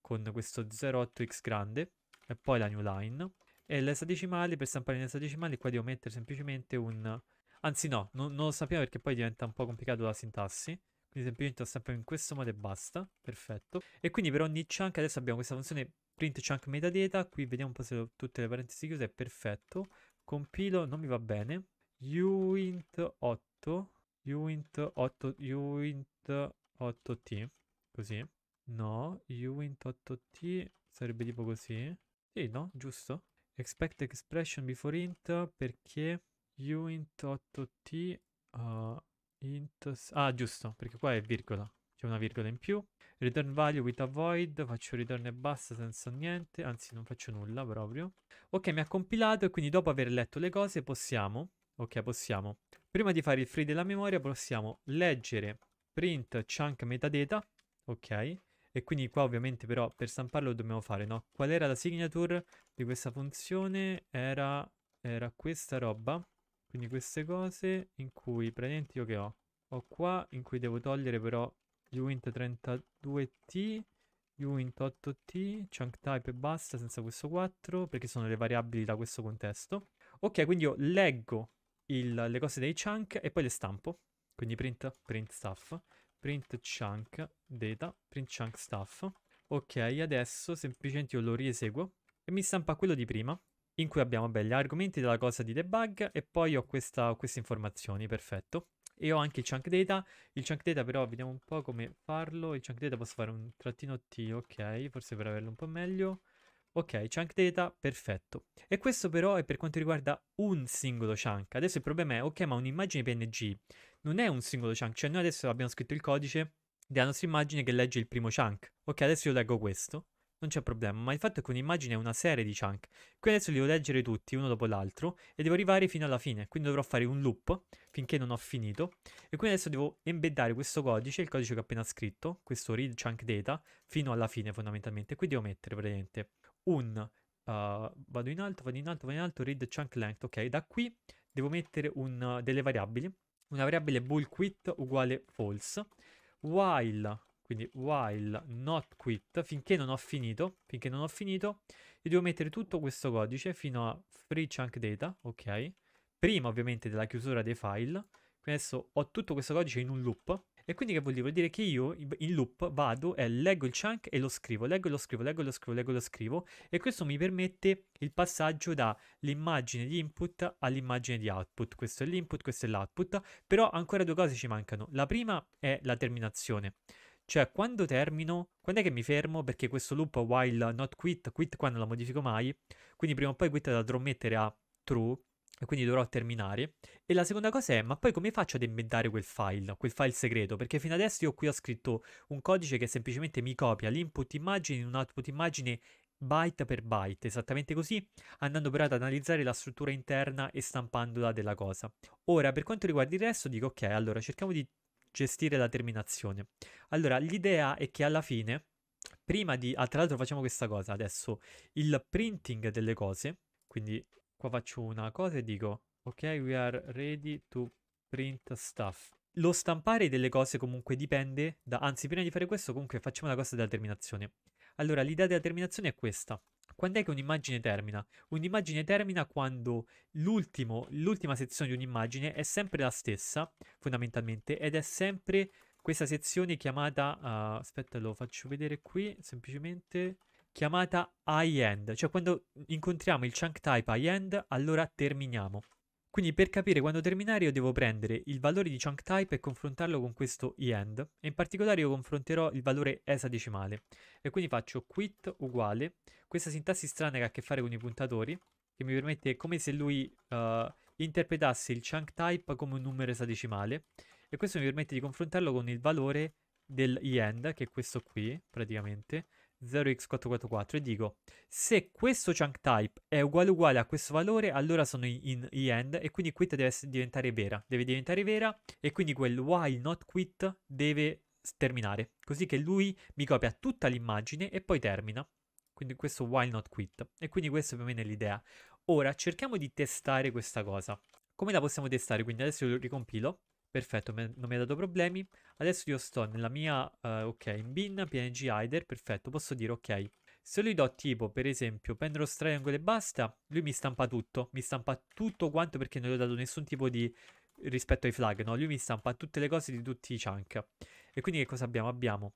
[SPEAKER 1] con questo 08x grande, e poi la new line, e l'esadecimale, per stampare in esadecimale qua devo mettere semplicemente un... Anzi no, non, non lo sappiamo perché poi diventa un po' complicato la sintassi, quindi semplicemente lo stampiamo in questo modo e basta. Perfetto. E quindi per ogni chunk adesso abbiamo questa funzione print chunk metadata. Qui vediamo un po' se ho tutte le parentesi chiuse. È perfetto. Compilo, non mi va bene. uint 8 uint 8 uint 8t così no uint 8t sarebbe tipo così sì no giusto expect expression before int perché uint 8t uh, ah, Intos... Ah, giusto, perché qua è virgola. C'è una virgola in più. Return value with a void. Faccio return e basta senza niente. Anzi, non faccio nulla proprio. Ok, mi ha compilato e quindi dopo aver letto le cose possiamo... Ok, possiamo. Prima di fare il free della memoria possiamo leggere print chunk metadata. Ok. E quindi qua ovviamente però per stamparlo dobbiamo fare, no? Qual era la signature di questa funzione? Era, era questa roba. Quindi queste cose in cui praticamente io che ho? Ho qua in cui devo togliere però uint 32t, uint 8t, chunk type e basta senza questo 4 perché sono le variabili da questo contesto. Ok, quindi io leggo il, le cose dei chunk e poi le stampo. Quindi print, print stuff, print chunk data, print chunk stuff. Ok, adesso semplicemente io lo rieseguo e mi stampa quello di prima in cui abbiamo beh, gli argomenti della cosa di debug e poi ho, questa, ho queste informazioni, perfetto. E ho anche il chunk data, il chunk data però vediamo un po' come farlo, il chunk data posso fare un trattino T, ok, forse per averlo un po' meglio. Ok, chunk data, perfetto. E questo però è per quanto riguarda un singolo chunk. Adesso il problema è, ok, ma un'immagine PNG non è un singolo chunk, cioè noi adesso abbiamo scritto il codice della nostra immagine che legge il primo chunk. Ok, adesso io leggo questo non c'è problema, ma il fatto è che un'immagine è una serie di chunk. Qui adesso li devo leggere tutti uno dopo l'altro e devo arrivare fino alla fine, quindi dovrò fare un loop finché non ho finito. E qui adesso devo embeddare questo codice, il codice che ho appena scritto, questo read chunk data, fino alla fine fondamentalmente. Qui devo mettere praticamente un... Uh, vado in alto, vado in alto, vado in alto, read chunk length, ok, da qui devo mettere un, uh, delle variabili, una variabile bulk width uguale false, while quindi while not quit, finché non ho finito, finché non ho finito, io devo mettere tutto questo codice fino a free chunk data, ok? Prima ovviamente della chiusura dei file, quindi adesso ho tutto questo codice in un loop, e quindi che vuol dire? Vuol dire che io in loop vado e leggo il chunk e lo scrivo, leggo e lo scrivo, leggo e lo scrivo, leggo e lo scrivo e questo mi permette il passaggio dall'immagine di input all'immagine di output. Questo è l'input, questo è l'output, però ancora due cose ci mancano. La prima è la terminazione. Cioè, quando termino, quando è che mi fermo? Perché questo loop while not quit, quit qua non la modifico mai, quindi prima o poi quit la dovrò mettere a true, e quindi dovrò terminare. E la seconda cosa è, ma poi come faccio ad inventare quel file, quel file segreto? Perché fino adesso io qui ho scritto un codice che semplicemente mi copia l'input immagine in un output immagine byte per byte, esattamente così, andando però ad analizzare la struttura interna e stampandola della cosa. Ora, per quanto riguarda il resto, dico ok, allora cerchiamo di gestire la terminazione. Allora, l'idea è che alla fine, prima di... Ah, tra l'altro facciamo questa cosa adesso, il printing delle cose, quindi qua faccio una cosa e dico, ok, we are ready to print stuff. Lo stampare delle cose comunque dipende da... Anzi, prima di fare questo comunque facciamo la cosa della terminazione. Allora, l'idea della terminazione è questa. Quando è che un'immagine termina? Un'immagine termina quando l'ultima sezione di un'immagine è sempre la stessa, fondamentalmente, ed è sempre questa sezione chiamata, uh, aspetta lo faccio vedere qui, semplicemente, chiamata high-end, cioè quando incontriamo il chunk type high-end, allora terminiamo. Quindi per capire quando terminare io devo prendere il valore di chunk type e confrontarlo con questo end e in particolare io confronterò il valore esadecimale e quindi faccio quit uguale questa sintassi strana che ha a che fare con i puntatori che mi permette come se lui uh, interpretasse il chunk type come un numero esadecimale e questo mi permette di confrontarlo con il valore del end che è questo qui praticamente 0x444 e dico se questo chunk type è uguale uguale a questo valore allora sono in end e quindi quit deve diventare vera deve diventare vera e quindi quel while not quit deve terminare così che lui mi copia tutta l'immagine e poi termina quindi questo while not quit e quindi questa è più o meno l'idea ora cerchiamo di testare questa cosa come la possiamo testare quindi adesso lo ricompilo Perfetto, non mi ha dato problemi. Adesso io sto nella mia, uh, ok, in bin, png hider, perfetto, posso dire ok. Se io gli do tipo, per esempio, Pendros Triangle e basta, lui mi stampa tutto. Mi stampa tutto quanto perché non gli ho dato nessun tipo di rispetto ai flag, no? Lui mi stampa tutte le cose di tutti i chunk. E quindi che cosa abbiamo? Abbiamo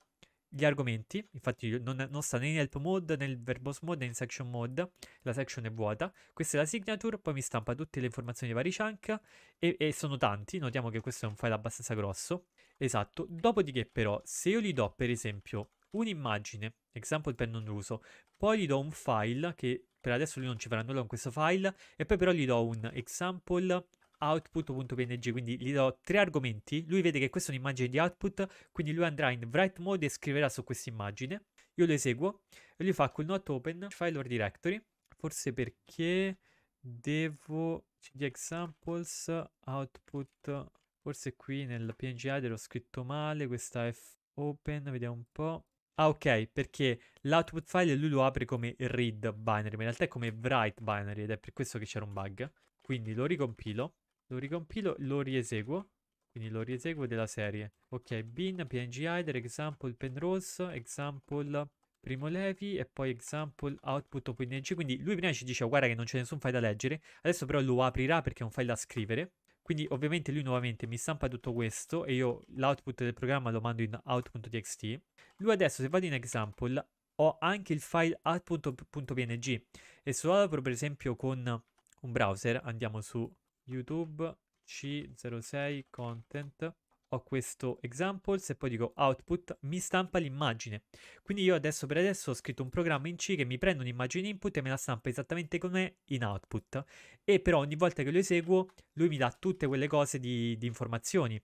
[SPEAKER 1] gli argomenti, infatti non, non, sta né in help mode, né in verbose mode, né in section mode, la section è vuota, questa è la signature, poi mi stampa tutte le informazioni dei vari chunk e, e, sono tanti, notiamo che questo è un file abbastanza grosso, esatto, dopodiché però se io gli do per esempio un'immagine, example per non uso, poi gli do un file che per adesso lui non ci farà nulla con questo file e poi però gli do un example output.png, quindi gli do tre argomenti, lui vede che questa è un'immagine di output, quindi lui andrà in write mode e scriverà su questa immagine, io lo eseguo e lui fa col not open file or directory, forse perché devo cd examples output, forse qui nel png header ho scritto male, questa è open, vediamo un po'. Ah ok, perché l'output file lui lo apre come read binary, ma in realtà è come write binary ed è per questo che c'era un bug. Quindi lo ricompilo lo ricompilo, lo rieseguo. Quindi lo rieseguo della serie. Ok, bin, png header, example penrose, example primo levi e poi example output.png. Quindi lui prima ci diceva guarda che non c'è nessun file da leggere, adesso però lo aprirà perché è un file da scrivere. Quindi ovviamente lui nuovamente mi stampa tutto questo e io l'output del programma lo mando in out.txt. Lui adesso se vado in example ho anche il file out.png e se lo apro per esempio con un browser, andiamo su YouTube C06 content ho questo examples e poi dico output, mi stampa l'immagine. Quindi io adesso per adesso ho scritto un programma in C che mi prende un'immagine input e me la stampa esattamente come in output. E però ogni volta che lo eseguo lui mi dà tutte quelle cose di, di informazioni.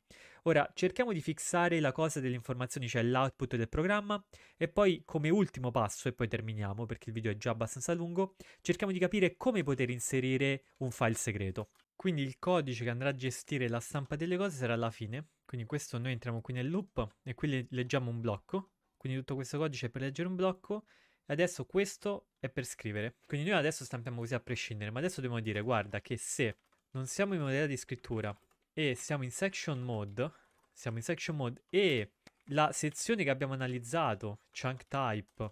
[SPEAKER 1] Ora cerchiamo di fissare la cosa delle informazioni, cioè l'output del programma e poi come ultimo passo, e poi terminiamo perché il video è già abbastanza lungo, cerchiamo di capire come poter inserire un file segreto. Quindi il codice che andrà a gestire la stampa delle cose sarà la fine. Quindi questo noi entriamo qui nel loop e qui leggiamo un blocco. Quindi tutto questo codice è per leggere un blocco. E adesso questo è per scrivere. Quindi noi adesso stampiamo così a prescindere. Ma adesso dobbiamo dire, guarda, che se non siamo in modalità di scrittura e siamo in section mode, siamo in section mode e la sezione che abbiamo analizzato, chunk type,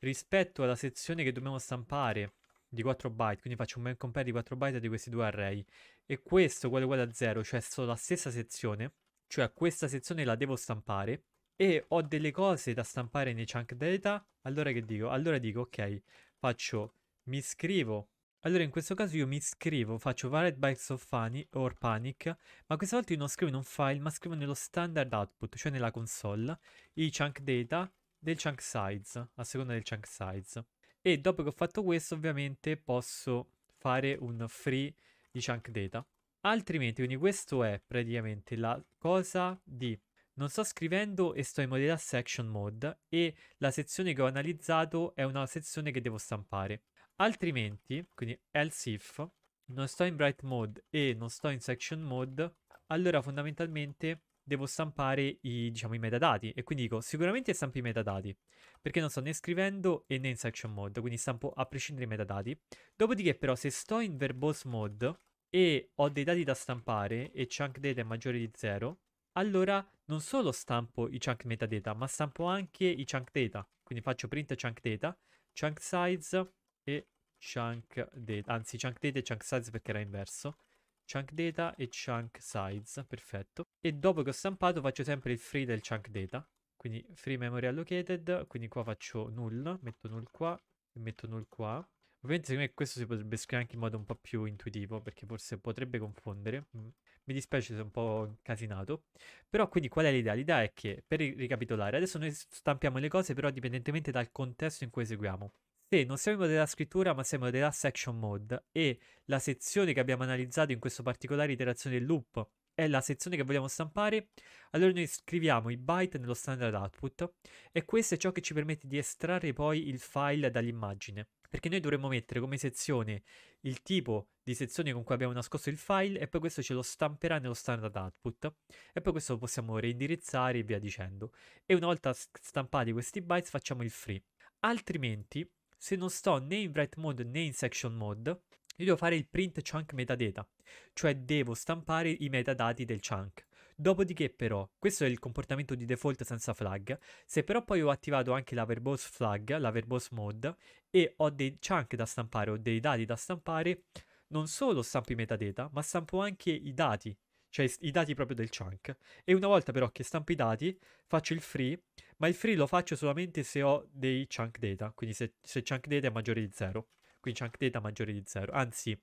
[SPEAKER 1] rispetto alla sezione che dobbiamo stampare di 4 byte, quindi faccio un main compare di 4 byte di questi due array e questo uguale uguale a 0, cioè sono la stessa sezione, cioè questa sezione la devo stampare e ho delle cose da stampare nei chunk data, allora che dico? Allora dico ok, faccio mi scrivo allora in questo caso io mi scrivo, faccio varied bytes of funny or panic, ma questa volta io non scrivo in un file, ma scrivo nello standard output, cioè nella console, i chunk data del chunk size, a seconda del chunk size e dopo che ho fatto questo ovviamente posso fare un free di chunk data. Altrimenti, quindi questo è praticamente la cosa di non sto scrivendo e sto in modalità section mode e la sezione che ho analizzato è una sezione che devo stampare. Altrimenti, quindi else if, non sto in bright mode e non sto in section mode, allora fondamentalmente devo stampare i, diciamo, i metadati. E quindi dico, sicuramente stampo i metadati, perché non sto né scrivendo né in section mode, quindi stampo a prescindere i metadati. Dopodiché però, se sto in verbose mode e ho dei dati da stampare e chunk data è maggiore di 0, allora non solo stampo i chunk metadata, ma stampo anche i chunk data. Quindi faccio print chunk data, chunk size e chunk data, anzi chunk data e chunk size perché era inverso chunk data e chunk size, perfetto. E dopo che ho stampato faccio sempre il free del chunk data, quindi free memory allocated, quindi qua faccio null, metto null qua e metto null qua. Ovviamente secondo me questo si potrebbe scrivere anche in modo un po' più intuitivo, perché forse potrebbe confondere. Mm, mi dispiace se è un po' casinato. Però quindi qual è l'idea? L'idea è che, per ricapitolare, adesso noi stampiamo le cose, però dipendentemente dal contesto in cui eseguiamo. Sì, non siamo della scrittura, ma siamo della section mode e la sezione che abbiamo analizzato in questo particolare iterazione del loop è la sezione che vogliamo stampare, allora noi scriviamo i byte nello standard output e questo è ciò che ci permette di estrarre poi il file dall'immagine, perché noi dovremmo mettere come sezione il tipo di sezione con cui abbiamo nascosto il file e poi questo ce lo stamperà nello standard output e poi questo lo possiamo reindirizzare e via dicendo. E una volta stampati questi bytes facciamo il free. Altrimenti se non sto né in write mode né in section mode, io devo fare il print chunk metadata, cioè devo stampare i metadati del chunk. Dopodiché però, questo è il comportamento di default senza flag, se però poi ho attivato anche la verbose flag, la verbose mode, e ho dei chunk da stampare, o dei dati da stampare, non solo stampo i metadata, ma stampo anche i dati cioè i dati proprio del chunk. E una volta però che stampo i dati, faccio il free, ma il free lo faccio solamente se ho dei chunk data, quindi se, se chunk data è maggiore di 0. Quindi chunk data maggiore di 0. Anzi,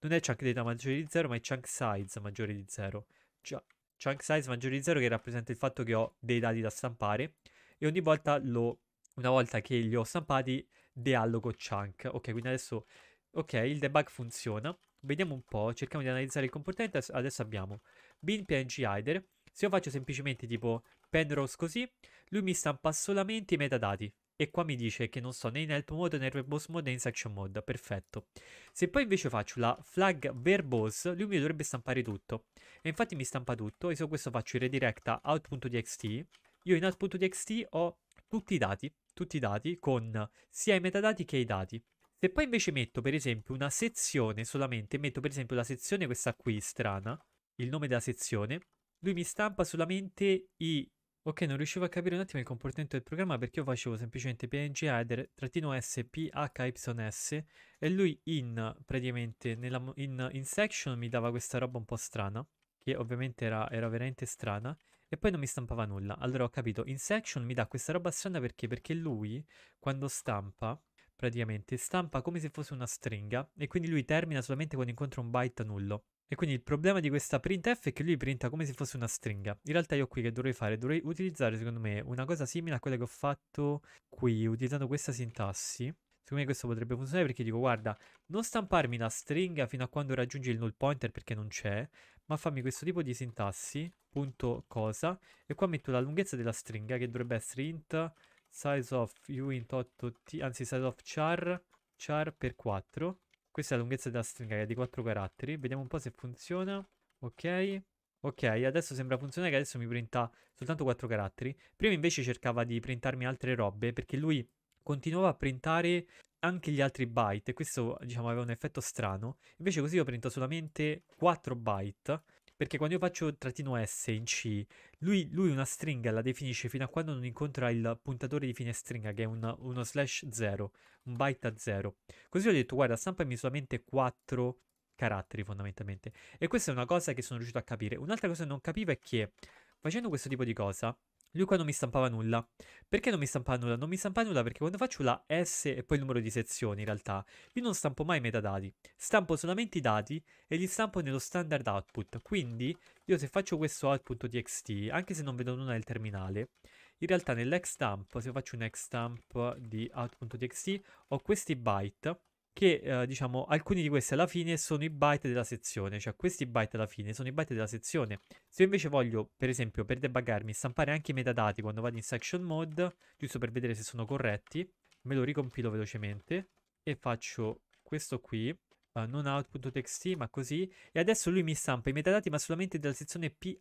[SPEAKER 1] non è chunk data maggiore di 0, ma è chunk size maggiore di 0. Cioè, chunk size maggiore di 0 che rappresenta il fatto che ho dei dati da stampare e ogni volta lo, una volta che li ho stampati, dialogo chunk. Ok, quindi adesso, ok, il debug funziona. Vediamo un po', cerchiamo di analizzare il comportamento. Adesso abbiamo bin png header. Se io faccio semplicemente tipo penrose così, lui mi stampa solamente i metadati. E qua mi dice che non so né in help mode né in verbose mode né in section mode. Perfetto. Se poi invece faccio la flag verbose, lui mi dovrebbe stampare tutto. E infatti mi stampa tutto. E se questo faccio il redirect a out.txt, io in out.txt ho tutti i dati, tutti i dati con sia i metadati che i dati. Se poi invece metto per esempio una sezione solamente, metto per esempio la sezione questa qui strana, il nome della sezione, lui mi stampa solamente i... Ok, non riuscivo a capire un attimo il comportamento del programma perché io facevo semplicemente png header trattino s phys e lui in praticamente nella, in, in, section mi dava questa roba un po' strana, che ovviamente era, era veramente strana, e poi non mi stampava nulla. Allora ho capito, in section mi dà questa roba strana perché? Perché lui quando stampa praticamente stampa come se fosse una stringa e quindi lui termina solamente quando incontra un byte nullo. E quindi il problema di questa printf è che lui printa come se fosse una stringa. In realtà io qui che dovrei fare? Dovrei utilizzare secondo me una cosa simile a quella che ho fatto qui utilizzando questa sintassi. Secondo me questo potrebbe funzionare perché dico guarda non stamparmi la stringa fino a quando raggiungi il null pointer perché non c'è ma fammi questo tipo di sintassi punto cosa e qua metto la lunghezza della stringa che dovrebbe essere int size of uint8t, anzi size of char, char per 4. Questa è la lunghezza della stringa che è di 4 caratteri. Vediamo un po' se funziona. Ok. Ok, adesso sembra funzionare che adesso mi printa soltanto 4 caratteri. Prima invece cercava di printarmi altre robe perché lui continuava a printare anche gli altri byte e questo diciamo aveva un effetto strano. Invece così io printo solamente 4 byte perché quando io faccio trattino S in C, lui, lui, una stringa la definisce fino a quando non incontra il puntatore di fine stringa, che è una, uno slash 0, un byte a 0. Così ho detto, guarda, stampami solamente 4 caratteri fondamentalmente. E questa è una cosa che sono riuscito a capire. Un'altra cosa che non capivo è che facendo questo tipo di cosa, lui qua non mi stampava nulla. Perché non mi stampava nulla? Non mi stampava nulla perché quando faccio la S e poi il numero di sezioni, in realtà, io non stampo mai metadati. Stampo solamente i dati e li stampo nello standard output. Quindi, io se faccio questo output.txt, anche se non vedo nulla nel terminale, in realtà nell'extamp, se faccio un extamp di output.txt, ho questi byte che eh, diciamo alcuni di questi alla fine sono i byte della sezione, cioè questi byte alla fine sono i byte della sezione. Se io invece voglio, per esempio, per debuggarmi, stampare anche i metadati quando vado in section mode, giusto per vedere se sono corretti, me lo ricompilo velocemente e faccio questo qui, Uh, non out.txt ma così e adesso lui mi stampa i metadati ma solamente della sezione phys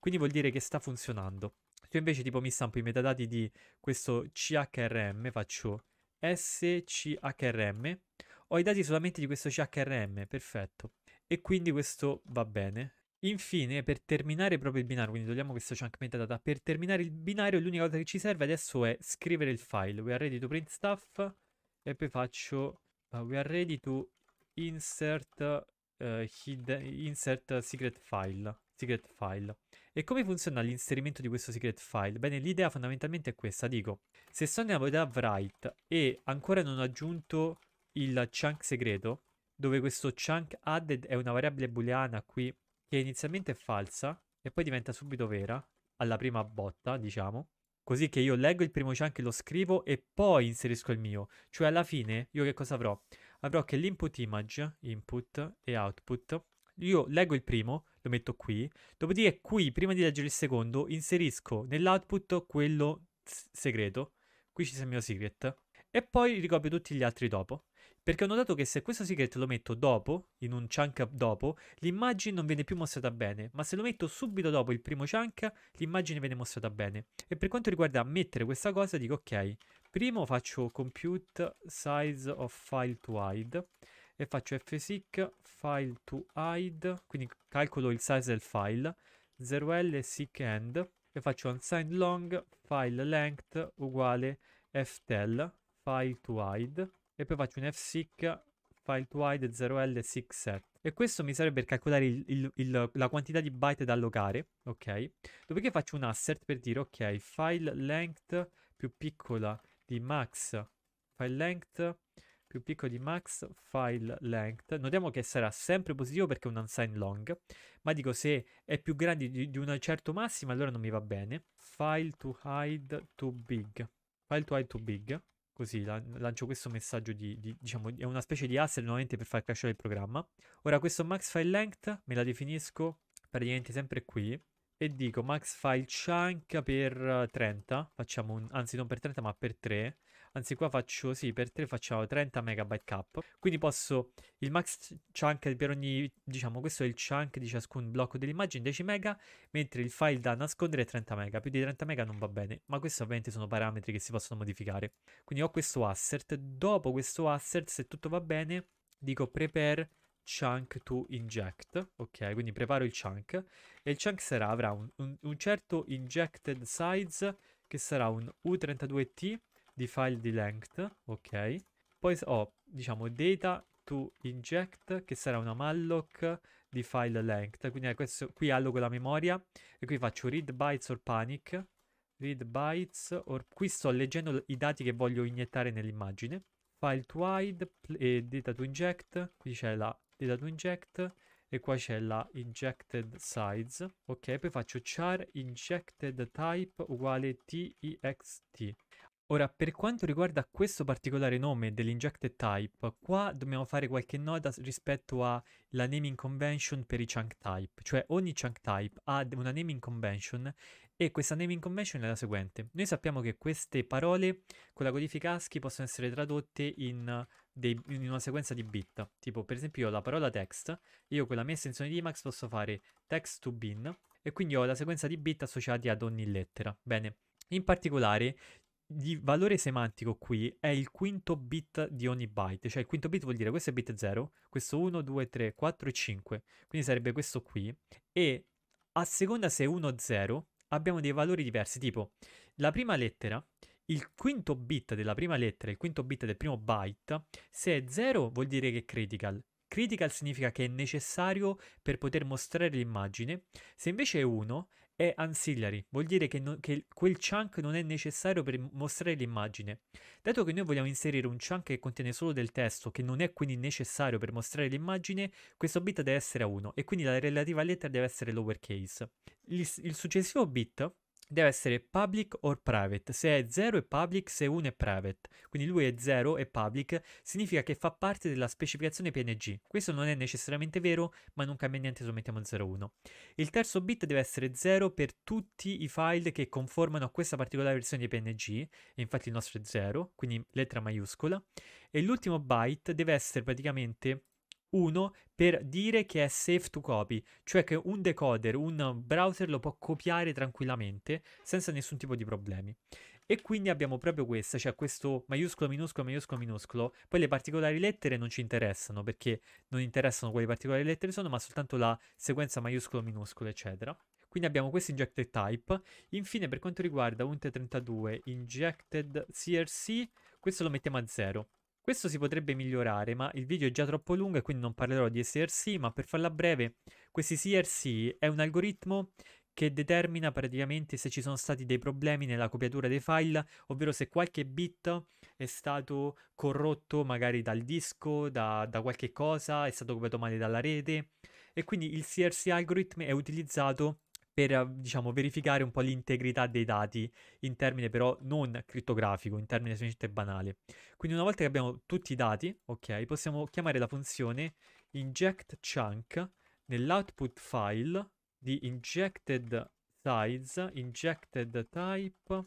[SPEAKER 1] quindi vuol dire che sta funzionando se io invece tipo mi stampo i metadati di questo chrm faccio SCHRM. Ho i dati solamente di questo CHRM, perfetto. E quindi questo va bene. Infine, per terminare proprio il binario, quindi togliamo questo chunk metadata, per terminare il binario l'unica cosa che ci serve adesso è scrivere il file. We are ready to print stuff e poi faccio uh, we are ready to insert, uh, hidden, insert secret file secret file. E come funziona l'inserimento di questo secret file? Bene, l'idea fondamentalmente è questa, dico, se sono nella modalità write e ancora non ho aggiunto il chunk segreto, dove questo chunk added è una variabile booleana qui che inizialmente è falsa e poi diventa subito vera, alla prima botta, diciamo, così che io leggo il primo chunk, lo scrivo e poi inserisco il mio. Cioè alla fine io che cosa avrò? Avrò che l'input image, input e output, io leggo il primo, lo metto qui. Dopodiché qui, prima di leggere il secondo, inserisco nell'output quello segreto. Qui ci sia il mio secret. E poi ricopio tutti gli altri dopo. Perché ho notato che se questo secret lo metto dopo, in un chunk dopo, l'immagine non viene più mostrata bene, ma se lo metto subito dopo il primo chunk, l'immagine viene mostrata bene. E per quanto riguarda mettere questa cosa, dico ok, primo faccio compute size of file to hide, e faccio fsig file to hide, quindi calcolo il size del file, 0l sic end e faccio unsigned long file length uguale ftel file to hide e poi faccio un fsic file to hide 0l sic set e questo mi serve per calcolare il, il, il, la quantità di byte da allocare, ok? Dopodiché faccio un assert per dire, ok, file length più piccola di max, file length più piccolo di max file length. Notiamo che sarà sempre positivo perché è un unsigned long, ma dico se è più grande di, di una certa massima allora non mi va bene. File to hide too big. File to hide too big. Così lancio questo messaggio di, di diciamo, è una specie di asset nuovamente per far crescere il programma. Ora questo max file length me la definisco praticamente sempre qui e dico max file chunk per 30, eh, facciamo un, anzi non per 30 ma per 3. Anzi qua faccio, sì per 3 facciamo 30 megabyte cap. Quindi posso, il max chunk per ogni, diciamo questo è il chunk di ciascun blocco dell'immagine 10 mega, mentre il file da nascondere è 30 mega, più di 30 mega non va bene, ma questi ovviamente sono parametri che si possono modificare. Quindi ho questo asset, dopo questo asset se tutto va bene dico prepare chunk to inject, ok? Quindi preparo il chunk e il chunk sarà, avrà un, un, un certo injected size che sarà un U32T di file di length, ok? Poi ho, diciamo, data to inject che sarà una malloc di file length, quindi eh, questo, qui alloco la memoria e qui faccio read bytes or panic, read bytes or... Qui sto leggendo i dati che voglio iniettare nell'immagine file to hide, e data to inject, qui c'è la gli do inject e qua c'è la injected size ok poi faccio char injected type uguale text Ora, per quanto riguarda questo particolare nome dell'injected type, qua dobbiamo fare qualche nota rispetto alla naming convention per i chunk type, cioè ogni chunk type ha una naming convention e questa naming convention è la seguente. Noi sappiamo che queste parole con la codifica ASCII possono essere tradotte in dei, in una sequenza di bit. Tipo, per esempio, io ho la parola text, io con la mia estensione di Emacs posso fare text to bin, e quindi ho la sequenza di bit associati ad ogni lettera. Bene, in particolare il valore semantico qui è il quinto bit di ogni byte, cioè il quinto bit vuol dire questo è bit 0, questo 1, 2, 3, 4 e 5, quindi sarebbe questo qui, e a seconda se 1 o 0 abbiamo dei valori diversi, tipo la prima lettera il quinto bit della prima lettera il quinto bit del primo byte, se è 0 vuol dire che è critical. Critical significa che è necessario per poter mostrare l'immagine, se invece è 1 è ancillary, vuol dire che, non, che quel chunk non è necessario per mostrare l'immagine. Dato che noi vogliamo inserire un chunk che contiene solo del testo, che non è quindi necessario per mostrare l'immagine, questo bit deve essere a 1 e quindi la relativa lettera deve essere lowercase. Il, il successivo bit deve essere public or private. Se è 0 è public, se 1 è private. Quindi lui è 0 e public significa che fa parte della specificazione PNG. Questo non è necessariamente vero, ma non cambia niente se lo mettiamo 0,1. Il terzo bit deve essere 0 per tutti i file che conformano a questa particolare versione di PNG, e infatti il nostro è 0, quindi lettera maiuscola. E l'ultimo byte deve essere praticamente 1 per dire che è safe to copy, cioè che un decoder, un browser lo può copiare tranquillamente senza nessun tipo di problemi. E quindi abbiamo proprio questa, cioè questo maiuscolo, minuscolo, maiuscolo, minuscolo. Poi le particolari lettere non ci interessano perché non interessano quali particolari lettere sono, ma soltanto la sequenza maiuscolo, minuscolo, eccetera. Quindi abbiamo questo injected type. Infine, per quanto riguarda UNT32 injected CRC, questo lo mettiamo a 0 questo si potrebbe migliorare, ma il video è già troppo lungo e quindi non parlerò di SRC, ma per farla breve, questi CRC è un algoritmo che determina praticamente se ci sono stati dei problemi nella copiatura dei file, ovvero se qualche bit è stato corrotto magari dal disco, da, da qualche cosa, è stato copiato male dalla rete e quindi il CRC algorithm è utilizzato per diciamo, verificare un po' l'integrità dei dati in termine però non crittografico, in termine semplicemente banale. Quindi una volta che abbiamo tutti i dati, ok, possiamo chiamare la funzione inject chunk nell'output file di injected size, injected type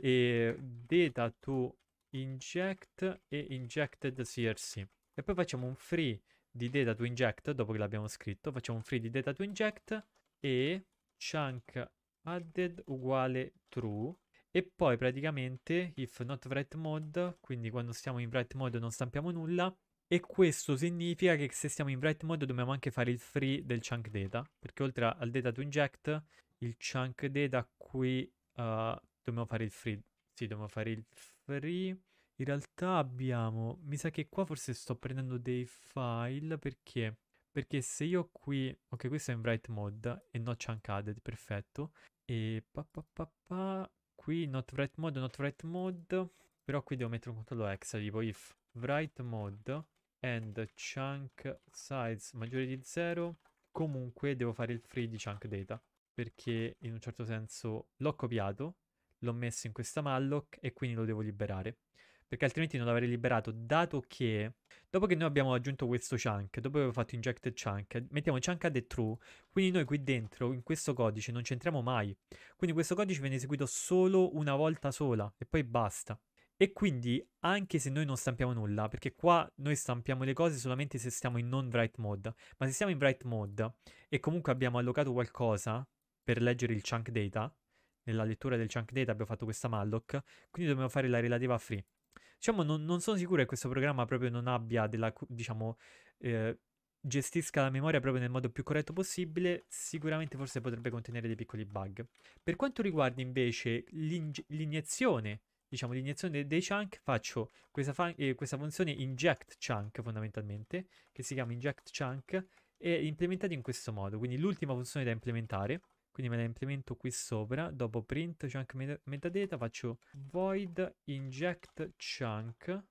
[SPEAKER 1] e data to inject e injected crc. E poi facciamo un free di data to inject dopo che l'abbiamo scritto, facciamo un free di data to inject e chunk added uguale true e poi praticamente if not write mode, quindi quando stiamo in write mode non stampiamo nulla e questo significa che se stiamo in write mode dobbiamo anche fare il free del chunk data, perché oltre al data to inject, il chunk data qui uh, dobbiamo fare il free. Sì, dobbiamo fare il free. In realtà abbiamo, mi sa che qua forse sto prendendo dei file perché perché se io qui... Ok, questo è in write mode e not chunk added, perfetto. E pa, pa, pa, pa qui not write mode, not write mode. Però qui devo mettere un controllo extra, tipo if write mode and chunk size maggiore di 0. Comunque devo fare il free di chunk data. Perché in un certo senso l'ho copiato, l'ho messo in questa malloc e quindi lo devo liberare perché altrimenti non l'avrei liberato, dato che dopo che noi abbiamo aggiunto questo chunk, dopo che abbiamo fatto inject chunk, mettiamo chunk add true, quindi noi qui dentro, in questo codice, non c'entriamo mai, quindi questo codice viene eseguito solo una volta sola e poi basta. E quindi anche se noi non stampiamo nulla, perché qua noi stampiamo le cose solamente se stiamo in non write mode, ma se siamo in write mode e comunque abbiamo allocato qualcosa per leggere il chunk data, nella lettura del chunk data abbiamo fatto questa malloc, quindi dobbiamo fare la relativa free. Diciamo, non, non, sono sicuro che questo programma proprio non abbia della, diciamo, eh, gestisca la memoria proprio nel modo più corretto possibile, sicuramente forse potrebbe contenere dei piccoli bug. Per quanto riguarda invece l'iniezione, diciamo l'iniezione dei chunk, faccio questa, fa eh, questa funzione inject chunk fondamentalmente, che si chiama inject chunk, è implementata in questo modo, quindi l'ultima funzione da implementare, quindi me la implemento qui sopra, dopo print chunk metadata faccio void inject chunk,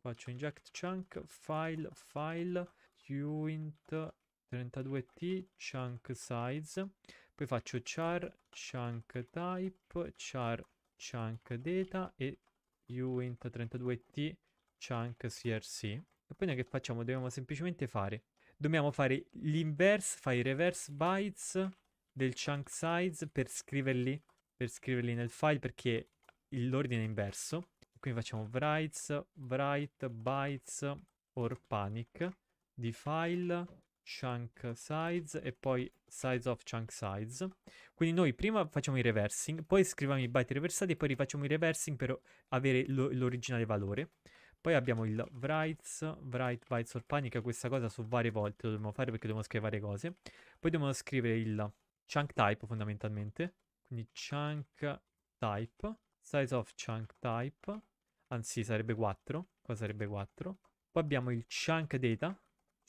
[SPEAKER 1] faccio inject chunk file file uint 32t chunk size, poi faccio char chunk type char chunk data e uint 32t chunk crc. E poi noi che facciamo? Dobbiamo semplicemente fare, dobbiamo fare l'inverse, fai reverse bytes del chunk size per scriverli, per scriverli nel file perché l'ordine è inverso. Quindi facciamo writes, write, bytes or panic di file chunk size e poi size of chunk size. Quindi noi prima facciamo i reversing, poi scriviamo i byte reversati e poi rifacciamo i reversing per avere l'originale valore. Poi abbiamo il writes, write, bytes or panic, questa cosa su varie volte lo dobbiamo fare perché dobbiamo scrivere varie cose. Poi dobbiamo scrivere il chunk type fondamentalmente, quindi chunk type, size of chunk type, anzi sarebbe 4, qua sarebbe 4. Poi abbiamo il chunk data,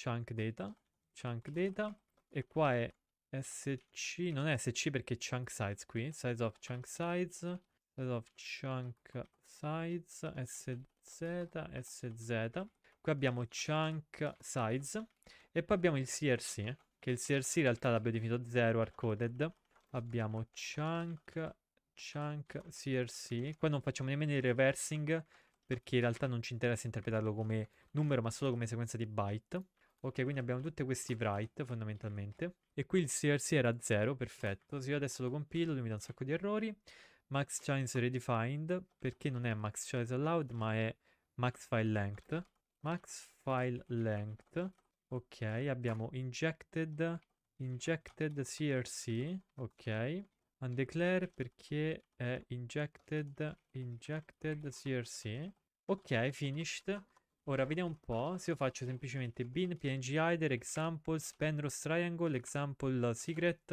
[SPEAKER 1] chunk data, chunk data, e qua è sc, non è sc perché chunk size qui, size of chunk size, size of chunk size, sz, sz. Qui abbiamo chunk size e poi abbiamo il crc, che il CRC in realtà l'abbia definito 0 hardcoded. Abbiamo chunk, chunk, CRC. Qua non facciamo nemmeno il reversing perché in realtà non ci interessa interpretarlo come numero ma solo come sequenza di byte. Ok, quindi abbiamo tutti questi write fondamentalmente. E qui il CRC era 0, perfetto. Se io adesso lo compilo, lui mi dà un sacco di errori. Max chance redefined, perché non è max chance allowed, ma è max file length. Max file length Ok, abbiamo injected, injected CRC, ok. Undeclare perché è injected, injected CRC. Ok, finished. Ora vediamo un po' se io faccio semplicemente bin png hider examples penrose triangle example uh, secret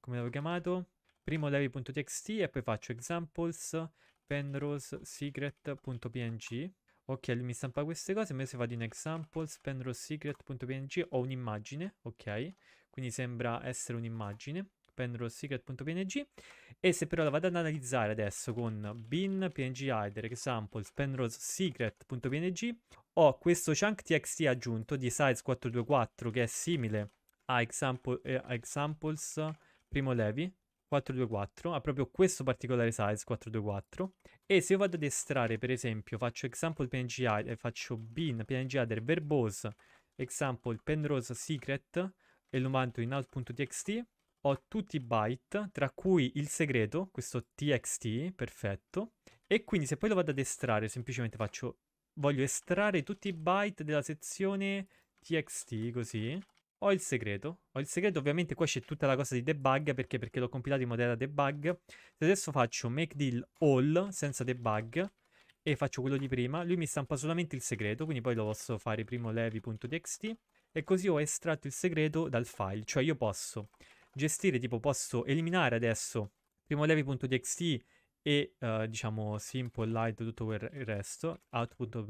[SPEAKER 1] come l'avevo chiamato primo levi.txt e poi faccio examples penrose secret.png Ok, lui mi stampa queste cose, ma se vado in example, penrosecret.png ho un'immagine, ok? Quindi sembra essere un'immagine, penrosecret.png e se però la vado ad analizzare adesso con bin png header example penrosecret.png ho questo chunk txt aggiunto di size 424 che è simile a, example, eh, a examples primo levi 424 ha proprio questo particolare size 424 e se io vado ad estrarre, per esempio, faccio example PNG, eh, faccio bin PNG header verbose, example penrose secret e lo mando in alt.txt, ho tutti i byte, tra cui il segreto, questo txt, perfetto. E quindi se poi lo vado ad estrarre, semplicemente faccio, voglio estrarre tutti i byte della sezione txt, così, ho il segreto, ho il segreto, ovviamente qua c'è tutta la cosa di debug, perché? Perché l'ho compilato in modella debug. Se adesso faccio make deal all, senza debug, e faccio quello di prima, lui mi stampa solamente il segreto, quindi poi lo posso fare primo levi.txt, e così ho estratto il segreto dal file, cioè io posso gestire, tipo posso eliminare adesso primo levi.txt e uh, diciamo simple light tutto il resto output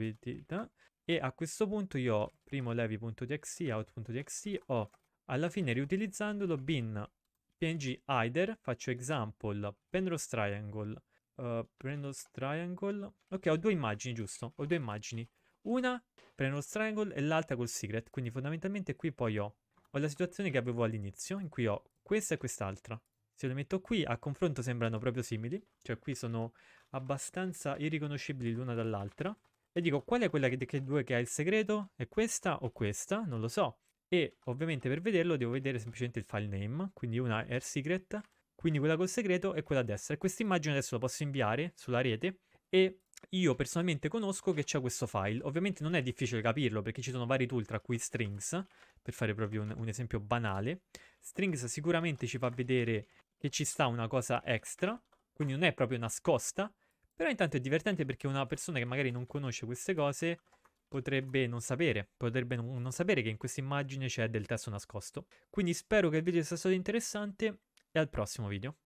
[SPEAKER 1] e a questo punto io ho primo levi.txt, out.txt, ho alla fine riutilizzandolo bin png header, faccio example, penrose triangle, uh, penrose triangle, ok ho due immagini giusto, ho due immagini, una penrose triangle e l'altra col secret, quindi fondamentalmente qui poi ho, ho la situazione che avevo all'inizio, in cui ho questa e quest'altra, se le metto qui a confronto sembrano proprio simili, cioè qui sono abbastanza irriconoscibili l'una dall'altra, e dico qual è quella che, che due che ha il segreto? È questa o questa? Non lo so. E ovviamente per vederlo devo vedere semplicemente il file name, quindi una air secret, quindi quella col segreto e quella a destra. E questa immagine adesso la posso inviare sulla rete e io personalmente conosco che c'è questo file. Ovviamente non è difficile capirlo perché ci sono vari tool tra cui strings, per fare proprio un, un esempio banale. Strings sicuramente ci fa vedere che ci sta una cosa extra, quindi non è proprio nascosta, però intanto è divertente perché una persona che magari non conosce queste cose potrebbe non sapere, potrebbe non, sapere che in questa immagine c'è del testo nascosto. Quindi spero che il video sia stato interessante e al prossimo video.